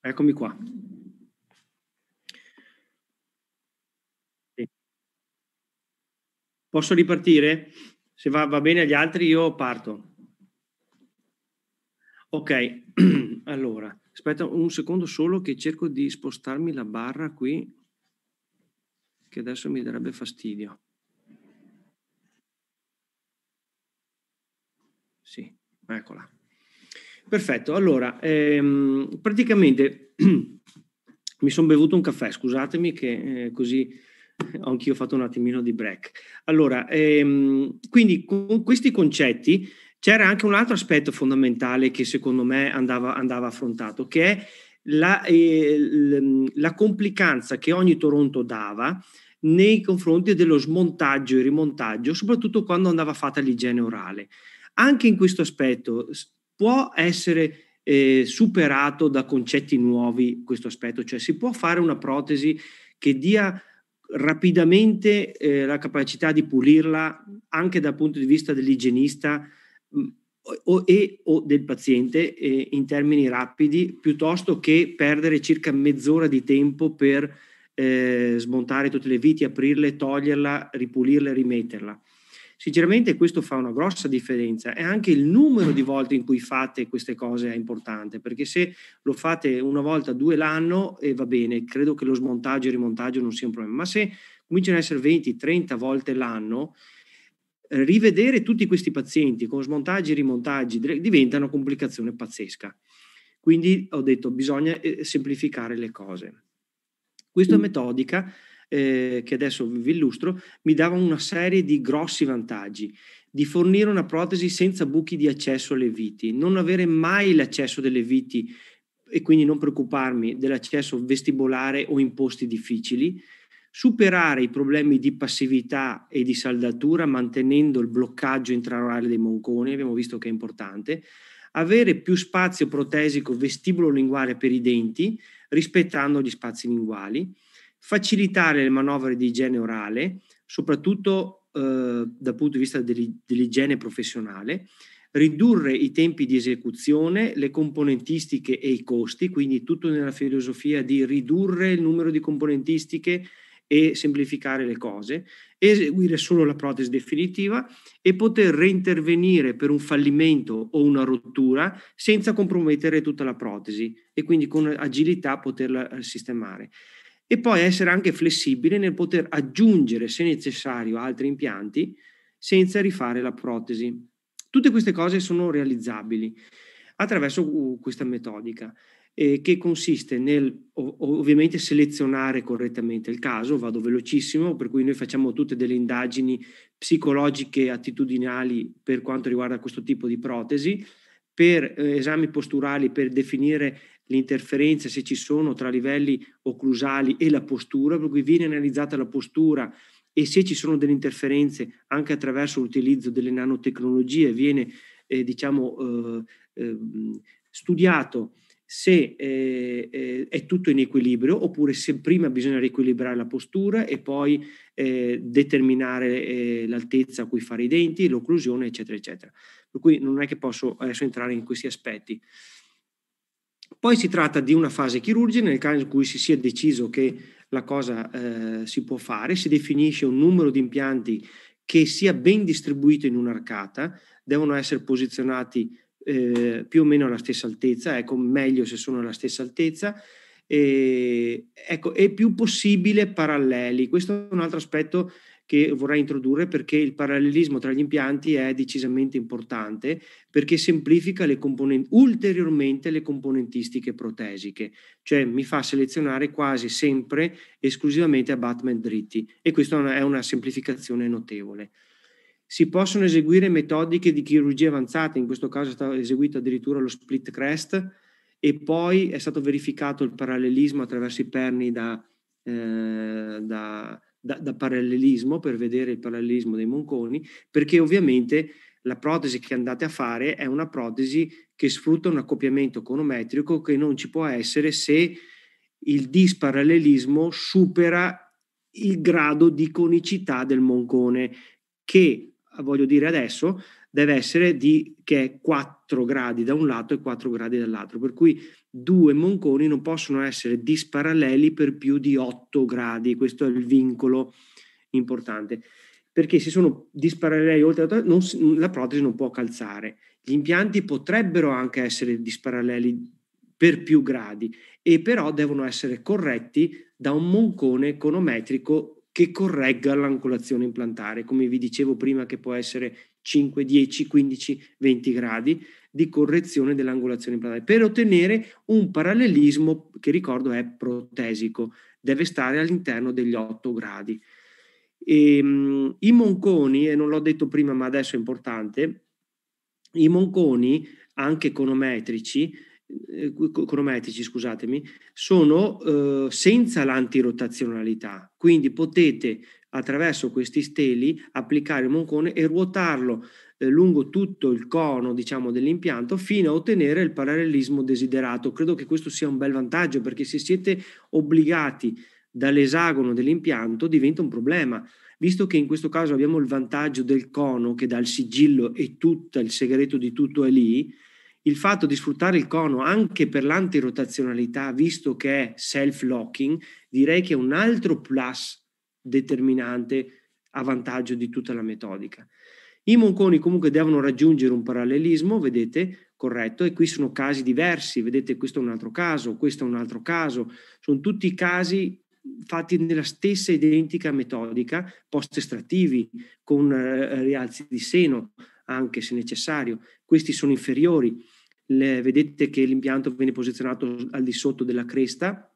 S1: Eccomi qua. Posso ripartire? Se va, va bene agli altri io parto. Ok, allora, aspetta un secondo solo che cerco di spostarmi la barra qui, che adesso mi darebbe fastidio. Sì, eccola. Perfetto, allora, ehm, praticamente mi sono bevuto un caffè, scusatemi che eh, così anch'io fatto un attimino di break. Allora, ehm, quindi con questi concetti c'era anche un altro aspetto fondamentale che secondo me andava, andava affrontato, che è la, eh, la, complicanza che ogni Toronto dava nei confronti dello smontaggio e rimontaggio, soprattutto quando andava fatta l'igiene orale. Anche in questo aspetto può essere eh, superato da concetti nuovi questo aspetto, cioè si può fare una protesi che dia rapidamente eh, la capacità di pulirla anche dal punto di vista dell'igienista mh, mm, o, e o del paziente eh, in termini rapidi, piuttosto che perdere circa mezz'ora di tempo per eh, smontare tutte le viti, aprirle, toglierla, ripulirla e rimetterla. Sinceramente questo fa una grossa differenza e anche il numero di volte in cui fate queste cose è importante, perché se lo fate una volta, due l'anno, eh, va bene, credo che lo smontaggio e il rimontaggio non sia un problema, ma se cominciano ad essere 20, 30 volte l'anno, eh, rivedere tutti questi pazienti con smontaggi e rimontaggi diventa una complicazione pazzesca. Quindi ho detto bisogna eh, semplificare le cose. Questa mm. metodica eh, che adesso vi illustro, mi dava una serie di grossi vantaggi di fornire una protesi senza buchi di accesso alle viti, non avere mai l'accesso delle viti e quindi non preoccuparmi dell'accesso vestibolare o in posti difficili, superare i problemi di passività e di saldatura mantenendo il bloccaggio intraorale dei monconi, abbiamo visto che è importante, avere più spazio protesico vestibolo linguale per i denti rispettando gli spazi linguali, facilitare le manovre di igiene orale, soprattutto eh, dal punto di vista dell'igiene professionale, ridurre i tempi di esecuzione, le componentistiche e i costi, quindi tutto nella filosofia di ridurre il numero di componentistiche e semplificare le cose, eseguire solo la protesi definitiva e poter reintervenire per un fallimento o una rottura senza compromettere tutta la protesi e quindi con agilità poterla eh, sistemare e poi essere anche flessibile nel poter aggiungere, se necessario, altri impianti senza rifare la protesi. Tutte queste cose sono realizzabili attraverso uh, questa metodica eh, che consiste nel ovviamente selezionare correttamente il caso, vado velocissimo, per cui noi facciamo tutte delle indagini psicologiche e attitudinali per quanto riguarda questo tipo di protesi, per eh, esami posturali per definire le interferenze se ci sono tra livelli occlusali e la postura, per cui viene analizzata la postura e se ci sono delle interferenze anche attraverso l'utilizzo delle nanotecnologie viene eh, diciamo eh, eh, studiato se eh, eh, è tutto in equilibrio oppure se prima bisogna riequilibrare la postura e poi eh, determinare l'altezza a cui fare i denti, l'occlusione eccetera eccetera. Per cui non è che posso adesso entrare in questi aspetti. Poi si tratta di una fase chirurgica nel caso in cui si sia deciso che la cosa eh, si può fare, si definisce un numero di impianti che sia ben distribuito in un'arcata, devono essere posizionati eh, più o meno alla stessa altezza, ecco meglio se sono alla stessa altezza, e, ecco, e più possibile paralleli. Questo è un altro aspetto che vorrei introdurre perché il parallelismo tra gli impianti è decisamente importante perché semplifica le componen- ulteriormente le componentistiche protesiche, cioè mi fa selezionare quasi sempre esclusivamente abbatment dritti e questa è una semplificazione notevole. Si possono eseguire metodiche di chirurgia avanzata, in questo caso è stato eseguito addirittura lo split crest e poi è stato verificato il parallelismo attraverso i perni da, eh, da da, da parallelismo per vedere il parallelismo dei monconi, perché ovviamente la protesi che andate a fare è una protesi che sfrutta un accoppiamento econometrico che non ci può essere se il disparallelismo supera il grado di conicità del moncone che voglio dire adesso deve essere di, che è 4 gradi da un lato e 4 gradi dall'altro, per cui due monconi non possono essere disparalleli per più di 8 gradi, questo è il vincolo importante, perché se sono disparalleli oltre 8 non, la protesi non può calzare. Gli impianti potrebbero anche essere disparalleli per più gradi e però devono essere corretti da un moncone econometrico che corregga l'ancolazione implantare, come vi dicevo prima che può essere 5, 10, 15, 20 gradi di correzione dell'angolazione planare per ottenere un parallelismo che ricordo è protesico, deve stare all'interno degli 8 gradi. E, um, I monconi, e non l'ho detto prima ma adesso è importante, i monconi anche econometrici, eh, econometrici scusatemi, sono eh, senza l'antirotazionalità, quindi potete attraverso questi steli applicare il moncone e ruotarlo eh, lungo tutto il cono diciamo, dell'impianto fino a ottenere il parallelismo desiderato. Credo che questo sia un bel vantaggio perché se siete obbligati dall'esagono dell'impianto diventa un problema. Visto che in questo caso abbiamo il vantaggio del cono che dà il sigillo e tutto il segreto di tutto è lì, il fatto di sfruttare il cono anche per l'antirotazionalità, visto che è self-locking, direi che è un altro plus determinante a vantaggio di tutta la metodica. I monconi comunque devono raggiungere un parallelismo, vedete, corretto, e qui sono casi diversi, vedete questo è un altro caso, questo è un altro caso, sono tutti casi fatti nella stessa identica metodica, post-estrattivi, con eh, rialzi di seno, anche se necessario. Questi sono inferiori, Le, vedete che l'impianto viene posizionato al di sotto della cresta,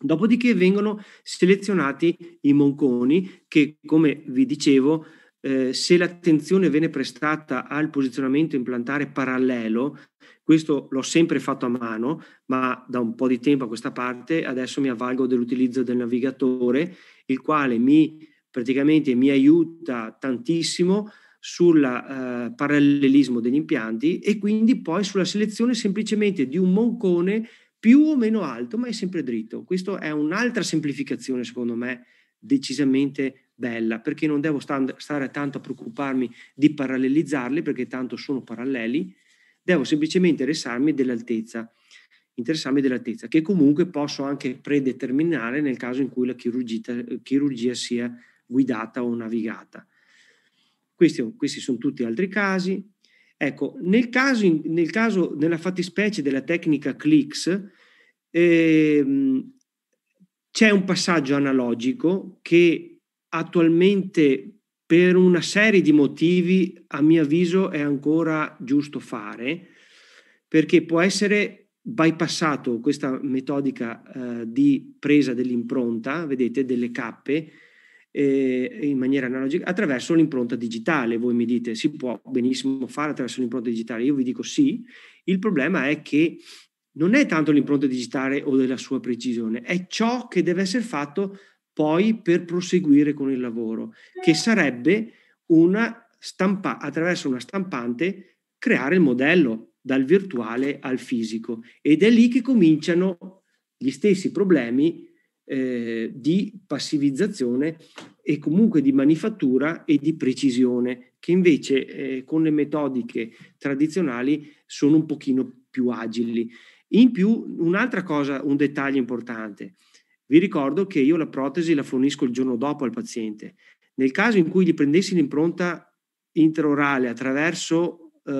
S1: Dopodiché vengono selezionati i monconi che, come vi dicevo, eh, se l'attenzione viene prestata al posizionamento implantare parallelo, questo l'ho sempre fatto a mano, ma da un po' di tempo a questa parte adesso mi avvalgo dell'utilizzo del navigatore, il quale mi praticamente mi aiuta tantissimo sul eh, parallelismo degli impianti e quindi poi sulla selezione semplicemente di un moncone più o meno alto, ma è sempre dritto. Questa è un'altra semplificazione, secondo me, decisamente bella, perché non devo stare tanto a preoccuparmi di parallelizzarli, perché tanto sono paralleli, devo semplicemente interessarmi dell'altezza, interessarmi dell'altezza, che comunque posso anche predeterminare nel caso in cui la chirurgia, chirurgia sia guidata o navigata. Questi, questi sono tutti altri casi, Ecco, nel caso, nel caso nella fattispecie della tecnica CLICS, ehm, c'è un passaggio analogico che attualmente per una serie di motivi, a mio avviso, è ancora giusto fare, perché può essere bypassato questa metodica eh, di presa dell'impronta, vedete, delle cappe, eh, in maniera analogica attraverso l'impronta digitale. Voi mi dite si può benissimo fare attraverso l'impronta digitale, io vi dico sì, il problema è che non è tanto l'impronta digitale o della sua precisione, è ciò che deve essere fatto poi per proseguire con il lavoro, che sarebbe una stampa- attraverso una stampante creare il modello dal virtuale al fisico ed è lì che cominciano gli stessi problemi eh, di passivizzazione e comunque di manifattura e di precisione, che invece eh, con le metodiche tradizionali sono un pochino più agili. In più, un'altra cosa, un dettaglio importante. Vi ricordo che io la protesi la fornisco il giorno dopo al paziente. Nel caso in cui gli prendessi l'impronta interorale attraverso eh,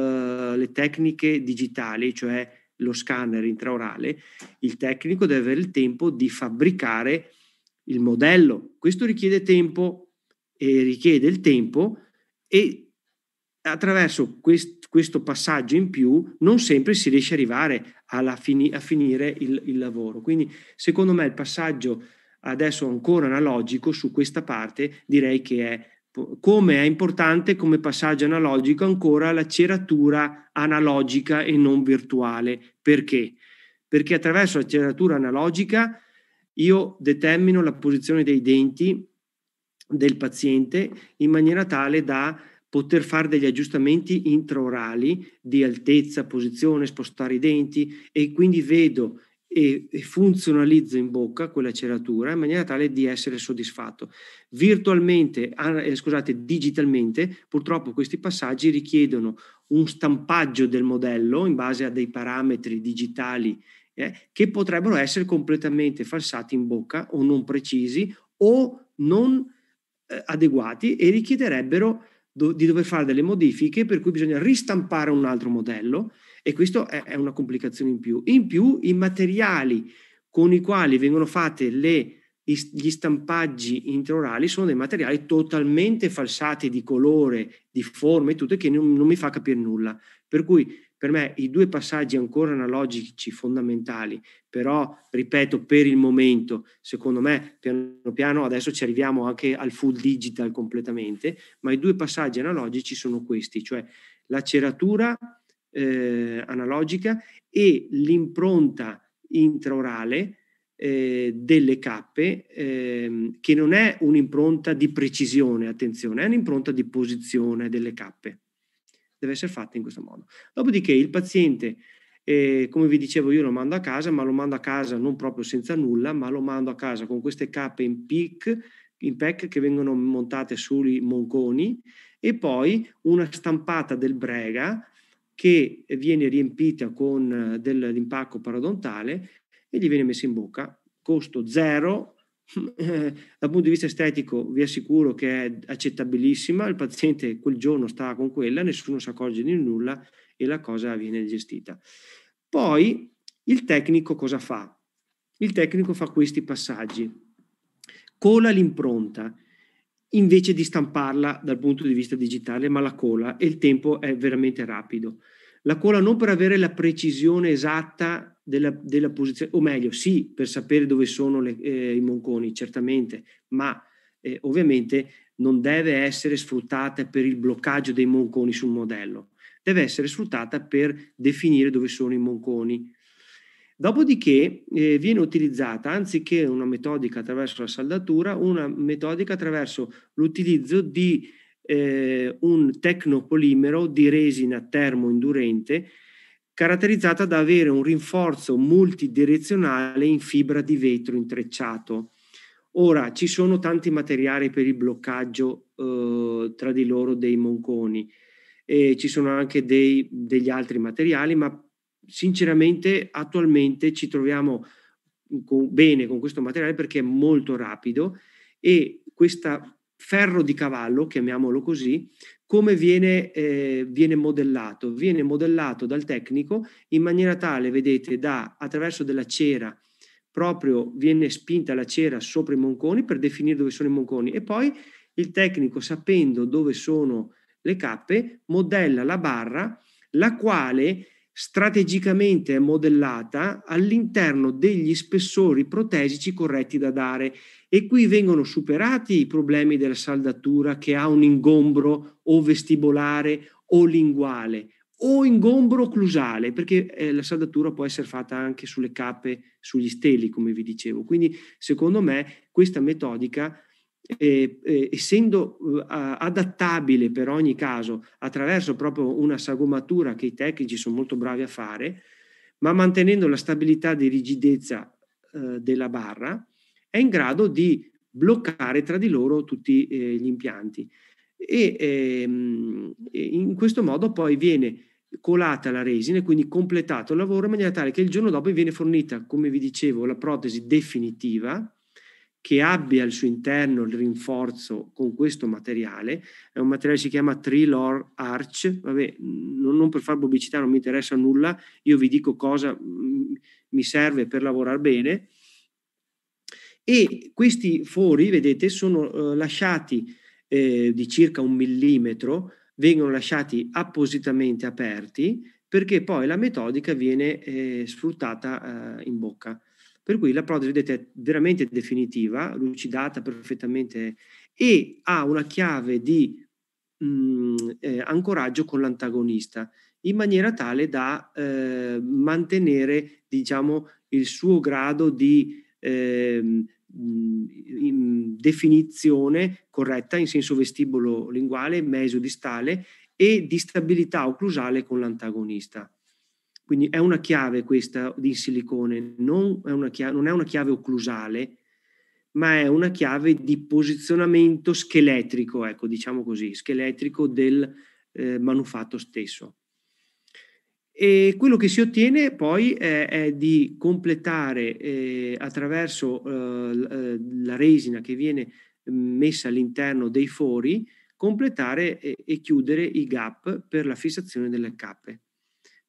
S1: le tecniche digitali, cioè lo scanner intraorale, il tecnico deve avere il tempo di fabbricare il modello. Questo richiede tempo e richiede il tempo e attraverso quest, questo passaggio in più non sempre si riesce ad arrivare fini, a finire il, il lavoro. Quindi secondo me il passaggio adesso ancora analogico su questa parte direi che è Ecco, come è importante come passaggio analogico ancora la ceratura analogica e non virtuale. Perché? Perché attraverso la ceratura analogica io determino la posizione dei denti del paziente in maniera tale da poter fare degli aggiustamenti intraorali di altezza, posizione, spostare i denti e quindi vedo e, funzionalizzo in bocca quella ceratura in maniera tale di essere soddisfatto. Virtualmente, eh, scusate, digitalmente, purtroppo questi passaggi richiedono un stampaggio del modello in base a dei parametri digitali eh, che potrebbero essere completamente falsati in bocca o non precisi o non eh, adeguati e richiederebbero do- di dover fare delle modifiche per cui bisogna ristampare un altro modello e questo è, è una complicazione in più. In più i materiali con i quali vengono fatti gli stampaggi intraorali sono dei materiali totalmente falsati di colore, di forma e tutto, che non, non mi fa capire nulla. Per cui per me i due passaggi ancora analogici fondamentali, però ripeto per il momento, secondo me piano piano adesso ci arriviamo anche al full digital completamente, ma i due passaggi analogici sono questi, cioè la ceratura eh, analogica e l'impronta intraorale eh, delle cappe ehm, che non è un'impronta di precisione, attenzione, è un'impronta di posizione delle cappe. Deve essere fatta in questo modo. Dopodiché il paziente, eh, come vi dicevo, io lo mando a casa, ma lo mando a casa non proprio senza nulla, ma lo mando a casa con queste cappe in PIC, in PEC che vengono montate sui monconi e poi una stampata del Brega che viene riempita con eh, dell'impacco parodontale e gli viene messa in bocca. Costo zero, dal punto di vista estetico vi assicuro che è accettabilissima, il paziente quel giorno sta con quella, nessuno si accorge di nulla e la cosa viene gestita. Poi il tecnico cosa fa? Il tecnico fa questi passaggi. Cola l'impronta, invece di stamparla dal punto di vista digitale, ma la cola e il tempo è veramente rapido. La cola non per avere la precisione esatta della, della posizione, o meglio, sì, per sapere dove sono le, eh, i monconi, certamente, ma eh, ovviamente non deve essere sfruttata per il bloccaggio dei monconi sul modello, deve essere sfruttata per definire dove sono i monconi, Dopodiché eh, viene utilizzata anziché una metodica attraverso la saldatura, una metodica attraverso l'utilizzo di eh, un tecnopolimero di resina termoindurente caratterizzata da avere un rinforzo multidirezionale in fibra di vetro intrecciato. Ora, ci sono tanti materiali per il bloccaggio eh, tra di loro dei monconi, e ci sono anche dei, degli altri materiali, ma sinceramente attualmente ci troviamo con, bene con questo materiale perché è molto rapido e questo ferro di cavallo, chiamiamolo così, come viene, eh, viene, modellato? Viene modellato dal tecnico in maniera tale, vedete, da attraverso della cera, proprio viene spinta la cera sopra i monconi per definire dove sono i monconi e poi il tecnico, sapendo dove sono le cappe, modella la barra, la quale strategicamente è modellata all'interno degli spessori protesici corretti da dare e qui vengono superati i problemi della saldatura che ha un ingombro o vestibolare o linguale o ingombro occlusale, perché eh, la saldatura può essere fatta anche sulle cappe, sugli steli, come vi dicevo. Quindi, secondo me, questa metodica eh, essendo eh, adattabile per ogni caso attraverso proprio una sagomatura che i tecnici sono molto bravi a fare, ma mantenendo la stabilità di rigidezza eh, della barra, è in grado di bloccare tra di loro tutti eh, gli impianti. E ehm, in questo modo poi viene colata la resina e quindi completato il lavoro in maniera tale che il giorno dopo viene fornita, come vi dicevo, la protesi definitiva che abbia al suo interno il rinforzo con questo materiale, è un materiale che si chiama Trilor Arch, vabbè, non, non per fare pubblicità, non mi interessa nulla, io vi dico cosa mm, mi serve per lavorare bene, e questi fori, vedete, sono eh, lasciati eh, di circa un millimetro, vengono lasciati appositamente aperti perché poi la metodica viene eh, sfruttata eh, in bocca. Per cui la protesi, vedete, è veramente definitiva, lucidata perfettamente e ha una chiave di mh, mm, eh, ancoraggio con l'antagonista, in maniera tale da eh, mantenere, diciamo, il suo grado di eh, mh, mm, definizione corretta in senso vestibolo linguale, meso distale e di stabilità occlusale con l'antagonista. Quindi è una chiave questa di silicone, non è una chiave, è una chiave occlusale, ma è una chiave di posizionamento scheletrico, ecco, diciamo così, scheletrico del eh, manufatto stesso. E quello che si ottiene poi è, è di completare eh, attraverso eh, eh la resina che viene mm, messa all'interno dei fori, completare e, e chiudere i gap per la fissazione delle cappe.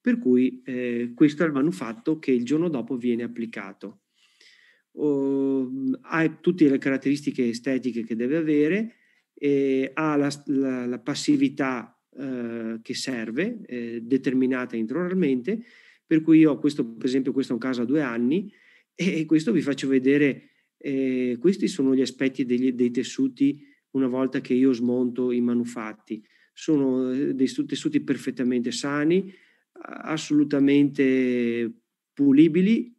S1: Per cui eh, questo è il manufatto che il giorno dopo viene applicato. Oh, ha tutte le caratteristiche estetiche che deve avere, eh, ha la, la, la passività eh, che serve, eh, determinata intraoralmente, per cui io ho questo, per esempio, questo è un caso a due anni e, questo vi faccio vedere, eh, questi sono gli aspetti degli, dei tessuti una volta che io smonto i manufatti. Sono eh, dei tessuti perfettamente sani, assolutamente pulibili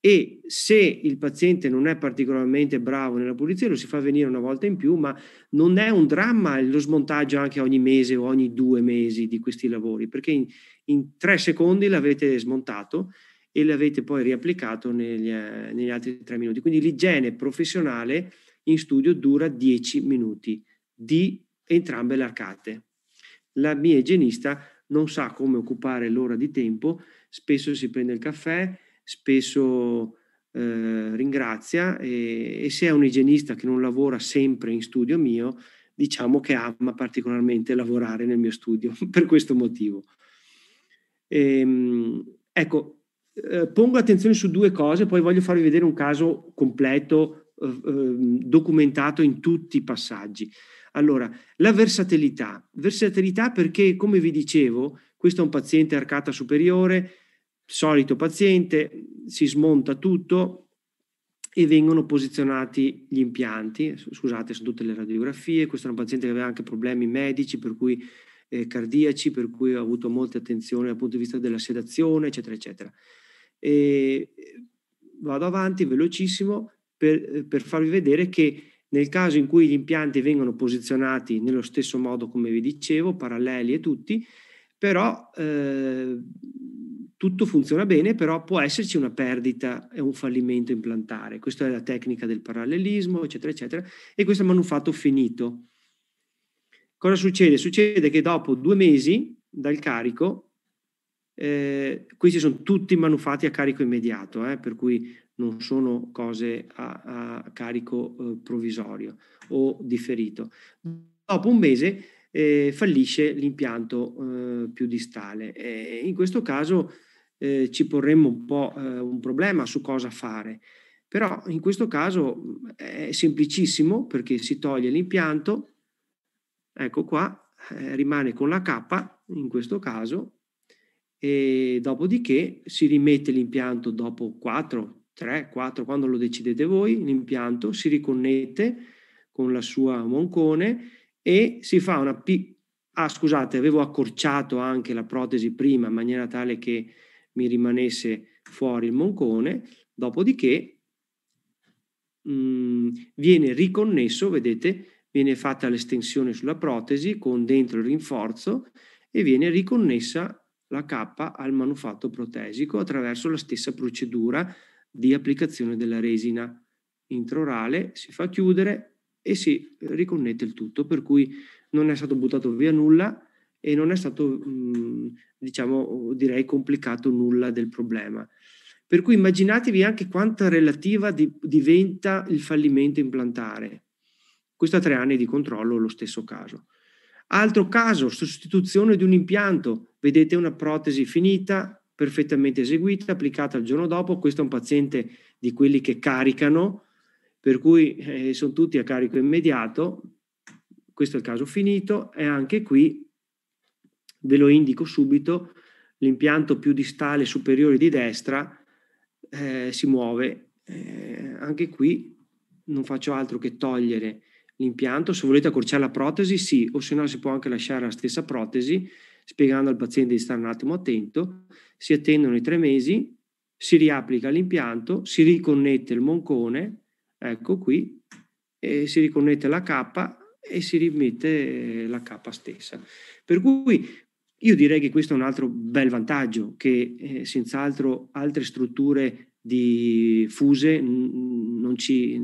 S1: e se il paziente non è particolarmente bravo nella pulizia lo si fa venire una volta in più, ma non è un dramma lo smontaggio anche ogni mese o ogni due mesi di questi lavori, perché in, in tre secondi l'avete smontato e l'avete poi riapplicato negli, eh, negli altri tre minuti. Quindi l'igiene professionale in studio dura 10 minuti di entrambe le arcate. La mia igienista non sa come occupare l'ora di tempo, spesso si prende il caffè, spesso eh, ringrazia e, e, se è un igienista che non lavora sempre in studio mio, diciamo che ama particolarmente lavorare nel mio studio per questo motivo. E, ehm, ecco, eh, pongo attenzione su due cose, poi voglio farvi vedere un caso completo, eh, ehm, documentato in tutti i passaggi. Allora, la versatilità. Versatilità perché, come vi dicevo, questo è un paziente arcata superiore, solito paziente, si smonta tutto e vengono posizionati gli impianti. Scusate, sono tutte le radiografie. Questo è un paziente che aveva anche problemi medici, per cui eh, cardiaci, per cui ha avuto molta attenzione dal punto di vista della sedazione, eccetera, eccetera. E vado avanti velocissimo per, eh, per farvi vedere che nel caso in cui gli impianti vengono posizionati nello stesso modo, come vi dicevo, paralleli e tutti, però eh, tutto funziona bene, però può esserci una perdita e un fallimento implantare. Questa è la tecnica del parallelismo, eccetera, eccetera, e questo è manufatto finito. Cosa succede? Succede che dopo due mesi dal carico, eh, questi sono tutti manufatti a carico immediato, eh, per cui non sono cose a, a carico eh, provvisorio o differito. Dopo un mese eh, fallisce l'impianto eh, più distale. E in questo caso eh, ci porremmo un po' eh, un problema su cosa fare, però in questo caso eh, è semplicissimo perché si toglie l'impianto, ecco qua, rimane con la K in questo caso, e dopodiché si rimette l'impianto dopo 4, 3, 4, quando lo decidete voi, l'impianto si riconnette con la sua moncone e si fa una... P- ah, scusate, avevo accorciato anche la protesi prima in maniera tale che mi rimanesse fuori il moncone, dopodiché mh, mm, viene riconnesso, vedete, viene fatta l'estensione sulla protesi con dentro il rinforzo e viene riconnessa la cappa al manufatto protesico attraverso la stessa procedura di applicazione della resina intraorale, si fa chiudere e si riconnette il tutto, per cui non è stato buttato via nulla e non è stato, mm, diciamo, direi complicato nulla del problema. Per cui immaginatevi anche quanta relativa di, diventa il fallimento implantare. Questo a tre anni di controllo, lo stesso caso. Altro caso, sostituzione di un impianto. Vedete una protesi finita, perfettamente eseguita, applicata il giorno dopo. Questo è un paziente di quelli che caricano, per cui eh, sono tutti a carico immediato. Questo è il caso finito e anche qui ve lo indico subito, l'impianto più distale superiore di destra eh, si muove. Eh, anche qui non faccio altro che togliere l'impianto. Se volete accorciare la protesi, sì, o se no si può anche lasciare la stessa protesi, spiegando al paziente di stare un attimo attento si attendono i tre mesi, si riapplica l'impianto, si riconnette il moncone, ecco qui, si riconnette la cappa e si rimette la cappa stessa. Per cui io direi che questo è un altro bel vantaggio che eh, senz'altro altre strutture di fuse non ci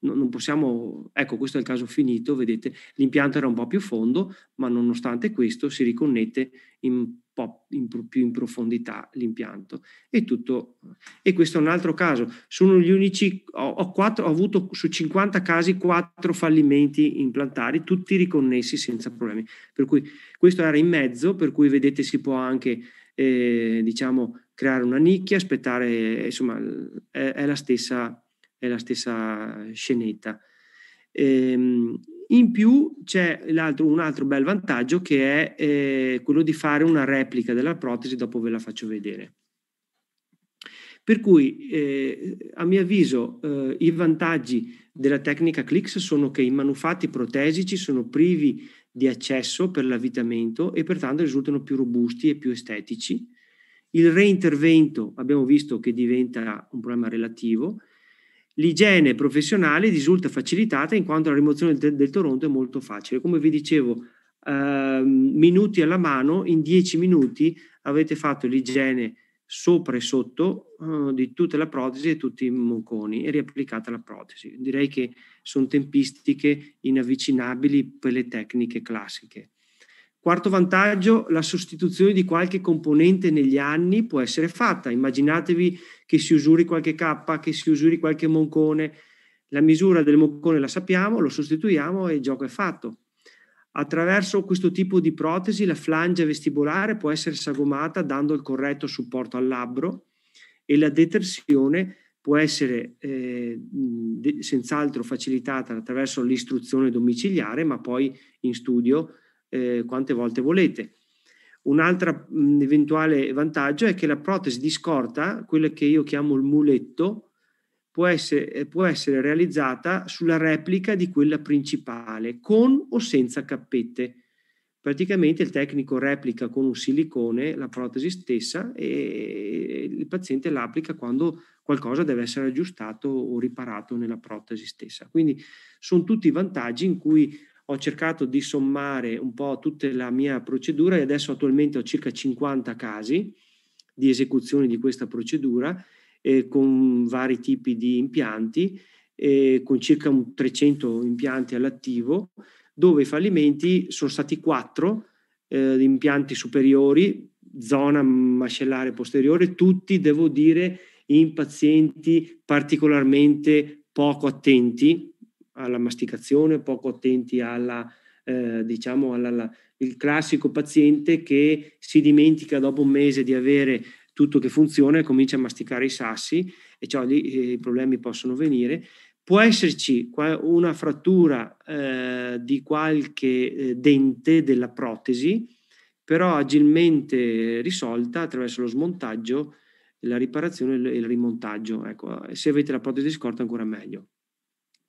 S1: non possiamo ecco questo è il caso finito vedete l'impianto era un po' più fondo ma nonostante questo si riconnette in po' in, più in profondità l'impianto. E, tutto, e questo è un altro caso. Sono gli unici, ho, ho, quattro, ho avuto su 50 casi quattro fallimenti implantari, tutti riconnessi senza problemi. Per cui questo era in mezzo, per cui vedete si può anche eh, diciamo, creare una nicchia, aspettare, insomma, è, è, la, stessa, è la stessa scenetta. Ehm, in più c'è un altro bel vantaggio che è eh, quello di fare una replica della protesi, dopo ve la faccio vedere. Per cui, eh, a mio avviso, eh, i vantaggi della tecnica CLIX sono che i manufatti protesici sono privi di accesso per l'avvitamento e pertanto risultano più robusti e più estetici. Il reintervento abbiamo visto che diventa un problema relativo L'igiene professionale risulta facilitata in quanto la rimozione del, del Toronto è molto facile. Come vi dicevo, eh, minuti alla mano, in dieci minuti avete fatto l'igiene sopra e sotto eh, di tutta la protesi e tutti i monconi e riapplicata la protesi. Direi che sono tempistiche inavvicinabili per le tecniche classiche. Quarto vantaggio, la sostituzione di qualche componente negli anni può essere fatta. Immaginatevi che si usuri qualche K, che si usuri qualche moncone. La misura del moncone la sappiamo, lo sostituiamo e il gioco è fatto. Attraverso questo tipo di protesi la flange vestibolare può essere sagomata dando il corretto supporto al labbro e la detersione può essere eh, senz'altro facilitata attraverso l'istruzione domiciliare, ma poi in studio eh, quante volte volete. Un altro eventuale vantaggio è che la protesi di scorta, quella che io chiamo il muletto, può essere, eh, può essere realizzata sulla replica di quella principale, con o senza cappette. Praticamente il tecnico replica con un silicone la protesi stessa e il paziente l'applica quando qualcosa deve essere aggiustato o riparato nella protesi stessa. Quindi sono tutti vantaggi in cui ho cercato di sommare un po' tutta la mia procedura e adesso attualmente ho circa 50 casi di esecuzione di questa procedura eh, con vari tipi di impianti, eh, con circa 300 impianti all'attivo, dove i fallimenti sono stati 4 eh, impianti superiori, zona mascellare posteriore, tutti, devo dire, in pazienti particolarmente poco attenti alla masticazione, poco attenti alla, eh, diciamo, alla, alla, il classico paziente che si dimentica dopo un mese di avere tutto che funziona e comincia a masticare i sassi e ciò lì eh, i problemi possono venire. Può esserci una frattura eh, di qualche eh, dente della protesi, però agilmente risolta attraverso lo smontaggio, la riparazione e il rimontaggio. Ecco, se avete la protesi scorta ancora meglio.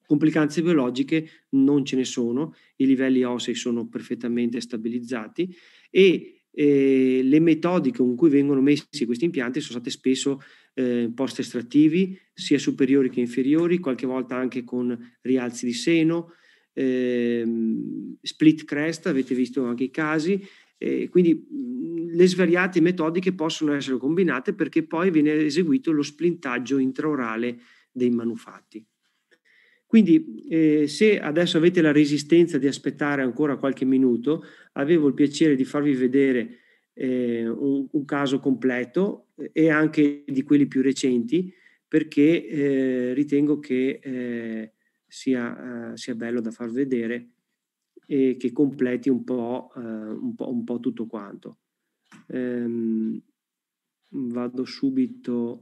S1: Complicanze biologiche non ce ne sono, i livelli ossei sono perfettamente stabilizzati e eh, le metodiche con cui vengono messi questi impianti sono state spesso eh, post estrattivi, sia superiori che inferiori, qualche volta anche con rialzi di seno, ehm, split crest, avete visto anche i casi, eh, quindi mm, le svariate metodiche possono essere combinate perché poi viene eseguito lo splintaggio intraorale dei manufatti. Quindi eh, se adesso avete la resistenza di aspettare ancora qualche minuto, avevo il piacere di farvi vedere eh, un, un, caso completo eh, e anche di quelli più recenti perché eh, ritengo che eh, sia, eh, sia, bello da far vedere e che completi un po', un po', un po tutto quanto. Ehm, vado subito.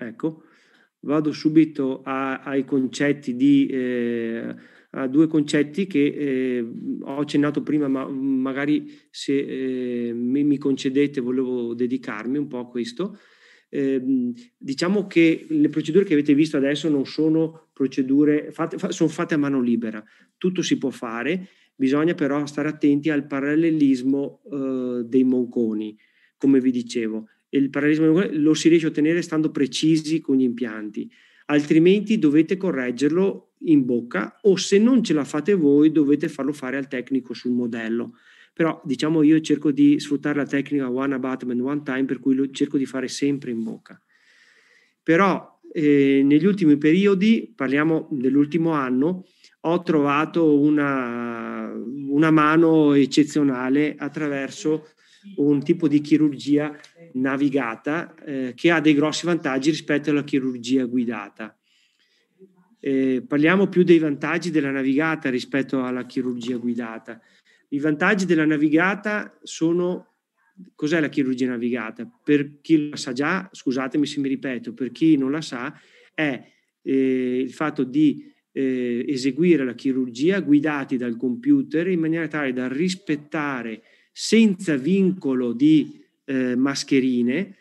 S1: ecco vado subito a, ai concetti di... Eh, a due concetti che eh, ho accennato prima, ma magari se eh, mi, mi, concedete volevo dedicarmi un po' a questo. Eh, diciamo che le procedure che avete visto adesso non sono procedure fatte, fa, sono fatte a mano libera, tutto si può fare, bisogna però stare attenti al parallelismo eh, dei monconi, come vi dicevo il parallelismo lo si riesce a ottenere stando precisi con gli impianti, altrimenti dovete correggerlo in bocca o se non ce la fate voi dovete farlo fare al tecnico sul modello. Però diciamo io cerco di sfruttare la tecnica one abatment, one time, per cui lo cerco di fare sempre in bocca. Però eh, negli ultimi periodi, parliamo dell'ultimo anno, ho trovato una, una mano eccezionale attraverso un tipo di chirurgia navigata eh, che ha dei grossi vantaggi rispetto alla chirurgia guidata. Eh, parliamo più dei vantaggi della navigata rispetto alla chirurgia guidata. I vantaggi della navigata sono cos'è la chirurgia navigata? Per chi la sa già, scusatemi se mi ripeto, per chi non la sa, è eh, il fatto di eh, eseguire la chirurgia guidati dal computer in maniera tale da rispettare senza vincolo di eh, mascherine,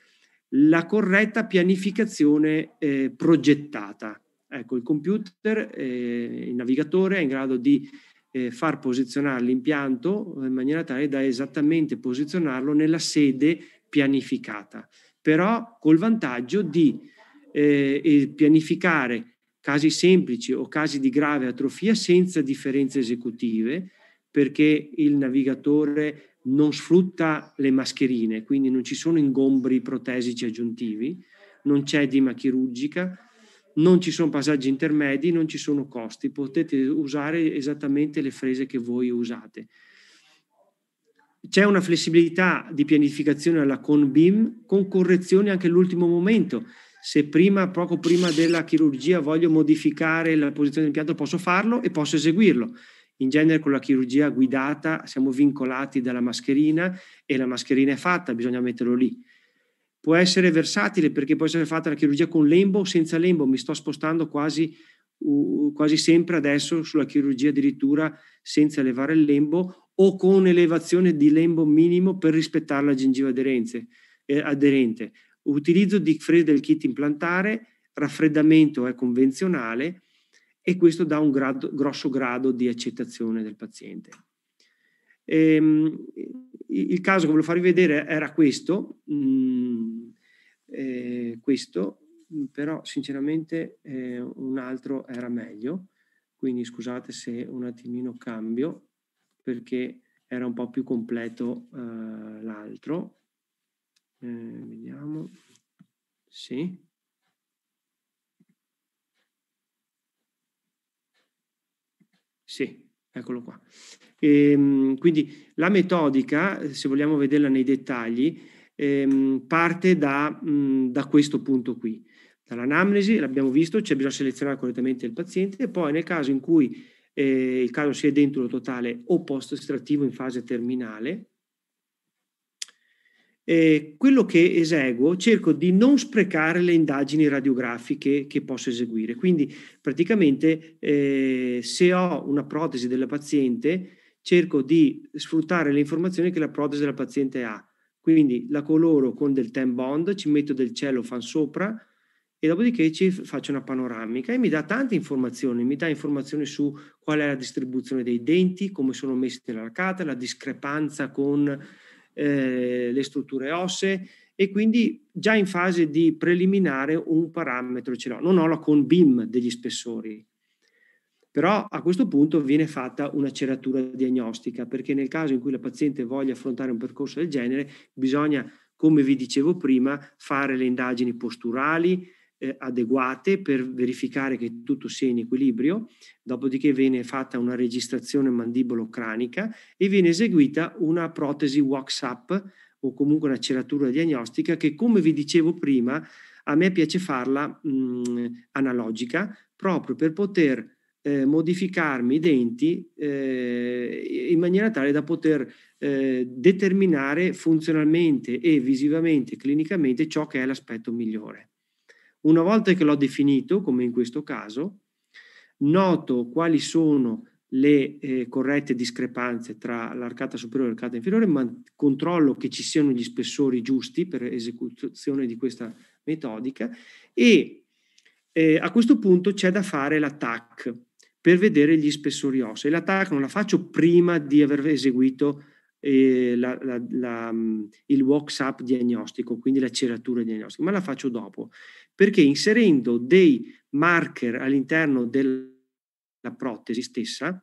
S1: la corretta pianificazione eh, progettata. Ecco, il computer, eh, il navigatore è in grado di eh, far posizionare l'impianto eh, in maniera tale da esattamente posizionarlo nella sede pianificata, però col vantaggio di eh, pianificare casi semplici o casi di grave atrofia senza differenze esecutive, perché il navigatore non sfrutta le mascherine, quindi non ci sono ingombri protesici aggiuntivi, non c'è dima chirurgica, non ci sono passaggi intermedi, non ci sono costi, potete usare esattamente le frese che voi usate. C'è una flessibilità di pianificazione alla CONBIM con correzioni anche all'ultimo momento. Se prima, poco prima della chirurgia voglio modificare la posizione dell'impianto, posso farlo e posso eseguirlo. In genere con la chirurgia guidata siamo vincolati dalla mascherina e la mascherina è fatta, bisogna metterlo lì. Può essere versatile perché può essere fatta la chirurgia con lembo o senza lembo, mi sto spostando quasi, uh, quasi sempre adesso sulla chirurgia addirittura senza levare il lembo o con elevazione di lembo minimo per rispettare la gengiva aderenze, eh, aderente. Utilizzo di freddo del kit implantare, raffreddamento è eh, convenzionale, e questo dà un grado, grosso grado di accettazione del paziente. Ehm, il caso che volevo farvi vedere era questo, mh, mm, eh, questo però sinceramente eh, un altro era meglio, quindi scusate se un attimino cambio perché era un po' più completo eh, l'altro. Eh, vediamo, sì. Sì, eccolo qua. E, ehm, quindi la metodica, se vogliamo vederla nei dettagli, ehm, parte da, mh, mm, da, questo punto qui. Dall'anamnesi, l'abbiamo visto, c'è bisogno di selezionare correttamente il paziente e poi nel caso in cui eh, il caso sia dentro lo totale o post-estrattivo in fase terminale, eh, quello che eseguo cerco di non sprecare le indagini radiografiche che posso eseguire. Quindi praticamente eh, se ho una protesi della paziente cerco di sfruttare le informazioni che la protesi della paziente ha. Quindi la coloro con del ten bond, ci metto del cellophane sopra e dopodiché ci faccio una panoramica e mi dà tante informazioni, mi dà informazioni su qual è la distribuzione dei denti, come sono messi nell'arcata, la discrepanza con eh, le strutture ossee e quindi già in fase di preliminare un parametro ce l'ho. Non ho la con BIM degli spessori, però a questo punto viene fatta una ceratura diagnostica perché nel caso in cui la paziente voglia affrontare un percorso del genere bisogna, come vi dicevo prima, fare le indagini posturali, eh, adeguate per verificare che tutto sia in equilibrio, dopodiché viene fatta una registrazione mandibolo-cranica e viene eseguita una protesi wax-up o comunque una ceratura diagnostica che, come vi dicevo prima, a me piace farla mh, mm, analogica proprio per poter eh, modificarmi i denti eh, in maniera tale da poter eh, determinare funzionalmente e visivamente, clinicamente ciò che è l'aspetto migliore. Una volta che l'ho definito, come in questo caso, noto quali sono le eh, corrette discrepanze tra l'arcata superiore e l'arcata inferiore, ma controllo che ci siano gli spessori giusti per esecuzione di questa metodica e eh, a questo punto c'è da fare l'attack per vedere gli spessori ossei. L'attack non la faccio prima di aver eseguito eh, la, la, la, mm, il walk-up diagnostico, quindi la ceratura diagnostica, ma la faccio dopo perché inserendo dei marker all'interno della protesi stessa,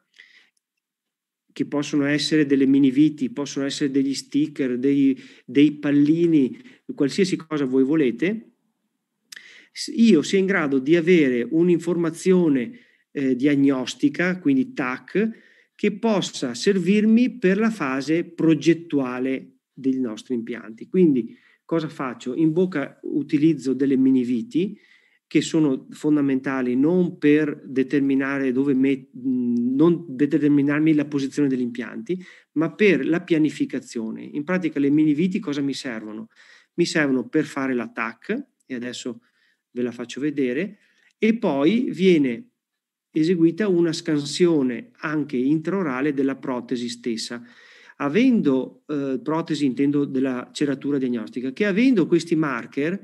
S1: che possono essere delle mini viti, possono essere degli sticker, dei, dei pallini, qualsiasi cosa voi volete, io sia in grado di avere un'informazione eh, diagnostica, quindi TAC, che possa servirmi per la fase progettuale dei nostri impianti. Quindi Cosa faccio? In bocca utilizzo delle mini viti che sono fondamentali non per determinare dove met- non determinarmi la posizione degli impianti, ma per la pianificazione. In pratica le mini viti cosa mi servono? Mi servono per fare l'attack e adesso ve la faccio vedere e poi viene eseguita una scansione anche intraorale della protesi stessa avendo eh, protesi intendo della ceratura diagnostica, che avendo questi marker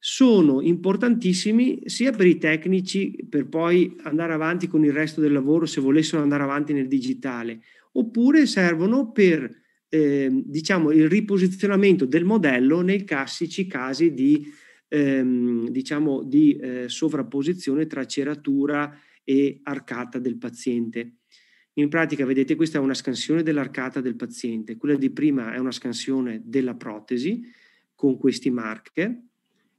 S1: sono importantissimi sia per i tecnici per poi andare avanti con il resto del lavoro se volessero andare avanti nel digitale, oppure servono per eh, diciamo, il riposizionamento del modello nei classici casi di, ehm, diciamo, di eh, sovrapposizione tra ceratura e arcata del paziente. In pratica, vedete, questa è una scansione dell'arcata del paziente. Quella di prima è una scansione della protesi con questi marker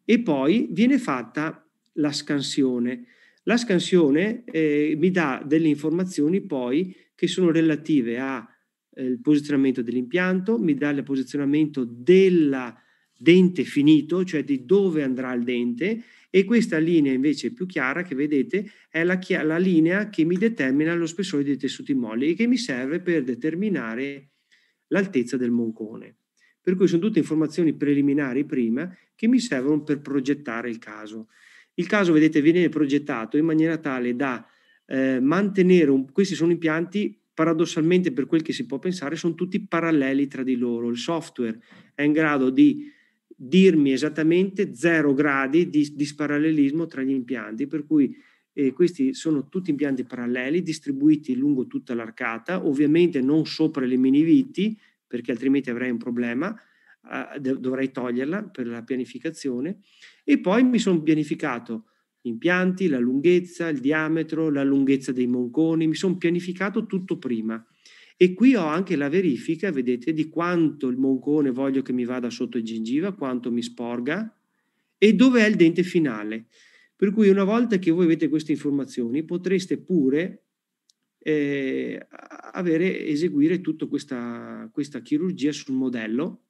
S1: e poi viene fatta la scansione. La scansione eh, mi dà delle informazioni poi che sono relative al eh, posizionamento dell'impianto, mi dà il posizionamento della dente finito, cioè di dove andrà il dente, e questa linea invece più chiara che vedete è la, chi- la linea che mi determina lo spessore dei tessuti molli e che mi serve per determinare l'altezza del moncone. Per cui sono tutte informazioni preliminari prima che mi servono per progettare il caso. Il caso, vedete, viene progettato in maniera tale da eh, mantenere, un, questi sono impianti paradossalmente per quel che si può pensare, sono tutti paralleli tra di loro. Il software è in grado di dirmi esattamente zero gradi di sparallelismo tra gli impianti, per cui eh, questi sono tutti impianti paralleli distribuiti lungo tutta l'arcata, ovviamente non sopra le mini viti, perché altrimenti avrei un problema, eh, dovrei toglierla per la pianificazione e poi mi sono pianificato gli impianti, la lunghezza, il diametro, la lunghezza dei monconi, mi sono pianificato tutto prima. E qui ho anche la verifica, vedete, di quanto il moncone voglio che mi vada sotto il gengiva, quanto mi sporga e dove è il dente finale. Per cui una volta che voi avete queste informazioni potreste pure eh, avere, eseguire tutta questa, questa chirurgia sul modello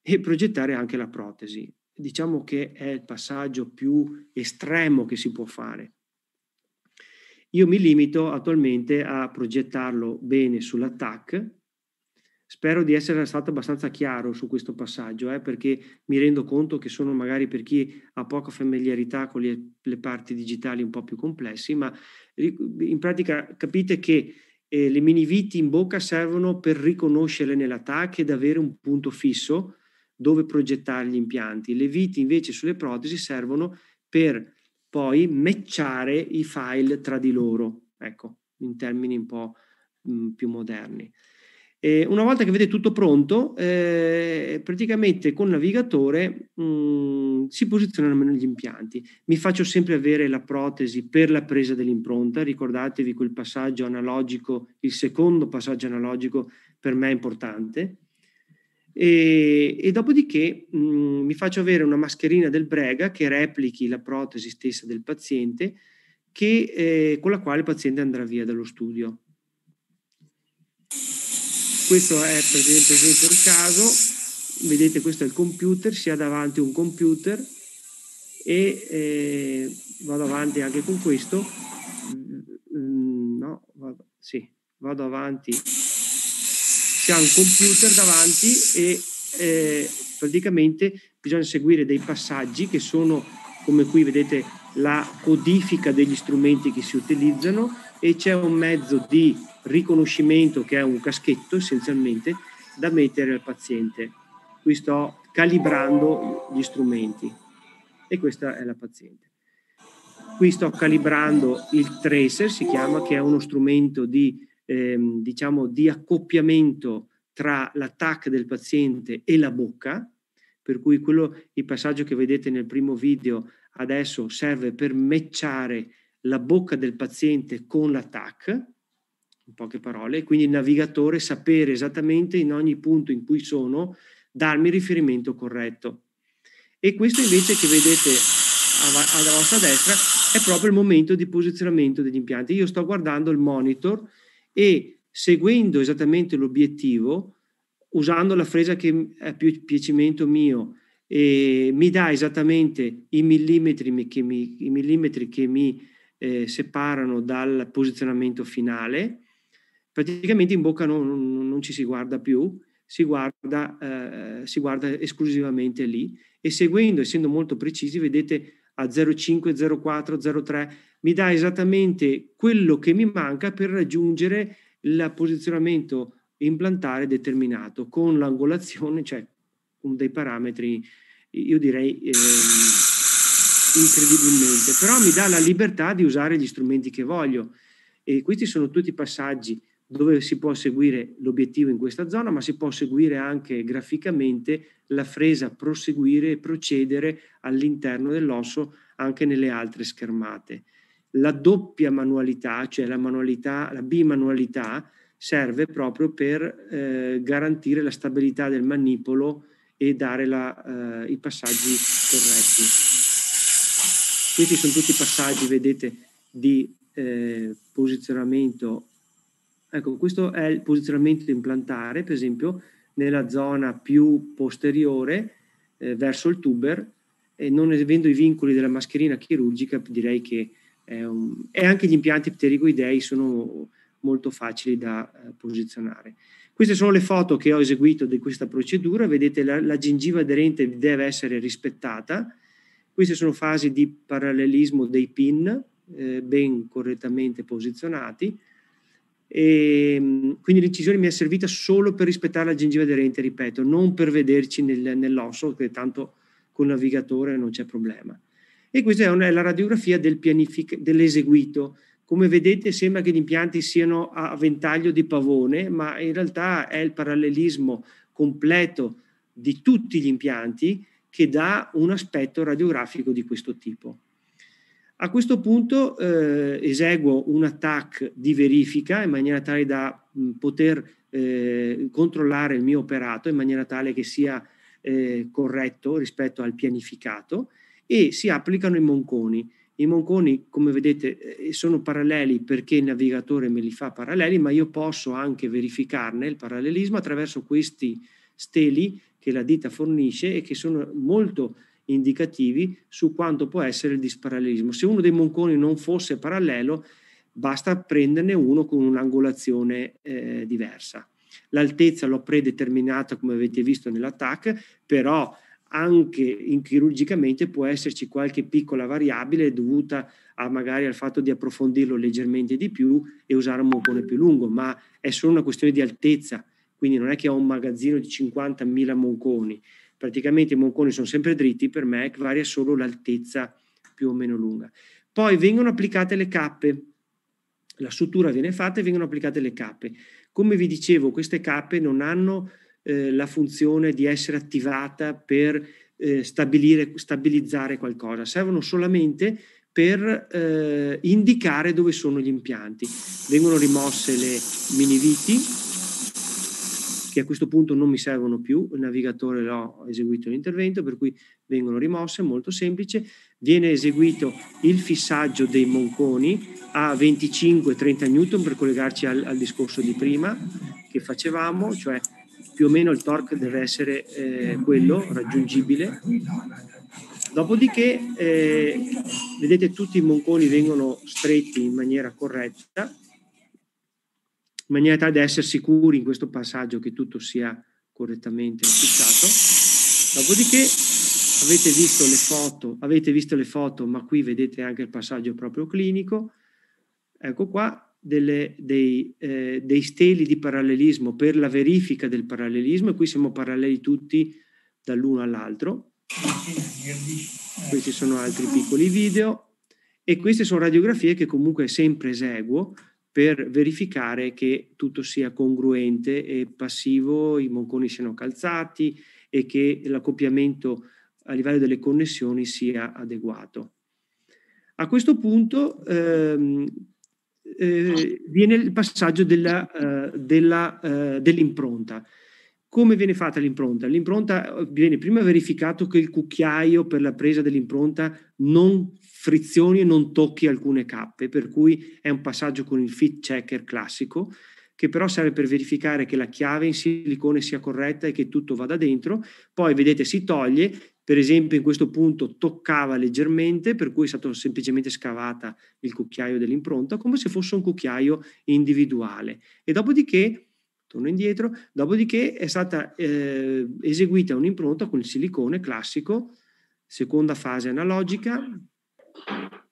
S1: e progettare anche la protesi. Diciamo che è il passaggio più estremo che si può fare. Io mi limito attualmente a progettarlo bene sull'attack. Spero di essere stato abbastanza chiaro su questo passaggio, eh, perché mi rendo conto che sono magari per chi ha poca familiarità con le, le parti digitali un po' più complessi, ma eh, in pratica capite che eh, le mini viti in bocca servono per riconoscere nell'attack ed avere un punto fisso dove progettare gli impianti. Le viti invece sulle protesi servono per poi matchare i file tra di loro, ecco, in termini un po' mh, mm, più moderni. E una volta che avete tutto pronto, eh, praticamente con il navigatore mh, mm, si posizionano meno gli impianti. Mi faccio sempre avere la protesi per la presa dell'impronta, ricordatevi quel passaggio analogico, il secondo passaggio analogico per me è importante, e, e dopodiché mh, mm, mi faccio avere una mascherina del Brega che replichi la protesi stessa del paziente che, eh, con la quale il paziente andrà via dallo studio. Questo è per esempio, il caso, vedete questo è il computer, si ha davanti un computer e eh, vado avanti anche con questo, mm, no, vado, sì, vado avanti c'è un computer davanti e eh, praticamente bisogna seguire dei passaggi che sono, come qui vedete, la codifica degli strumenti che si utilizzano e c'è un mezzo di riconoscimento che è un caschetto essenzialmente da mettere al paziente. Qui sto calibrando gli strumenti e questa è la paziente. Qui sto calibrando il tracer, si chiama, che è uno strumento di ehm, diciamo, di accoppiamento tra l'attacco del paziente e la bocca, per cui quello, il passaggio che vedete nel primo video adesso serve per matchare la bocca del paziente con l'attacco, in poche parole, quindi il navigatore sapere esattamente in ogni punto in cui sono, darmi il riferimento corretto. E questo invece che vedete alla vostra destra è proprio il momento di posizionamento degli impianti. Io sto guardando il monitor e seguendo esattamente l'obiettivo, usando la fresa che è più piacimento mio, eh, mi dà esattamente i millimetri che mi, millimetri che mi eh, separano dal posizionamento finale, praticamente in bocca non, non ci si guarda più, si guarda, eh, si guarda esclusivamente lì e seguendo, essendo molto precisi, vedete a 0,5, 0,4, 0,3, mi dà esattamente quello che mi manca per raggiungere il posizionamento implantare determinato con l'angolazione, cioè con dei parametri, io direi eh, incredibilmente, però mi dà la libertà di usare gli strumenti che voglio e questi sono tutti passaggi dove si può seguire l'obiettivo in questa zona, ma si può seguire anche graficamente la fresa proseguire e procedere all'interno dell'osso anche nelle altre schermate. La doppia manualità, cioè la, manualità, la bimanualità, serve proprio per eh, garantire la stabilità del manipolo e dare la, eh, i passaggi corretti. Questi sono tutti i passaggi, vedete, di eh, posizionamento Ecco, questo è il posizionamento implantare, per esempio, nella zona più posteriore eh, verso il tuber e non avendo i vincoli della mascherina chirurgica direi che è un... e anche gli impianti pterigoidei sono molto facili da eh, posizionare. Queste sono le foto che ho eseguito di questa procedura, vedete la, la gengiva aderente deve essere rispettata, queste sono fasi di parallelismo dei pin eh, ben correttamente posizionati, e, ehm, quindi l'incisione mi è servita solo per rispettare la gengiva aderente, ripeto, non per vederci nel, nell'osso, che tanto col navigatore non c'è problema. E questa è, una, è la radiografia del pianific- dell'eseguito. Come vedete sembra che gli impianti siano a ventaglio di pavone, ma in realtà è il parallelismo completo di tutti gli impianti che dà un aspetto radiografico di questo tipo. A questo punto eh, eseguo un attack di verifica in maniera tale da mh, mm, poter eh, controllare il mio operato in maniera tale che sia eh, corretto rispetto al pianificato e si applicano i monconi. I monconi, come vedete, eh, sono paralleli perché il navigatore me li fa paralleli, ma io posso anche verificarne il parallelismo attraverso questi steli che la ditta fornisce e che sono molto indicativi su quanto può essere il disparallelismo. Se uno dei monconi non fosse parallelo, basta prenderne uno con un'angolazione eh, diversa. L'altezza l'ho predeterminata, come avete visto nell'attack, però anche in chirurgicamente può esserci qualche piccola variabile dovuta a magari al fatto di approfondirlo leggermente di più e usare un moncone più lungo, ma è solo una questione di altezza, quindi non è che ho un magazzino di 50.000 monconi, praticamente i monconi sono sempre dritti, per me varia solo l'altezza più o meno lunga. Poi vengono applicate le cappe, la sutura viene fatta e vengono applicate le cappe. Come vi dicevo, queste cappe non hanno eh, la funzione di essere attivata per eh, stabilizzare qualcosa, servono solamente per eh, indicare dove sono gli impianti. Vengono rimosse le miniviti che a questo punto non mi servono più, il navigatore l'ho eseguito l'intervento, per cui vengono rimosse, molto semplice, viene eseguito il fissaggio dei monconi a 25-30 newton per collegarci al, al, discorso di prima che facevamo, cioè più o meno il torque deve essere eh, quello raggiungibile. Dopodiché eh, vedete tutti i monconi vengono stretti in maniera corretta in maniera tale da essere sicuri in questo passaggio che tutto sia correttamente fissato. Dopodiché avete visto le foto, avete visto le foto, ma qui vedete anche il passaggio proprio clinico. Ecco qua delle, dei, eh, dei, steli di parallelismo per la verifica del parallelismo e qui siamo paralleli tutti dall'uno all'altro. Questi sono altri piccoli video e queste sono radiografie che comunque sempre eseguo per verificare che tutto sia congruente e passivo, i monconi siano calzati e che l'accoppiamento a livello delle connessioni sia adeguato. A questo punto ehm, eh, viene il passaggio della, eh, della, eh, dell'impronta. Come viene fatta l'impronta? L'impronta eh, viene prima verificato che il cucchiaio per la presa dell'impronta non frizioni e non tocchi alcune cappe, per cui è un passaggio con il fit checker classico, che però serve per verificare che la chiave in silicone sia corretta e che tutto vada dentro. Poi vedete si toglie, per esempio in questo punto toccava leggermente, per cui è stato semplicemente scavata il cucchiaio dell'impronta, come se fosse un cucchiaio individuale. E dopodiché torno indietro, dopodiché è stata eh, eseguita un'impronta con il silicone classico, seconda fase analogica,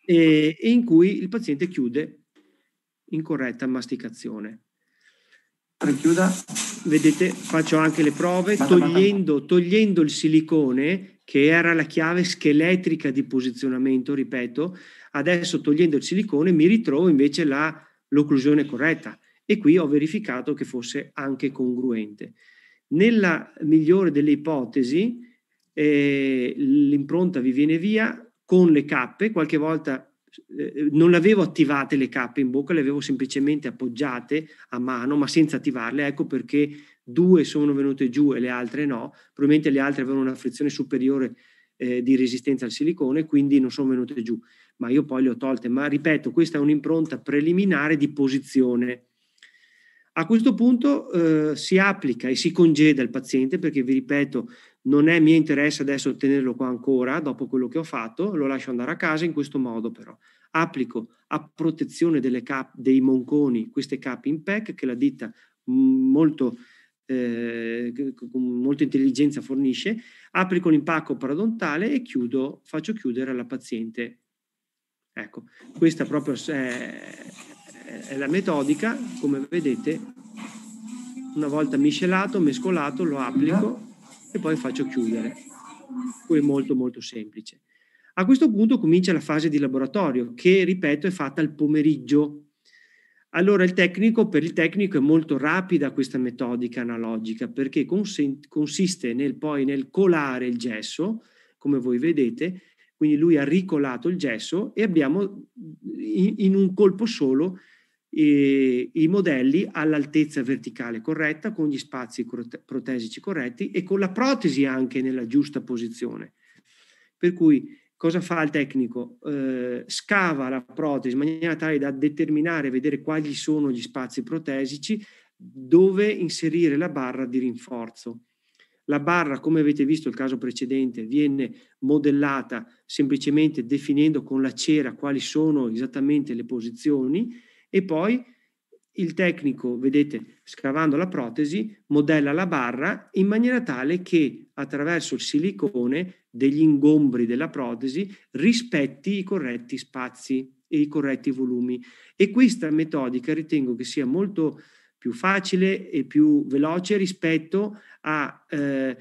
S1: e, e in cui il paziente chiude in corretta masticazione. Richiuda. Vedete, faccio anche le prove bata, togliendo, bata. togliendo il silicone che era la chiave scheletrica di posizionamento, ripeto, adesso togliendo il silicone mi ritrovo invece la, l'occlusione corretta e qui ho verificato che fosse anche congruente. Nella migliore delle ipotesi eh, l'impronta vi viene via con le cappe, qualche volta eh, eh non avevo attivate le cappe in bocca, le avevo semplicemente appoggiate a mano, ma senza attivarle, ecco perché due sono venute giù e le altre no, probabilmente le altre avevano una frizione superiore eh, di resistenza al silicone, quindi non sono venute giù, ma io poi le ho tolte, ma ripeto, questa è un'impronta preliminare di posizione. A questo punto eh, si applica e si congeda il paziente perché, vi ripeto, non è mio interesse adesso tenerlo qua ancora, dopo quello che ho fatto, lo lascio andare a casa in questo modo però. Applico a protezione cap, dei monconi queste cap in pack che la ditta mm, molto, eh, con molta intelligenza fornisce, applico l'impacco parodontale e chiudo, faccio chiudere alla paziente. Ecco, questa proprio è, è la metodica, come vedete, una volta miscelato, mescolato, lo applico e poi faccio chiudere. Poi è molto molto semplice. A questo punto comincia la fase di laboratorio che, ripeto, è fatta al pomeriggio. Allora il tecnico, per il tecnico è molto rapida questa metodica analogica perché consen- consiste nel poi nel colare il gesso, come voi vedete, quindi lui ha ricolato il gesso e abbiamo in, in un colpo solo eh, i modelli all'altezza verticale corretta, con gli spazi protesici corretti e con la protesi anche nella giusta posizione. Per cui cosa fa il tecnico? Eh, scava la protesi in maniera tale da determinare, vedere quali sono gli spazi protesici, dove inserire la barra di rinforzo. La barra, come avete visto il caso precedente, viene modellata semplicemente definendo con la cera quali sono esattamente le posizioni e poi il tecnico, vedete, scavando la protesi, modella la barra in maniera tale che attraverso il silicone degli ingombri della protesi rispetti i corretti spazi e i corretti volumi. E questa metodica ritengo che sia molto più facile e più veloce rispetto a eh,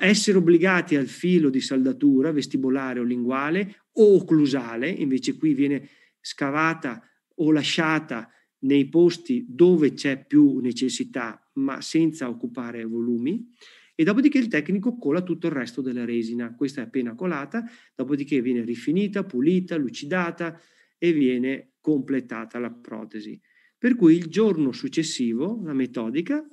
S1: essere obbligati al filo di saldatura vestibolare o linguale o occlusale, invece qui viene scavata o lasciata nei posti dove c'è più necessità, ma senza occupare volumi. E dopodiché il tecnico cola tutto il resto della resina. Questa è appena colata, dopodiché viene rifinita, pulita, lucidata e viene completata la protesi. Per cui il giorno successivo la metodica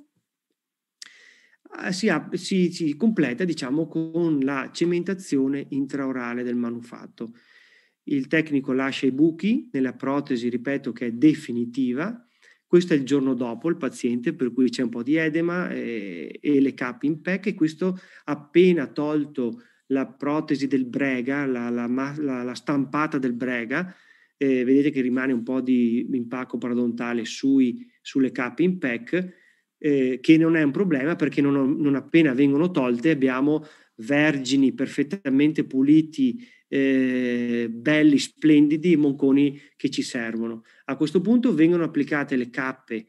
S1: eh, si, si, si completa diciamo, con la cementazione intraorale del manufatto il tecnico lascia i buchi nella protesi, ripeto, che è definitiva. Questo è il giorno dopo il paziente, per cui c'è un po' di edema e, eh, e le capi in PEC e questo appena tolto la protesi del brega, la, la, la, la stampata del brega, eh, vedete che rimane un po' di impacco parodontale sui, sulle capi in PEC, eh, che non è un problema perché non, non appena vengono tolte abbiamo vergini, perfettamente puliti, eh, belli, splendidi, i monconi che ci servono. A questo punto vengono applicate le cappe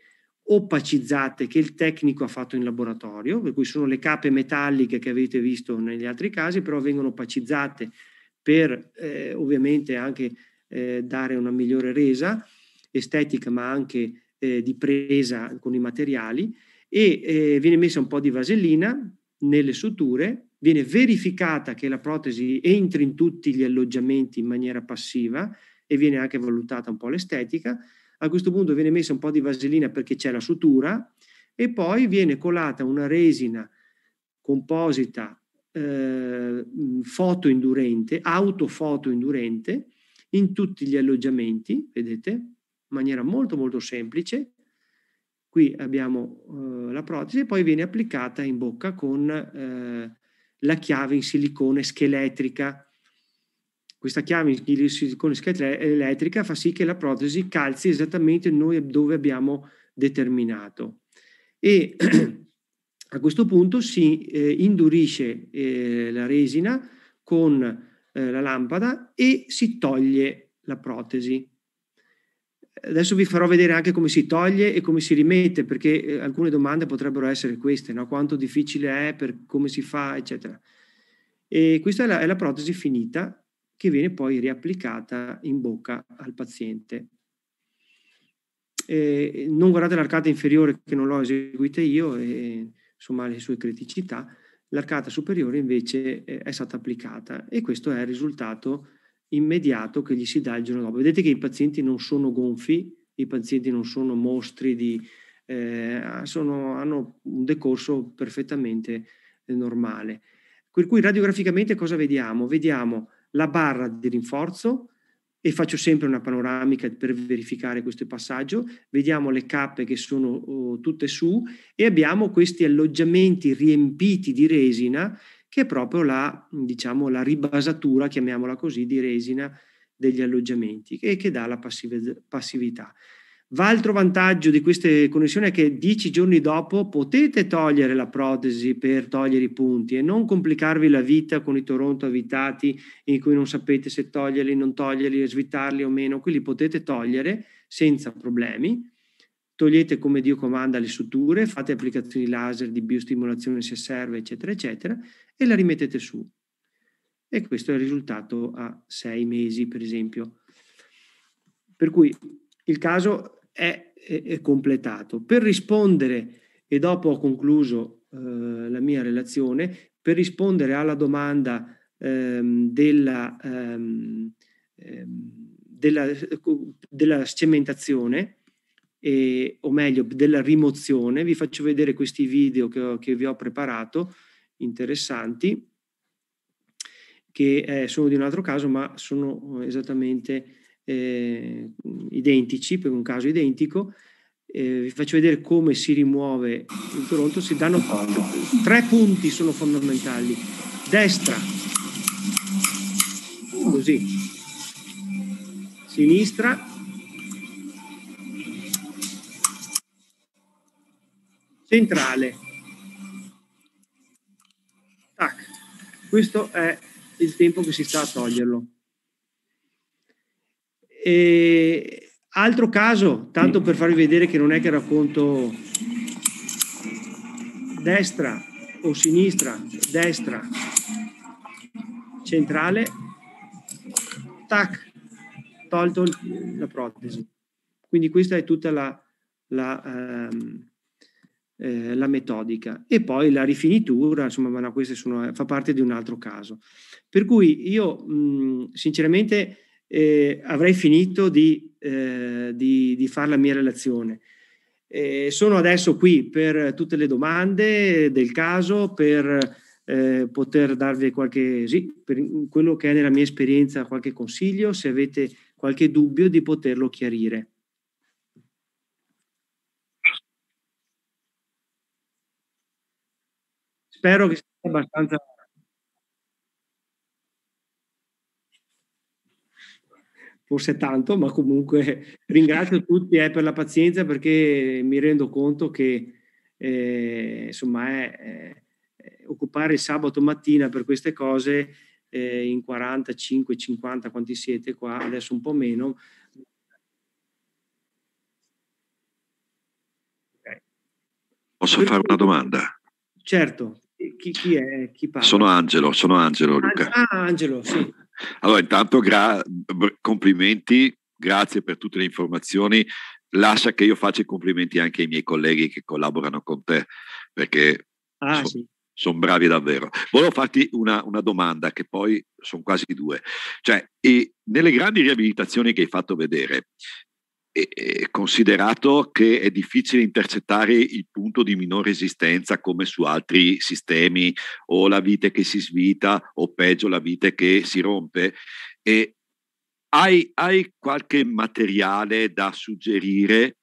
S1: opacizzate che il tecnico ha fatto in laboratorio, per cui sono le cappe metalliche che avete visto negli altri casi, però vengono opacizzate per eh, ovviamente anche eh, dare una migliore resa estetica, ma anche eh, di presa con i materiali e eh, viene messa un po' di vasellina nelle suture viene verificata che la protesi entri in tutti gli alloggiamenti in maniera passiva e viene anche valutata un po' l'estetica. A questo punto viene messa un po' di vaselina perché c'è la sutura e poi viene colata una resina composita eh, fotoindurente, autofotoindurente in tutti gli alloggiamenti, vedete, in maniera molto molto semplice. Qui abbiamo eh, la protesi e poi viene applicata in bocca con eh, la chiave in silicone scheletrica. Questa chiave in silicone scheletrica fa sì che la protesi calzi esattamente noi dove abbiamo determinato. E a questo punto si eh, indurisce eh, la resina con eh, la lampada e si toglie la protesi. Adesso vi farò vedere anche come si toglie e come si rimette, perché eh, alcune domande potrebbero essere queste, no? quanto difficile è, per come si fa, eccetera. E questa è la, è la protesi finita che viene poi riapplicata in bocca al paziente. Eh, non guardate l'arcata inferiore che non l'ho eseguita io, e, insomma le sue criticità, l'arcata superiore invece è stata applicata e questo è il risultato immediato che gli si dà il giorno dopo. Vedete che i pazienti non sono gonfi, i pazienti non sono mostri di, eh, sono, hanno un decorso perfettamente eh, normale. Per cui radiograficamente cosa vediamo? Vediamo la barra di rinforzo e faccio sempre una panoramica per verificare questo passaggio, vediamo le cappe che sono oh, tutte su e abbiamo questi alloggiamenti riempiti di resina che è proprio la, diciamo, la ribasatura, chiamiamola così, di resina degli alloggiamenti e che dà la passiv- passività. Valtro vantaggio di queste connessioni è che dieci giorni dopo potete togliere la protesi per togliere i punti e non complicarvi la vita con i Toronto avvitati in cui non sapete se toglierli, non toglierli, svitarli o meno. Quelli potete togliere senza problemi togliete come Dio comanda le suture, fate applicazioni laser di biostimolazione se serve, eccetera, eccetera, e la rimettete su. E questo è il risultato a sei mesi, per esempio. Per cui il caso è, è, è completato. Per rispondere, e dopo ho concluso eh, la mia relazione, per rispondere alla domanda ehm, della, ehm, ehm della, eh, della cementazione, e, o meglio della rimozione. Vi faccio vedere questi video che, ho, che vi ho preparato, interessanti, che eh, sono di un altro caso, ma sono eh, esattamente eh, identici, per un caso identico. Eh, vi faccio vedere come si rimuove il Toronto. Si danno tre punti, sono fondamentali. Destra, così, sinistra centrale. Tac. Questo è il tempo che si sta a toglierlo. E altro caso, tanto per farvi vedere che non è che racconto destra o sinistra, destra, centrale, tac, tolto la protesi. Quindi questa è tutta la, la um, eh, la metodica e poi la rifinitura, insomma, ma no, queste sono, eh, fa parte di un altro caso. Per cui io mh, sinceramente eh, avrei finito di, eh, di, di fare la mia relazione. Eh, sono adesso qui per tutte le domande del caso, per eh, poter darvi qualche, sì, per quello che è nella mia esperienza, qualche consiglio, se avete qualche dubbio di poterlo chiarire. spero che sia abbastanza... Forse tanto, ma comunque ringrazio tutti eh, per la pazienza perché mi rendo conto che eh, insomma, è, è eh, occupare il sabato mattina per queste cose eh, in 45, 50, quanti siete qua, adesso un po' meno.
S3: Posso fare una domanda?
S1: Certo. Eh, chi, chi, è? Chi parla? Sono
S3: Angelo, sono Angelo Luca.
S1: Ah, Angelo,
S3: sì. Allora, intanto gra- complimenti, grazie per tutte le informazioni. Lascia che io faccia i complimenti anche ai miei colleghi che collaborano con te, perché ah, sono sì. son bravi davvero. Volevo farti una, una domanda, che poi sono quasi due. Cioè, nelle grandi riabilitazioni che hai fatto vedere, considerato che è difficile intercettare il punto di minor resistenza come su altri sistemi, o la vite che si svita, o peggio la vite che si rompe. E hai, hai qualche materiale da suggerire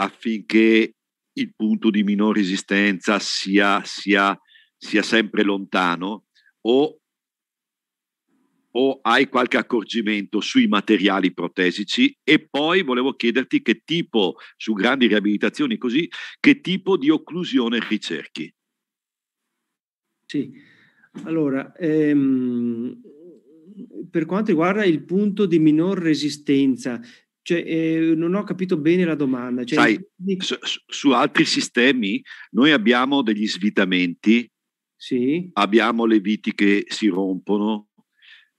S3: affinché il punto di minor resistenza sia, sia, sia sempre lontano? O o hai qualche accorgimento sui materiali protesici e poi volevo chiederti che tipo, su grandi riabilitazioni così, che tipo di occlusione ricerchi?
S1: Sì, allora, ehm, per quanto riguarda il punto di minor resistenza, cioè, eh, non ho capito bene la domanda. Cioè, Sai,
S3: su, su altri sistemi noi abbiamo degli svitamenti, sì. abbiamo le viti che si rompono,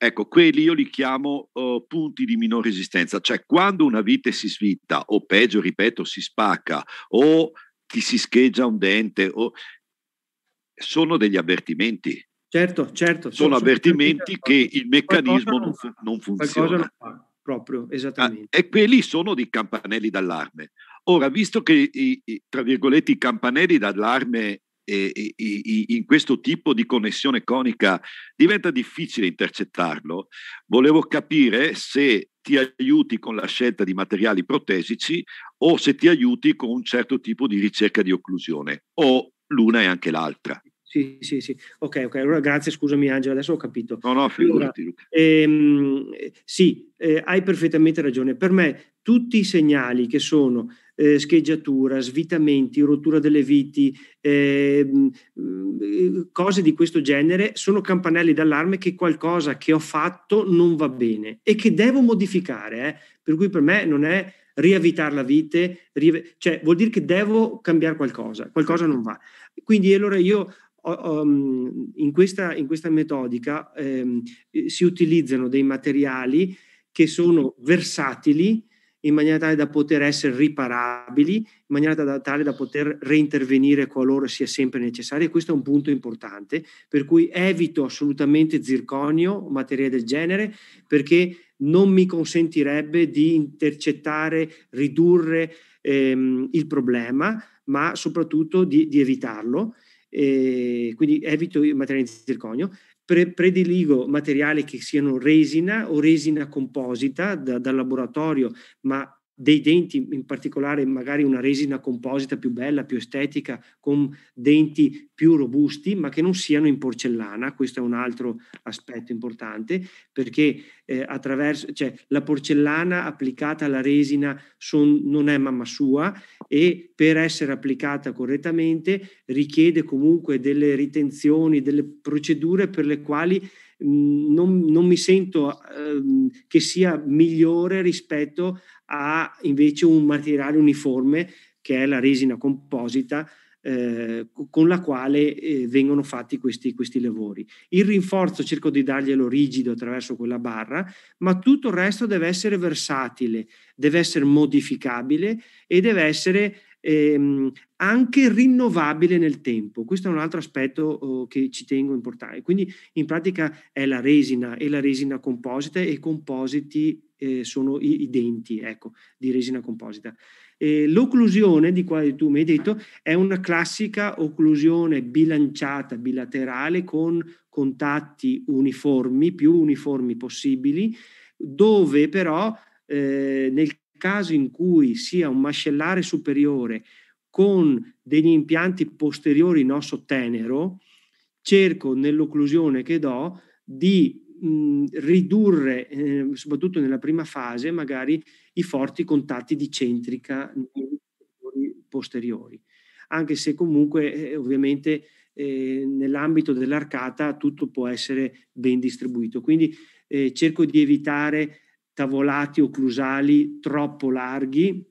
S3: Ecco, quelli io li chiamo uh, punti di minor resistenza, cioè quando una vite si svitta o peggio, ripeto, si spacca o ti si scheggia un dente o... sono degli avvertimenti. Certo, certo. Sono, sono avvertimenti certo. che il meccanismo non, fu- non, funziona. proprio, esattamente. Ah, e quelli sono dei campanelli d'allarme. Ora, visto che i, i, tra virgolette, i campanelli d'allarme eh, eh, in questo tipo di connessione conica diventa difficile intercettarlo. Volevo capire se ti aiuti con la scelta di materiali protesici o se ti aiuti con un certo tipo di ricerca di occlusione o l'una e anche l'altra.
S1: Sì, sì, sì. Ok, ok. Allora grazie, scusami Angela, adesso ho capito. No, no, figurati Luca. Ehm, sì, eh, hai perfettamente ragione. Per me tutti i segnali che sono eh, scheggiatura, svitamenti, rottura delle viti, ehm, mm, eh, cose di questo genere sono campanelli d'allarme che qualcosa che ho fatto non va bene e che devo modificare. Eh. Per cui per me non è riavvitare la vite, riav- cioè vuol dire che devo cambiare qualcosa, qualcosa non va. Quindi allora io Um, in questa, in questa metodica ehm, eh, si utilizzano dei materiali che sono versatili in maniera tale da poter essere riparabili, in maniera tale, da poter reintervenire qualora sia sempre necessario. E questo è un punto importante, per cui evito assolutamente zirconio o materie del genere, perché non mi consentirebbe di intercettare, ridurre ehm, il problema, ma soprattutto di, di evitarlo e ehm, quindi evito i materiali di zirconio, Pre- prediligo materiali che siano resina o resina composita da, dal laboratorio, ma dei denti, in particolare magari una resina composita più bella, più estetica, con denti più robusti, ma che non siano in porcellana. Questo è un altro aspetto importante, perché eh, attraverso, cioè, la porcellana applicata alla resina son, non è mamma sua e per essere applicata correttamente richiede comunque delle ritenzioni, delle procedure per le quali mm, non, non, mi sento ehm, che sia migliore rispetto a ha invece un materiale uniforme che è la resina composita eh, con la quale eh, vengono fatti questi, questi, lavori. Il rinforzo cerco di darglielo rigido attraverso quella barra, ma tutto il resto deve essere versatile, deve essere modificabile e deve essere ehm, anche rinnovabile nel tempo. Questo è un altro aspetto oh, che ci tengo importante. Quindi in pratica è la resina e la resina composita e i compositi eh, sono i, i, denti ecco, di resina composita. Eh, l'occlusione, di quale tu mi hai detto, è una classica occlusione bilanciata, bilaterale, con contatti uniformi, più uniformi possibili, dove però eh, nel caso in cui sia un mascellare superiore con degli impianti posteriori in osso tenero, cerco nell'occlusione che do di mh, mm, ridurre, eh, soprattutto nella prima fase, magari i forti contatti di centrica posteriori, anche se comunque eh, ovviamente eh, nell'ambito dell'arcata tutto può essere ben distribuito. Quindi eh, cerco di evitare tavolati occlusali troppo larghi,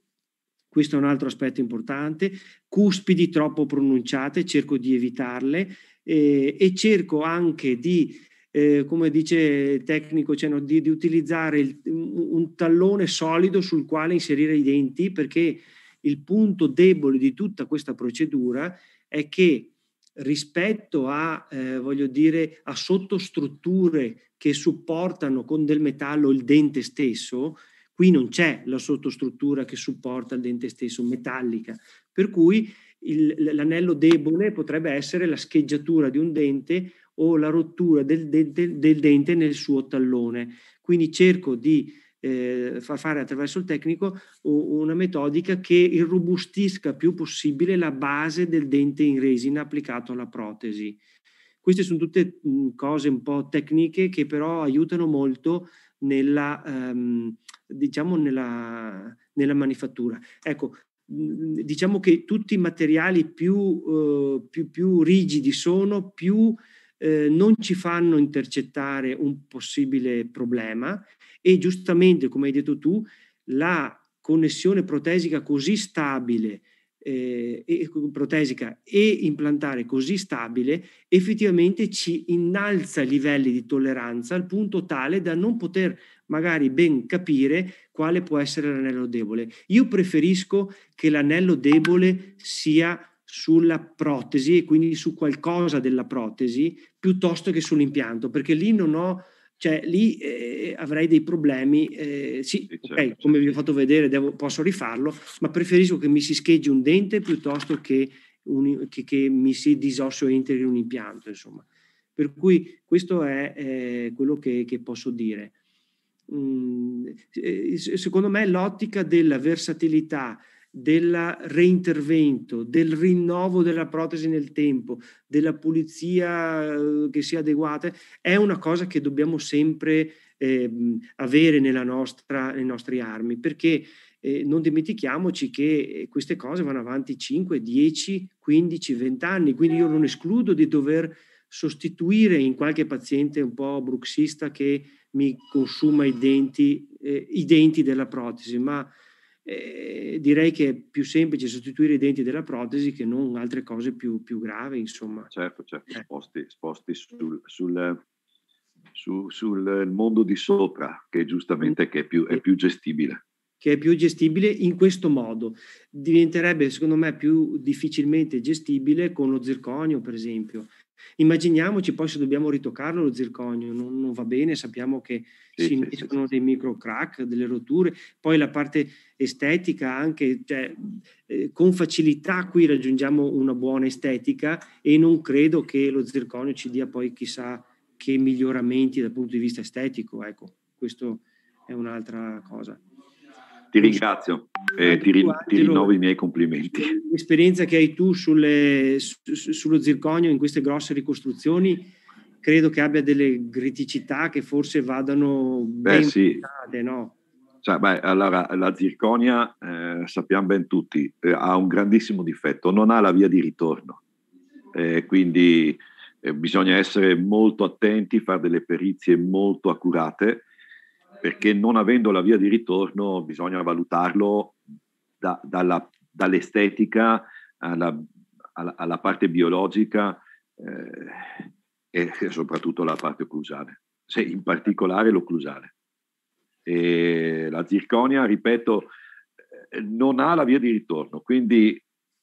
S1: questo è un altro aspetto importante, cuspidi troppo pronunciate, cerco di evitarle eh, e cerco anche di, eh, come dice il tecnico, cioè, no, di, di, utilizzare il, un tallone solido sul quale inserire i denti perché il punto debole di tutta questa procedura è che rispetto a, eh, voglio dire, a sottostrutture che supportano con del metallo il dente stesso, qui non c'è la sottostruttura che supporta il dente stesso, metallica, per cui il, l'anello debole potrebbe essere la scheggiatura di un dente o la rottura del, de, del dente nel suo tallone. Quindi cerco di eh, far fare attraverso il tecnico una metodica che irrobustisca più possibile la base del dente in resina applicato alla protesi. Queste sono tutte mm, cose un po' tecniche che però aiutano molto nella, ehm, diciamo nella, nella manifattura. Ecco, mm, diciamo che tutti i materiali più, eh, più, più rigidi sono, più eh, non ci fanno intercettare un possibile problema e giustamente, come hai detto tu, la connessione protesica così stabile eh, e, protesica e implantare così stabile effettivamente ci innalza livelli di tolleranza al punto tale da non poter magari ben capire quale può essere l'anello debole. Io preferisco che l'anello debole sia sulla protesi e quindi su qualcosa della protesi piuttosto che sull'impianto perché lì non ho cioè lì eh, avrei dei problemi. Eh, sì, certo, okay, certo. come vi ho fatto vedere, devo, posso rifarlo, ma preferisco che mi si scheggi un dente piuttosto che, un, che, che mi si disosso e integri un impianto, insomma. Per cui questo è eh, quello che, che, posso dire. Mm, eh, secondo me l'ottica della versatilità del reintervento, del rinnovo della protesi nel tempo, della pulizia eh, che sia adeguata, è una cosa che dobbiamo sempre eh, avere nostra, nei nostri armi, perché eh, non dimentichiamoci che eh, queste cose vanno avanti 5, 10, 15, 20 anni, quindi io non escludo di dover sostituire in qualche paziente un po' bruxista che mi consuma i denti, eh, i denti della protesi, ma eh, direi che è più semplice sostituire i denti della protesi che non altre cose più, più gravi,
S3: insomma. Certo, certo, eh. sposti, sposti sul, sul, sul, sul, mondo di sopra, che giustamente che è, più, è più gestibile che è più gestibile in
S1: questo modo. Diventerebbe, secondo me, più difficilmente gestibile con lo zirconio, per esempio, Immaginiamoci poi se dobbiamo ritoccarlo lo zirconio, non, non va bene, sappiamo che sì, si innescano dei micro crack, delle rotture, poi la parte estetica anche, cioè, eh, con facilità qui raggiungiamo una buona estetica e non credo che lo zirconio ci dia poi chissà che miglioramenti dal punto di vista estetico, ecco, questo è un'altra cosa. Ti
S3: ringrazio
S1: e eh, ti, ti, rinnovo i
S3: miei complimenti.
S1: L'esperienza che hai tu sulle, su, sullo zirconio in queste grosse ricostruzioni credo che abbia delle criticità che forse vadano beh, sì. no?
S3: Cioè, beh, allora, la zirconia, eh, sappiamo ben tutti, eh, ha un grandissimo difetto, non ha la via di ritorno. Eh, quindi bisogna essere molto attenti, fare delle perizie molto accurate perché non avendo la via di ritorno bisogna valutarlo da, dalla, dall'estetica alla, alla, alla, parte biologica eh, e soprattutto la parte occlusale, Se in particolare l'occlusale. E la zirconia, ripeto, eh, non ha la via di ritorno, quindi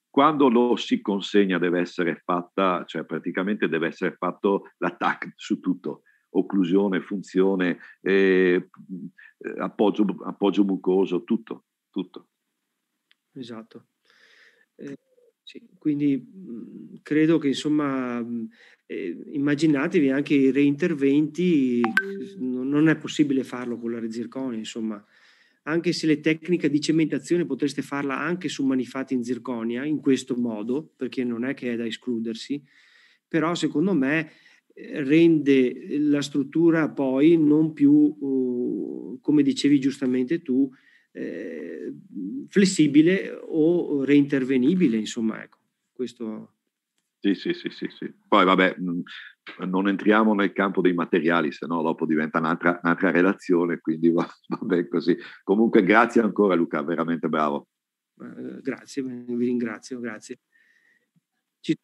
S3: quando lo si consegna deve essere fatta, cioè praticamente deve essere fatto l'attacco su tutto, occlusione, funzione, eh, appoggio, appoggio, mucoso, tutto, tutto.
S1: Esatto. Eh, sì, quindi mh, credo che insomma eh, immaginatevi anche i reinterventi, non, non è possibile farlo con la zirconia, insomma, anche se le tecniche di cementazione potreste farla anche su manifatti in zirconia in questo modo, perché non è che è da escludersi, però secondo me rende la struttura poi non più, uh, come dicevi giustamente tu, eh, flessibile o reintervenibile, insomma, ecco, questo...
S3: Sì, sì, sì, sì, sì. Poi vabbè, non entriamo nel campo dei materiali, se no dopo diventa un'altra, un'altra relazione, quindi va, va bene così. Comunque grazie ancora Luca, veramente bravo.
S1: Eh, grazie, vi ringrazio, grazie. Ci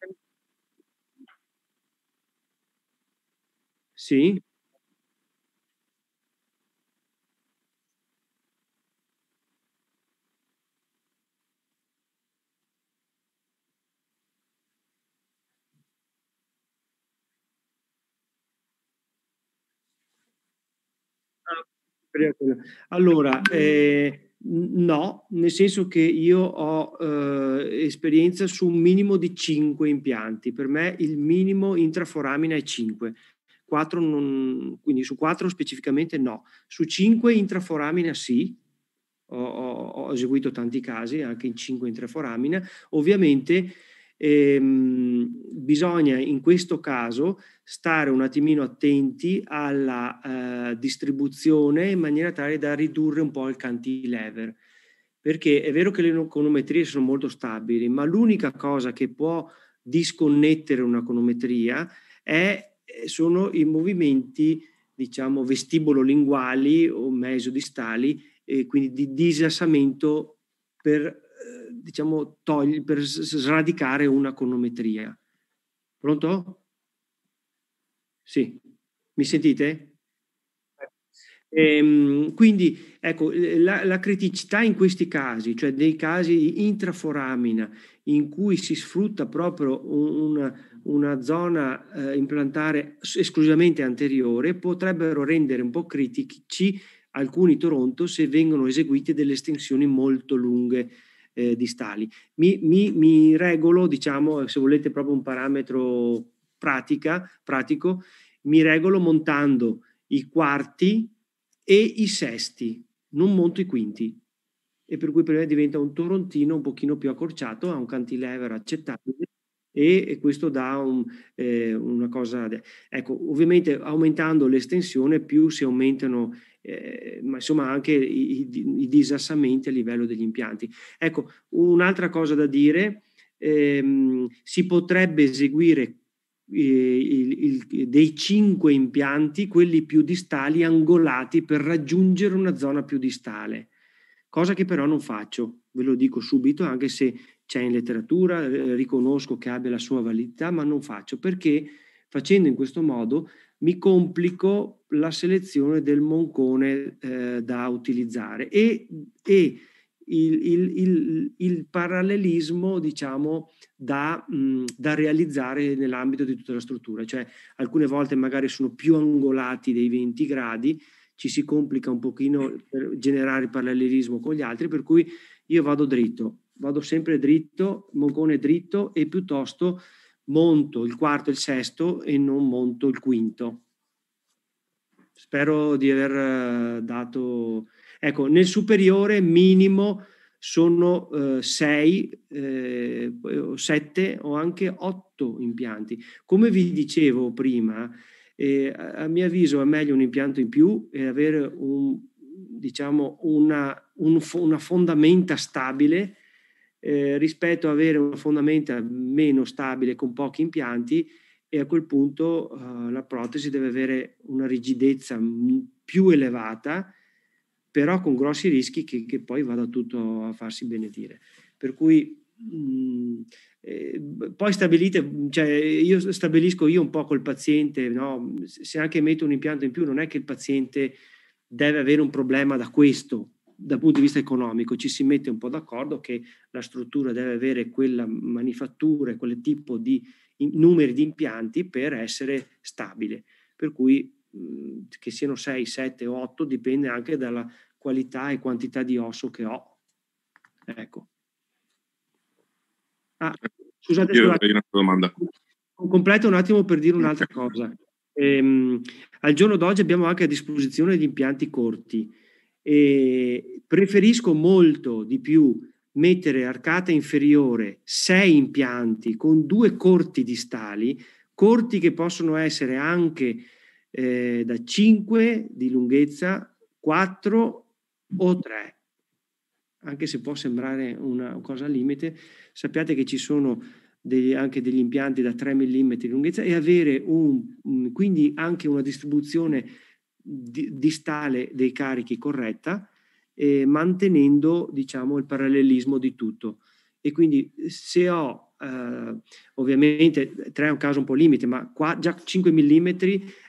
S1: Sì. Ah, Allora, ehm, no, nel senso che io ho, uhm, esperienza su un minimo di 5 impianti. Per me il minimo intraforamina è 5. 4 non, quindi su 4 specificamente no, su 5 intraforamina sì, ho, ho, ho eseguito tanti casi anche in 5 intraforamina, ovviamente ehm, bisogna in questo caso stare un attimino attenti alla eh, distribuzione in maniera tale da ridurre un po' il cantilever, perché è vero che le econometrie sono molto stabili, ma l'unica cosa che può disconnettere una conometria è eh, sono i movimenti, diciamo, vestibolo-linguali o mesodistali, e quindi di disassamento per, eh, diciamo, togli, per sradicare una conometria. Pronto? Sì, mi sentite? Eh. Ehm, quindi ecco, la, la, criticità in questi casi, cioè dei casi di intraforamina in cui si sfrutta proprio una, una zona eh, implantare esclusivamente anteriore potrebbero rendere un po' critici alcuni Toronto se vengono eseguite delle estensioni molto lunghe eh, distali. Mi, mi, mi, regolo, diciamo, eh, se volete proprio un parametro pratica, pratico, mi regolo montando i quarti e i sesti, non monto i quinti. E per cui per me diventa un torontino un pochino più accorciato, ha un cantilever accettabile e questo dà un, eh, una cosa. Ecco, ovviamente aumentando l'estensione più si aumentano eh, ma insomma anche i, i, i, disassamenti a livello degli impianti. Ecco, un'altra cosa da dire, ehm, si potrebbe eseguire eh, il, il, dei cinque impianti, quelli più distali, angolati per raggiungere una zona più distale, cosa che però non faccio, ve lo dico subito, anche se c'è in letteratura, eh, riconosco che abbia la sua validità, ma non faccio perché facendo in questo modo mi complico la selezione del moncone eh, da utilizzare e, e il, il, il, il, parallelismo, diciamo, da, mh, mm, da, realizzare nell'ambito di tutta la struttura. Cioè, alcune volte magari sono più angolati dei 20 gradi, ci si complica un pochino per generare parallelismo con gli altri, per cui io vado dritto, vado sempre dritto, moncone dritto e piuttosto monto il quarto e il sesto e non monto il quinto. Spero di aver eh, dato... Ecco, nel superiore minimo sono 6, eh, 7 eh, o anche otto impianti. Come vi dicevo prima, eh, a mio avviso è meglio un impianto in più e avere un, diciamo, una, un, una fondamenta stabile eh, rispetto ad avere una fondamenta meno stabile con pochi impianti e a quel punto eh, la protesi deve avere una rigidezza mm, più elevata, però con grossi rischi che, che poi vada tutto a farsi benedire. Per cui mh, mm, eh, poi stabilite, cioè io stabilisco io un po' col paziente, no? se anche metto un impianto in più non è che il paziente deve avere un problema da questo, dal punto di vista economico ci si mette un po' d'accordo che la struttura deve avere quella manifattura, e quel tipo di numeri di impianti per essere stabile. Per cui che siano 6, 7 o 8 dipende anche dalla qualità e quantità di osso che ho. Ecco. Ah, scusate, Io scusate.
S2: una domanda.
S1: Completo un attimo per dire un'altra cosa. Ehm, al giorno d'oggi abbiamo anche a disposizione gli impianti corti e preferisco molto di più mettere arcata inferiore sei impianti con due corti distali, corti che possono essere anche eh, da 5 di lunghezza, 4 o 3. Anche se può sembrare una cosa limite, sappiate che ci sono degli, anche degli impianti da 3 mm di lunghezza e avere un, quindi anche una distribuzione distale dei carichi corretta, eh, mantenendo diciamo, il parallelismo di tutto. E quindi se ho, eh, ovviamente 3 è un caso un po' limite, ma qua già 5 mm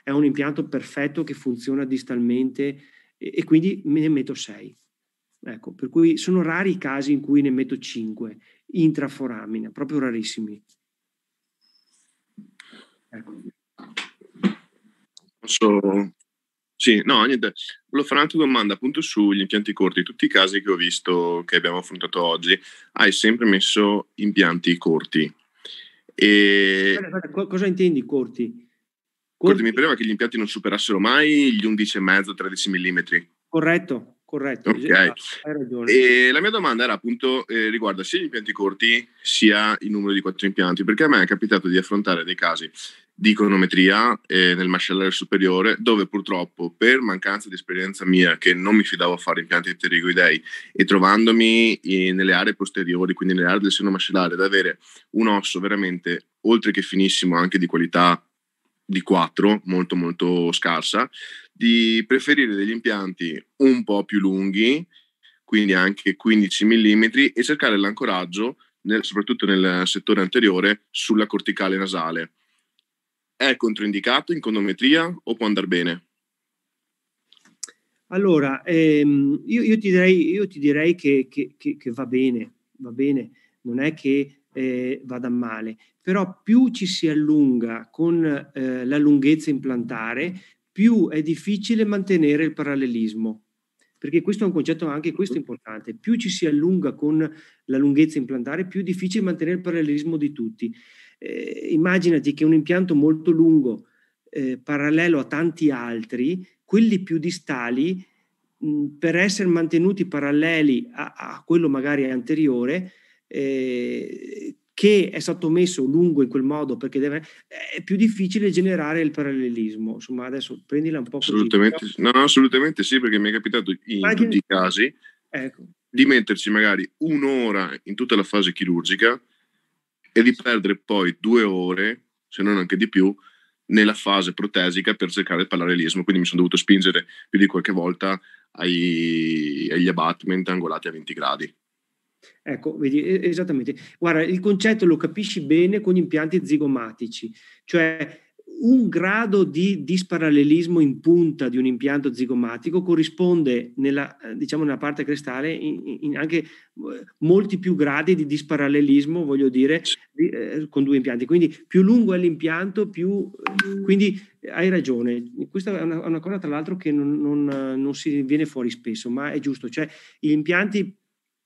S1: è un impianto perfetto che funziona distalmente e, e quindi me ne metto 6. Ecco, per cui sono rari i casi in cui ne metto 5 intraforamina, proprio rarissimi.
S2: Ecco. Posso sì, no, niente. Volevo fare un'altra domanda appunto sugli impianti corti. Tutti i casi che ho visto, che abbiamo affrontato oggi, hai sempre messo impianti corti. E... Guarda,
S1: guarda, cosa intendi corti? corti?
S2: Corti mi pareva che gli impianti non superassero mai gli 11,5-13 mm. Corretto, corretto. Okay. Ah, hai ragione. E la mia domanda era appunto eh, riguarda sia gli impianti corti sia il numero di quattro impianti, perché a me è capitato di affrontare dei casi di econometria eh, nel macellare superiore, dove purtroppo per mancanza di esperienza mia, che non mi fidavo a fare impianti pterigoidei e trovandomi eh, nelle aree posteriori, quindi nelle aree del seno macellare, ad avere un osso veramente, oltre che finissimo, anche di qualità di 4, molto molto scarsa, di preferire degli impianti un po' più lunghi, quindi anche 15 mm, e cercare l'ancoraggio, nel, soprattutto nel settore anteriore, sulla corticale nasale è controindicato in condometria o può andare bene?
S1: Allora, ehm, io, io, ti direi, io ti direi che, che, che, che, va bene, va bene, non è che eh, vada male, però più ci si allunga con eh, la lunghezza implantare, più è difficile mantenere il parallelismo perché questo è un concetto anche questo importante. Più ci si allunga con la lunghezza implantare, più è difficile mantenere il parallelismo di tutti eh, immaginati che un impianto molto lungo, eh, parallelo a tanti altri, quelli più distali, mh, per essere mantenuti paralleli a, a quello magari anteriore, eh, che è stato messo lungo in quel modo perché deve, è più difficile generare il parallelismo. Insomma, adesso prendila un po' così. Assolutamente, no,
S2: no, assolutamente sì, perché mi è capitato in Immagini... tutti i casi ecco. di metterci magari un'ora in tutta la fase chirurgica e di perdere poi due ore, se non anche di più, nella fase protesica per cercare il parallelismo. Quindi mi sono dovuto spingere più di qualche volta ai, agli abbatment angolati a 20 gradi.
S1: Ecco, vedi, esattamente. Guarda, il concetto lo capisci bene con gli impianti zigomatici, cioè un grado di disparallelismo in punta di un impianto zigomatico corrisponde nella, eh, diciamo, nella parte crestale in, in anche eh, molti più gradi di disparallelismo, voglio dire, di, eh, con due impianti. Quindi più lungo è l'impianto, più... Eh, quindi hai ragione, questa è una, una cosa tra l'altro che non, non, non si viene fuori spesso, ma è giusto. Cioè gli impianti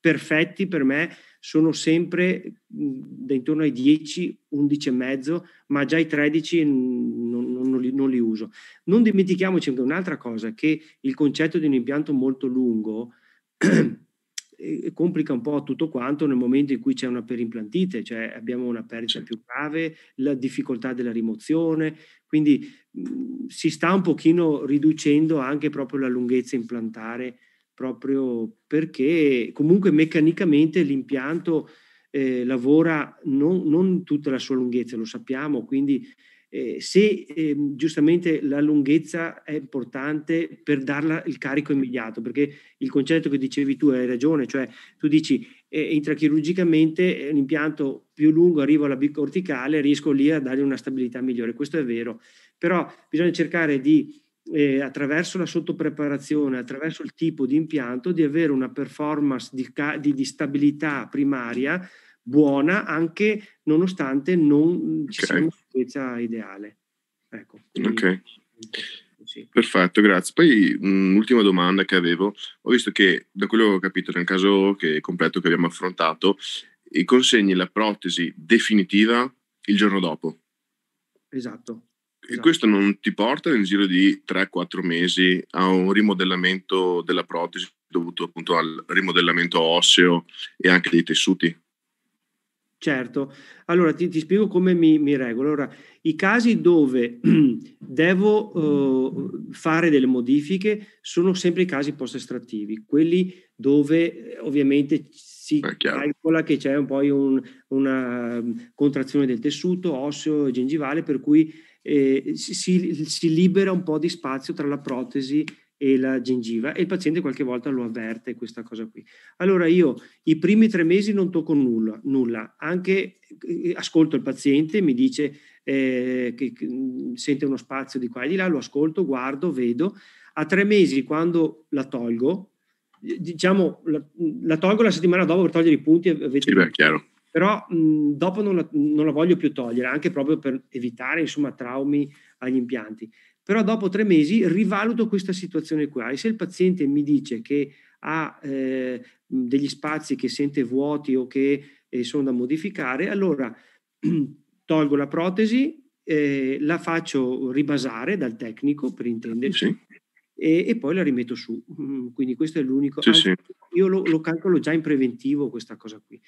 S1: perfetti per me sono sempre da intorno ai 10, 11 e mezzo, ma già i 13 non, non, li, non li uso. Non dimentichiamoci anche un'altra cosa, che il concetto di un impianto molto lungo complica un po' tutto quanto nel momento in cui c'è una perimplantite, cioè abbiamo una perdita sì. più grave, la difficoltà della rimozione, quindi mh, si sta un pochino riducendo anche proprio la lunghezza implantare proprio perché comunque meccanicamente l'impianto eh, lavora non, non, tutta la sua lunghezza, lo sappiamo, quindi eh, se eh, giustamente la lunghezza è importante per darla il carico immediato, perché il concetto che dicevi tu hai ragione, cioè tu dici eh, intrachirurgicamente un eh, impianto più lungo arrivo alla bicorticale, riesco lì a dargli una stabilità migliore, questo è vero, però bisogna cercare di eh, attraverso la sottopreparazione, attraverso il tipo di impianto, di avere una performance di, di, di stabilità primaria buona anche nonostante non ci okay. sia una sicurezza ideale. Ecco,
S2: quindi, ok. Sì. Perfetto, grazie. Poi un'ultima mm, domanda che avevo. Ho visto che, da quello che ho capito nel caso che completo che abbiamo affrontato, consegni la protesi definitiva il giorno dopo. Esatto. E questo non ti porta nel giro di 3-4 mesi a un rimodellamento della protesi dovuto appunto al rimodellamento osseo e anche dei tessuti?
S1: Certo, allora ti, ti spiego come mi, mi, regolo. Allora, i casi dove devo eh, fare delle modifiche sono sempre i casi post-estrattivi, quelli dove eh, ovviamente si calcola che c'è un, poi un, una mm, contrazione del tessuto osseo e gengivale, per cui eh, si, si, libera un po' di spazio tra la protesi e la gengiva e il paziente qualche volta lo avverte questa cosa qui. Allora io i primi tre mesi non tocco nulla, nulla. anche eh, ascolto il paziente, mi dice eh, che, che mm, sente uno spazio di qua e di là, lo ascolto, guardo, vedo. A tre mesi quando la tolgo, diciamo la, la tolgo la settimana dopo per togliere i punti. Avete... Sì, beh, chiaro però mh, dopo non la, non la, voglio più togliere, anche proprio per evitare insomma, traumi agli impianti. Però dopo tre mesi rivaluto questa situazione qua e se il paziente mi dice che ha eh, degli spazi che sente vuoti o che eh, sono da modificare, allora tolgo la protesi, eh, la faccio ribasare dal tecnico, per intenderci, sì. e, e, poi la rimetto su. Mm, quindi questo è l'unico. Sì, sì. Io lo, lo, calcolo già in preventivo questa cosa qui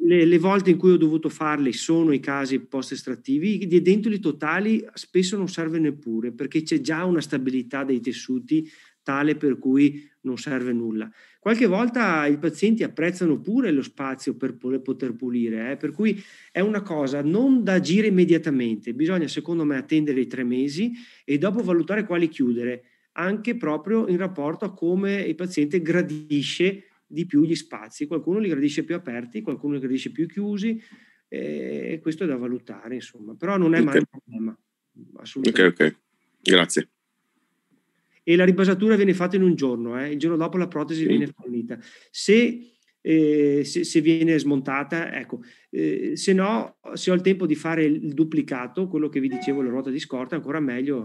S1: le, le, volte in cui ho dovuto farli sono i casi post-estrattivi, di edentoli totali spesso non serve neppure perché c'è già una stabilità dei tessuti tale per cui non serve nulla. Qualche volta i pazienti apprezzano pure lo spazio per poter pulire, eh? per cui è una cosa non da agire immediatamente, bisogna secondo me attendere i tre mesi e dopo valutare quali chiudere, anche proprio in rapporto a come il paziente gradisce di più gli spazi, qualcuno li gradisce più aperti, qualcuno li gradisce più chiusi e questo è da valutare, insomma, però non è okay. mai un
S2: problema, assolutamente. Ok, ok, grazie.
S1: E la ribasatura viene fatta in un giorno, eh? il giorno dopo la protesi mm. viene fornita. Se, eh, se, se, viene smontata, ecco, eh, se no, se ho il tempo di fare il duplicato, quello che vi dicevo, la ruota di scorta, ancora meglio,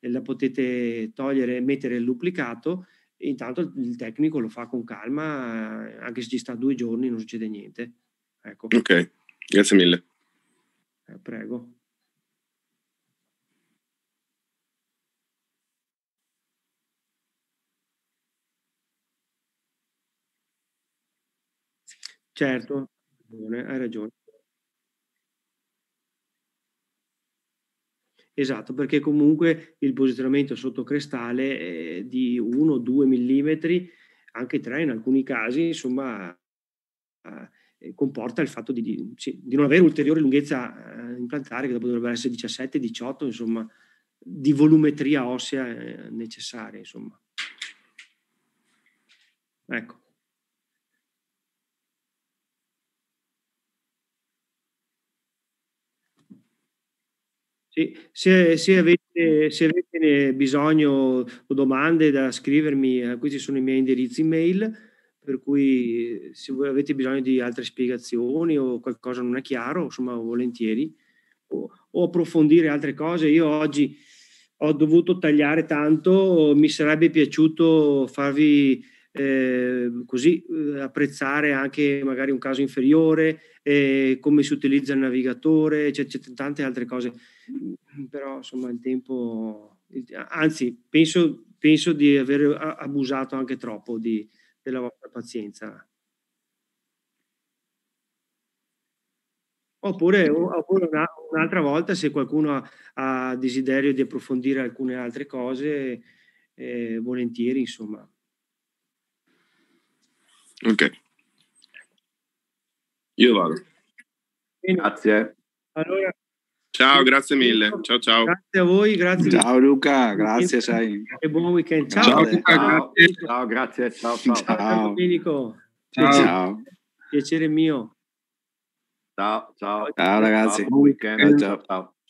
S1: eh, la potete togliere e mettere il duplicato intanto il tecnico lo fa con calma, anche se ci sta due giorni non succede niente. Ecco.
S2: Ok, grazie mille.
S1: Eh, prego. Certo, hai ragione. Esatto, perché comunque il posizionamento sottocrestale eh, di 1-2 mm, anche 3 in alcuni casi, insomma, eh, comporta il fatto di, di, sì, di, non avere ulteriore lunghezza eh, implantare, che dopo dovrebbero essere 17-18, insomma, di volumetria ossea eh, necessaria, insomma. Ecco. Sì, se, se, avete, se, avete, bisogno o domande da scrivermi, eh, questi sono i miei indirizzi mail, per cui eh, se avete bisogno di altre spiegazioni o qualcosa non è chiaro, insomma volentieri, o, o approfondire altre cose. Io oggi ho dovuto tagliare tanto, mi sarebbe piaciuto farvi eh, così eh, apprezzare anche magari un caso inferiore, eh, come si utilizza il navigatore, c'è, c'è tante altre cose Mm, però insomma il tempo, anzi penso, penso di aver abusato anche troppo di, della vostra pazienza. Oppure, oppure una, un'altra volta, se qualcuno ha desiderio di approfondire alcune altre cose, eh, volentieri, insomma.
S2: Ok. Io vado. Grazie. Allora, Ciao, grazie mille. Ciao, ciao. Grazie
S1: a voi, grazie. Ciao Luca, grazie, sai. E buon weekend. Ciao. Ciao, Luca, grazie.
S2: Ciao, grazie. Ciao,
S1: ciao. Ciao, ciao Domenico. Ciao. ciao.
S3: Piacere mio. Ciao, ciao. Ciao ragazzi. Buon weekend. Ciao,
S1: ciao.